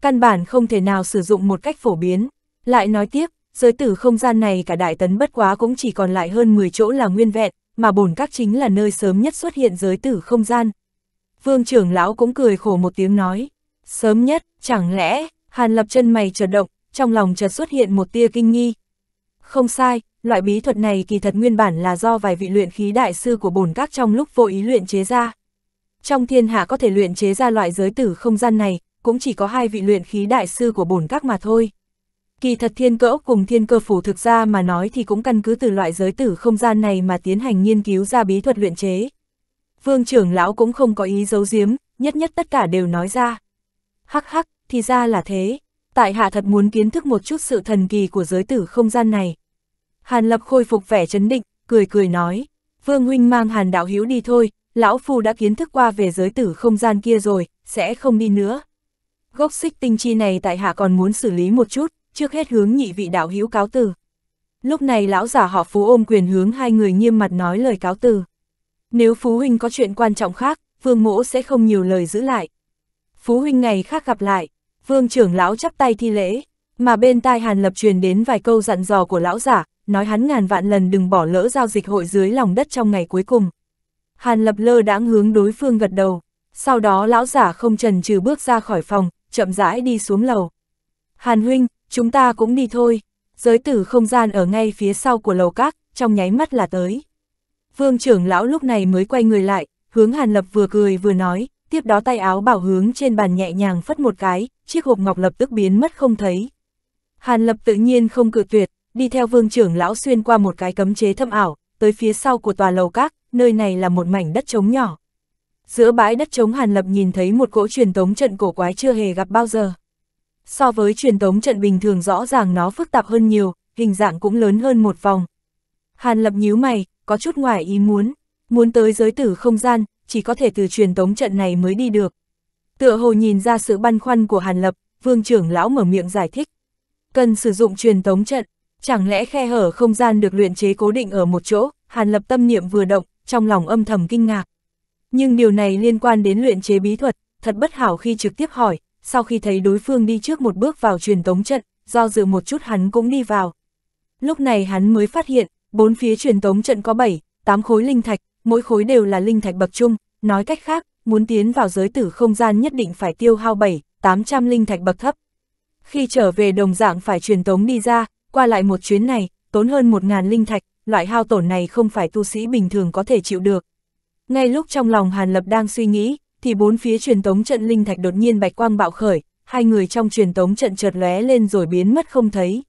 căn bản không thể nào sử dụng một cách phổ biến. Lại nói tiếp, giới tử không gian này cả đại tấn bất quá cũng chỉ còn lại hơn 10 chỗ là nguyên vẹn, mà bổn các chính là nơi sớm nhất xuất hiện giới tử không gian. Vương trưởng lão cũng cười khổ một tiếng nói, sớm nhất, chẳng lẽ, hàn lập chân mày chợt động, trong lòng chợt xuất hiện một tia kinh nghi. Không sai, loại bí thuật này kỳ thật nguyên bản là do vài vị luyện khí đại sư của bổn các trong lúc vô ý luyện chế ra. Trong thiên hạ có thể luyện chế ra loại giới tử không gian này, cũng chỉ có hai vị luyện khí đại sư của bổn các mà thôi. Kỳ thật thiên cỡ cùng thiên cơ phủ thực ra mà nói thì cũng căn cứ từ loại giới tử không gian này mà tiến hành nghiên cứu ra bí thuật luyện chế. Vương trưởng lão cũng không có ý giấu giếm, nhất nhất tất cả đều nói ra. Hắc hắc, thì ra là thế. Tại hạ thật muốn kiến thức một chút sự thần kỳ của giới tử không gian này. Hàn lập khôi phục vẻ chấn định, cười cười nói. Vương huynh mang hàn đạo hiếu đi thôi, lão phu đã kiến thức qua về giới tử không gian kia rồi, sẽ không đi nữa. Gốc xích tinh chi này tại hạ còn muốn xử lý một chút, trước hết hướng nhị vị đạo hữu cáo từ. Lúc này lão giả họ phú ôm quyền hướng hai người nghiêm mặt nói lời cáo từ. Nếu phú huynh có chuyện quan trọng khác, vương mỗ sẽ không nhiều lời giữ lại. Phú huynh ngày khác gặp lại, vương trưởng lão chắp tay thi lễ, mà bên tai hàn lập truyền đến vài câu dặn dò của lão giả, nói hắn ngàn vạn lần đừng bỏ lỡ giao dịch hội dưới lòng đất trong ngày cuối cùng. Hàn lập lơ đãng hướng đối phương gật đầu, sau đó lão giả không trần trừ bước ra khỏi phòng, chậm rãi đi xuống lầu. Hàn huynh, chúng ta cũng đi thôi, giới tử không gian ở ngay phía sau của lầu các, trong nháy mắt là tới. Vương trưởng lão lúc này mới quay người lại, hướng Hàn Lập vừa cười vừa nói, tiếp đó tay áo bảo hướng trên bàn nhẹ nhàng phất một cái, chiếc hộp ngọc lập tức biến mất không thấy. Hàn Lập tự nhiên không cự tuyệt, đi theo vương trưởng lão xuyên qua một cái cấm chế thâm ảo, tới phía sau của tòa lầu các, nơi này là một mảnh đất trống nhỏ, giữa bãi đất trống Hàn Lập nhìn thấy một cỗ truyền tống trận cổ quái chưa hề gặp bao giờ. So với truyền tống trận bình thường rõ ràng nó phức tạp hơn nhiều, hình dạng cũng lớn hơn một vòng. Hàn Lập nhíu mày, có chút ngoài ý muốn, muốn tới giới tử không gian, chỉ có thể từ truyền tống trận này mới đi được. Tựa hồ nhìn ra sự băn khoăn của Hàn Lập, vương trưởng lão mở miệng giải thích. Cần sử dụng truyền tống trận, chẳng lẽ khe hở không gian được luyện chế cố định ở một chỗ, Hàn Lập tâm niệm vừa động, trong lòng âm thầm kinh ngạc nhưng điều này liên quan đến luyện chế bí thuật, thật bất hảo khi trực tiếp hỏi, sau khi thấy đối phương đi trước một bước vào truyền tống trận, do dự một chút hắn cũng đi vào. Lúc này hắn mới phát hiện, bốn phía truyền tống trận có 7, 8 khối linh thạch, mỗi khối đều là linh thạch bậc trung, nói cách khác, muốn tiến vào giới tử không gian nhất định phải tiêu hao 7, 800 linh thạch bậc thấp. Khi trở về đồng dạng phải truyền tống đi ra, qua lại một chuyến này, tốn hơn 1.000 linh thạch, loại hao tổn này không phải tu sĩ bình thường có thể chịu được. Ngay lúc trong lòng Hàn Lập đang suy nghĩ, thì bốn phía truyền tống trận linh thạch đột nhiên bạch quang bạo khởi, hai người trong truyền tống trận chợt lóe lên rồi biến mất không thấy.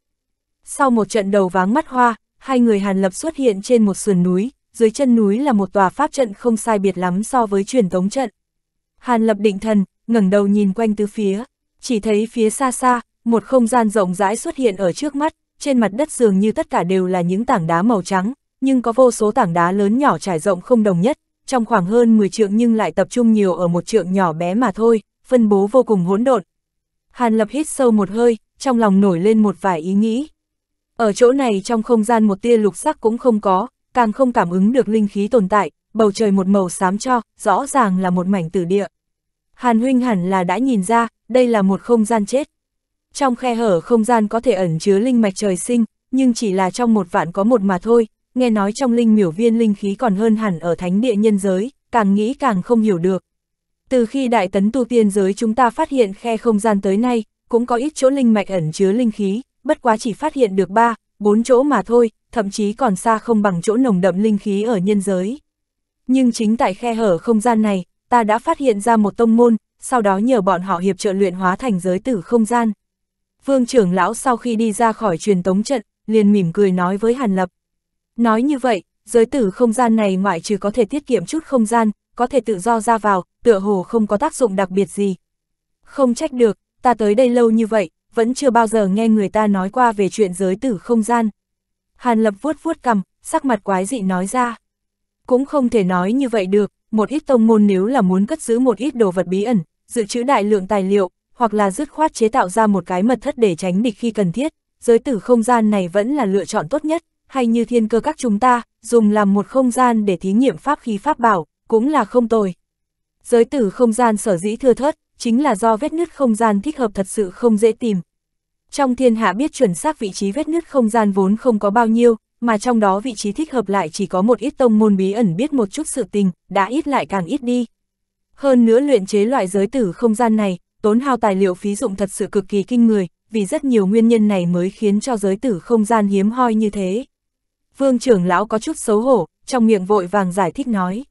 Sau một trận đầu váng mắt hoa, hai người Hàn Lập xuất hiện trên một sườn núi, dưới chân núi là một tòa pháp trận không sai biệt lắm so với truyền tống trận. Hàn Lập định thần, ngẩng đầu nhìn quanh tứ phía, chỉ thấy phía xa xa, một không gian rộng rãi xuất hiện ở trước mắt, trên mặt đất dường như tất cả đều là những tảng đá màu trắng, nhưng có vô số tảng đá lớn nhỏ trải rộng không đồng nhất, trong khoảng hơn 10 trượng nhưng lại tập trung nhiều ở một trượng nhỏ bé mà thôi, phân bố vô cùng hỗn độn. Hàn Lập hít sâu một hơi, trong lòng nổi lên một vài ý nghĩ. Ở chỗ này trong không gian một tia lục sắc cũng không có, càng không cảm ứng được linh khí tồn tại, bầu trời một màu xám cho, rõ ràng là một mảnh tử địa. Hàn huynh hẳn là đã nhìn ra, đây là một không gian chết. Trong khe hở không gian có thể ẩn chứa linh mạch trời sinh, nhưng chỉ là trong một vạn có một mà thôi, nghe nói trong linh miểu viên linh khí còn hơn hẳn ở thánh địa nhân giới, càng nghĩ càng không hiểu được. Từ khi đại tấn tu tiên giới chúng ta phát hiện khe không gian tới nay, cũng có ít chỗ linh mạch ẩn chứa linh khí, bất quá chỉ phát hiện được 3, 4 chỗ mà thôi, thậm chí còn xa không bằng chỗ nồng đậm linh khí ở nhân giới. Nhưng chính tại khe hở không gian này, ta đã phát hiện ra một tông môn, sau đó nhờ bọn họ hiệp trợ luyện hóa thành giới tử không gian. Vương trưởng lão sau khi đi ra khỏi truyền tống trận, liền mỉm cười nói với Hàn Lập. Nói như vậy, giới tử không gian này ngoại trừ có thể tiết kiệm chút không gian, có thể tự do ra vào, tựa hồ không có tác dụng đặc biệt gì. Không trách được, ta tới đây lâu như vậy, vẫn chưa bao giờ nghe người ta nói qua về chuyện giới tử không gian. Hàn Lập vuốt vuốt cầm, sắc mặt quái dị nói ra. Cũng không thể nói như vậy được, một ít tông môn nếu là muốn cất giữ một ít đồ vật bí ẩn, dự trữ đại lượng tài liệu, hoặc là dứt khoát chế tạo ra một cái mật thất để tránh địch khi cần thiết, giới tử không gian này vẫn là lựa chọn tốt nhất hay như thiên cơ các chúng ta, dùng làm một không gian để thí nghiệm pháp khí pháp bảo, cũng là không tồi. Giới tử không gian sở dĩ thưa thớt, chính là do vết nứt không gian thích hợp thật sự không dễ tìm. Trong thiên hạ biết chuẩn xác vị trí vết nứt không gian vốn không có bao nhiêu, mà trong đó vị trí thích hợp lại chỉ có một ít tông môn bí ẩn biết một chút sự tình, đã ít lại càng ít đi. Hơn nữa luyện chế loại giới tử không gian này, tốn hao tài liệu phí dụng thật sự cực kỳ kinh người, vì rất nhiều nguyên nhân này mới khiến cho giới tử không gian hiếm hoi như thế. Vương trưởng lão có chút xấu hổ, trong miệng vội vàng giải thích nói.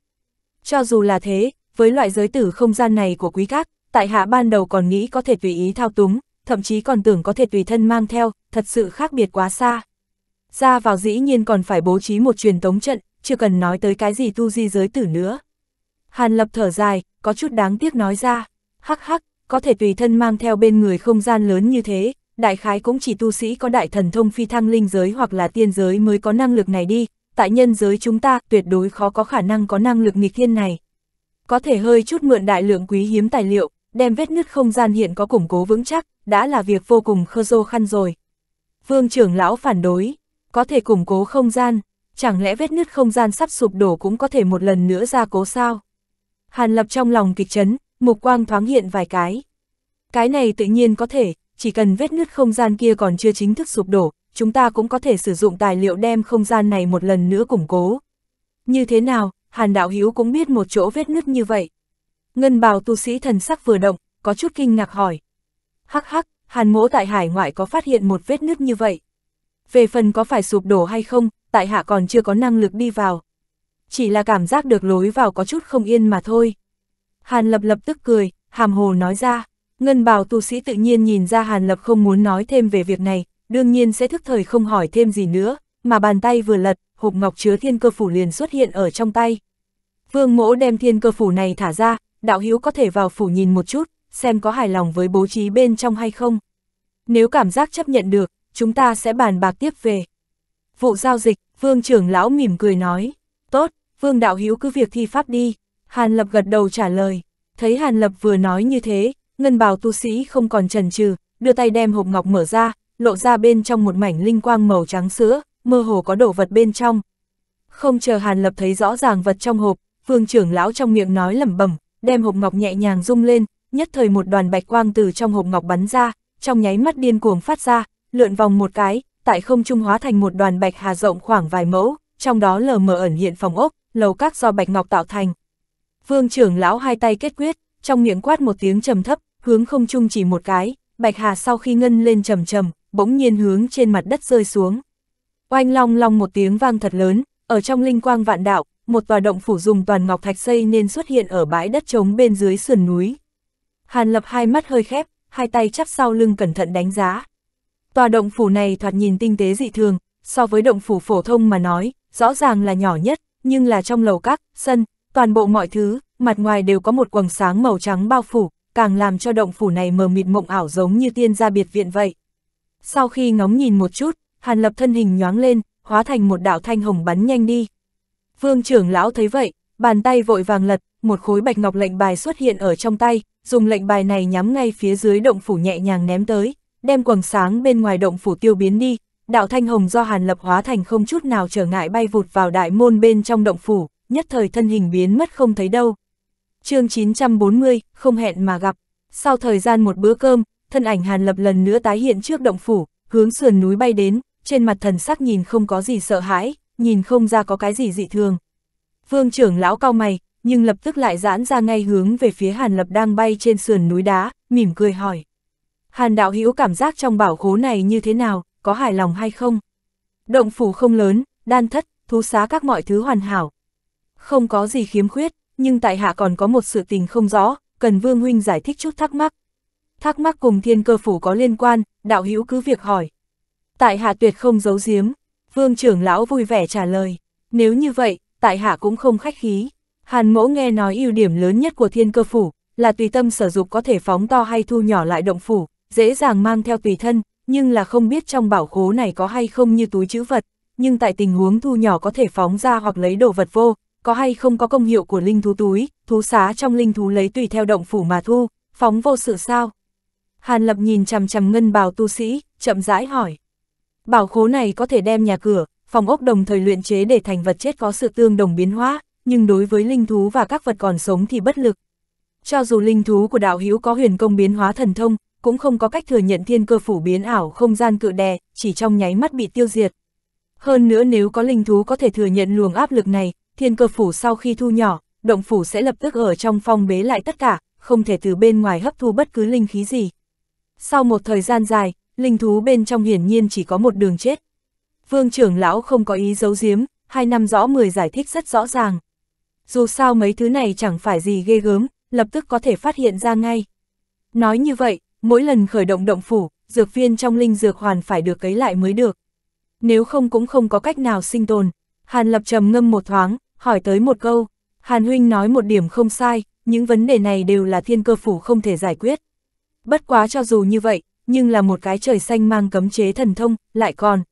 Cho dù là thế, với loại giới tử không gian này của quý các, tại hạ ban đầu còn nghĩ có thể tùy ý thao túng, thậm chí còn tưởng có thể tùy thân mang theo, thật sự khác biệt quá xa. Ra vào dĩ nhiên còn phải bố trí một truyền tống trận, chưa cần nói tới cái gì tu di giới tử nữa. Hàn lập thở dài, có chút đáng tiếc nói ra, hắc hắc, có thể tùy thân mang theo bên người không gian lớn như thế, đại khái cũng chỉ tu sĩ có đại thần thông phi thăng linh giới hoặc là tiên giới mới có năng lực này đi, tại nhân giới chúng ta tuyệt đối khó có khả năng có năng lực nghịch thiên này. Có thể hơi chút mượn đại lượng quý hiếm tài liệu, đem vết nứt không gian hiện có củng cố vững chắc, đã là việc vô cùng khơ dô khăn rồi. Vương trưởng lão phản đối, có thể củng cố không gian, chẳng lẽ vết nứt không gian sắp sụp đổ cũng có thể một lần nữa ra cố sao? Hàn lập trong lòng kịch chấn, mục quang thoáng hiện vài cái. Cái này tự nhiên có thể, chỉ cần vết nứt không gian kia còn chưa chính thức sụp đổ, chúng ta cũng có thể sử dụng tài liệu đem không gian này một lần nữa củng cố. Như thế nào, Hàn Đạo Hiếu cũng biết một chỗ vết nứt như vậy. Ngân bào tu sĩ thần sắc vừa động, có chút kinh ngạc hỏi. Hắc hắc, Hàn mỗ tại hải ngoại có phát hiện một vết nứt như vậy. Về phần có phải sụp đổ hay không, tại hạ còn chưa có năng lực đi vào. Chỉ là cảm giác được lối vào có chút không yên mà thôi. Hàn lập lập tức cười, hàm hồ nói ra. Ngân bào tu sĩ tự nhiên nhìn ra Hàn Lập không muốn nói thêm về việc này, đương nhiên sẽ thức thời không hỏi thêm gì nữa, mà bàn tay vừa lật, hộp ngọc chứa thiên cơ phủ liền xuất hiện ở trong tay. Vương mỗ đem thiên cơ phủ này thả ra, đạo hữu có thể vào phủ nhìn một chút, xem có hài lòng với bố trí bên trong hay không. Nếu cảm giác chấp nhận được, chúng ta sẽ bàn bạc tiếp về. Vụ giao dịch, vương trưởng lão mỉm cười nói, tốt, vương đạo hữu cứ việc thi pháp đi. Hàn Lập gật đầu trả lời, thấy Hàn Lập vừa nói như thế, ngân bào tu sĩ không còn chần chừ, đưa tay đem hộp ngọc mở ra, lộ ra bên trong một mảnh linh quang màu trắng sữa, mơ hồ có đồ vật bên trong. Không chờ Hàn Lập thấy rõ ràng vật trong hộp, vương trưởng lão trong miệng nói lẩm bẩm, đem hộp ngọc nhẹ nhàng rung lên, nhất thời một đoàn bạch quang từ trong hộp ngọc bắn ra, trong nháy mắt điên cuồng phát ra, lượn vòng một cái, tại không trung hóa thành một đoàn bạch hà rộng khoảng vài mẫu, trong đó lờ mờ ẩn hiện phòng ốc, lầu các do bạch ngọc tạo thành. Vương trưởng lão hai tay kết quyết, trong miệng quát một tiếng trầm thấp, hướng không chung chỉ một cái, Bạch Hà sau khi ngân lên trầm trầm, bỗng nhiên hướng trên mặt đất rơi xuống. Oanh long long một tiếng vang thật lớn, ở trong linh quang vạn đạo, một tòa động phủ dùng toàn ngọc thạch xây nên xuất hiện ở bãi đất trống bên dưới sườn núi. Hàn Lập hai mắt hơi khép, hai tay chắp sau lưng cẩn thận đánh giá. Tòa động phủ này thoạt nhìn tinh tế dị thường, so với động phủ phổ thông mà nói, rõ ràng là nhỏ nhất, nhưng là trong lầu các, sân, toàn bộ mọi thứ, mặt ngoài đều có một quầng sáng màu trắng bao phủ, càng làm cho động phủ này mờ mịt mộng ảo giống như tiên gia biệt viện vậy. Sau khi ngóng nhìn một chút, Hàn Lập thân hình nhoáng lên, hóa thành một đạo thanh hồng bắn nhanh đi. Vương trưởng lão thấy vậy, bàn tay vội vàng lật, một khối bạch ngọc lệnh bài xuất hiện ở trong tay, dùng lệnh bài này nhắm ngay phía dưới động phủ nhẹ nhàng ném tới, đem quầng sáng bên ngoài động phủ tiêu biến đi, đạo thanh hồng do Hàn Lập hóa thành không chút nào trở ngại bay vụt vào đại môn bên trong động phủ, nhất thời thân hình biến mất không thấy đâu chương 940, không hẹn mà gặp. Sau thời gian một bữa cơm, thân ảnh Hàn Lập lần nữa tái hiện trước động phủ, hướng sườn núi bay đến, trên mặt thần sắc nhìn không có gì sợ hãi, nhìn không ra có cái gì dị thường. Vương trưởng lão cao mày, nhưng lập tức lại giãn ra ngay hướng về phía Hàn Lập đang bay trên sườn núi đá, mỉm cười hỏi. Hàn đạo hữu cảm giác trong bảo khố này như thế nào, có hài lòng hay không? Động phủ không lớn, đan thất, thú xá các mọi thứ hoàn hảo. Không có gì khiếm khuyết, nhưng tại hạ còn có một sự tình không rõ, cần Vương Huynh giải thích chút thắc mắc. Thắc mắc cùng thiên cơ phủ có liên quan, đạo hữu cứ việc hỏi. Tại hạ tuyệt không giấu giếm, Vương trưởng lão vui vẻ trả lời, nếu như vậy, tại hạ cũng không khách khí. Hàn mẫu nghe nói ưu điểm lớn nhất của thiên cơ phủ, là tùy tâm sở dục có thể phóng to hay thu nhỏ lại động phủ, dễ dàng mang theo tùy thân, nhưng là không biết trong bảo khố này có hay không như túi chữ vật, nhưng tại tình huống thu nhỏ có thể phóng ra hoặc lấy đồ vật vô, có hay không có công hiệu của linh thú túi, thú xá trong linh thú lấy tùy theo động phủ mà thu, phóng vô sự sao? Hàn Lập nhìn chằm chằm ngân bào tu sĩ, chậm rãi hỏi. Bảo khố này có thể đem nhà cửa, phòng ốc đồng thời luyện chế để thành vật chết có sự tương đồng biến hóa, nhưng đối với linh thú và các vật còn sống thì bất lực. Cho dù linh thú của đạo hữu có huyền công biến hóa thần thông, cũng không có cách thừa nhận thiên cơ phủ biến ảo không gian cự đè, chỉ trong nháy mắt bị tiêu diệt. Hơn nữa nếu có linh thú có thể thừa nhận luồng áp lực này, thiên cơ phủ sau khi thu nhỏ, động phủ sẽ lập tức ở trong phong bế lại tất cả, không thể từ bên ngoài hấp thu bất cứ linh khí gì. Sau một thời gian dài, linh thú bên trong hiển nhiên chỉ có một đường chết. Vương trưởng lão không có ý giấu giếm, hai năm rõ mười giải thích rất rõ ràng. Dù sao mấy thứ này chẳng phải gì ghê gớm, lập tức có thể phát hiện ra ngay. Nói như vậy, mỗi lần khởi động động phủ, dược viên trong linh dược hoàn phải được cấy lại mới được. Nếu không cũng không có cách nào sinh tồn, Hàn Lập trầm ngâm một thoáng, hỏi tới một câu, Hàn Huynh nói một điểm không sai, những vấn đề này đều là thiên cơ phủ không thể giải quyết. Bất quá cho dù như vậy, nhưng là một cái trời xanh mang cấm chế thần thông, lại còn,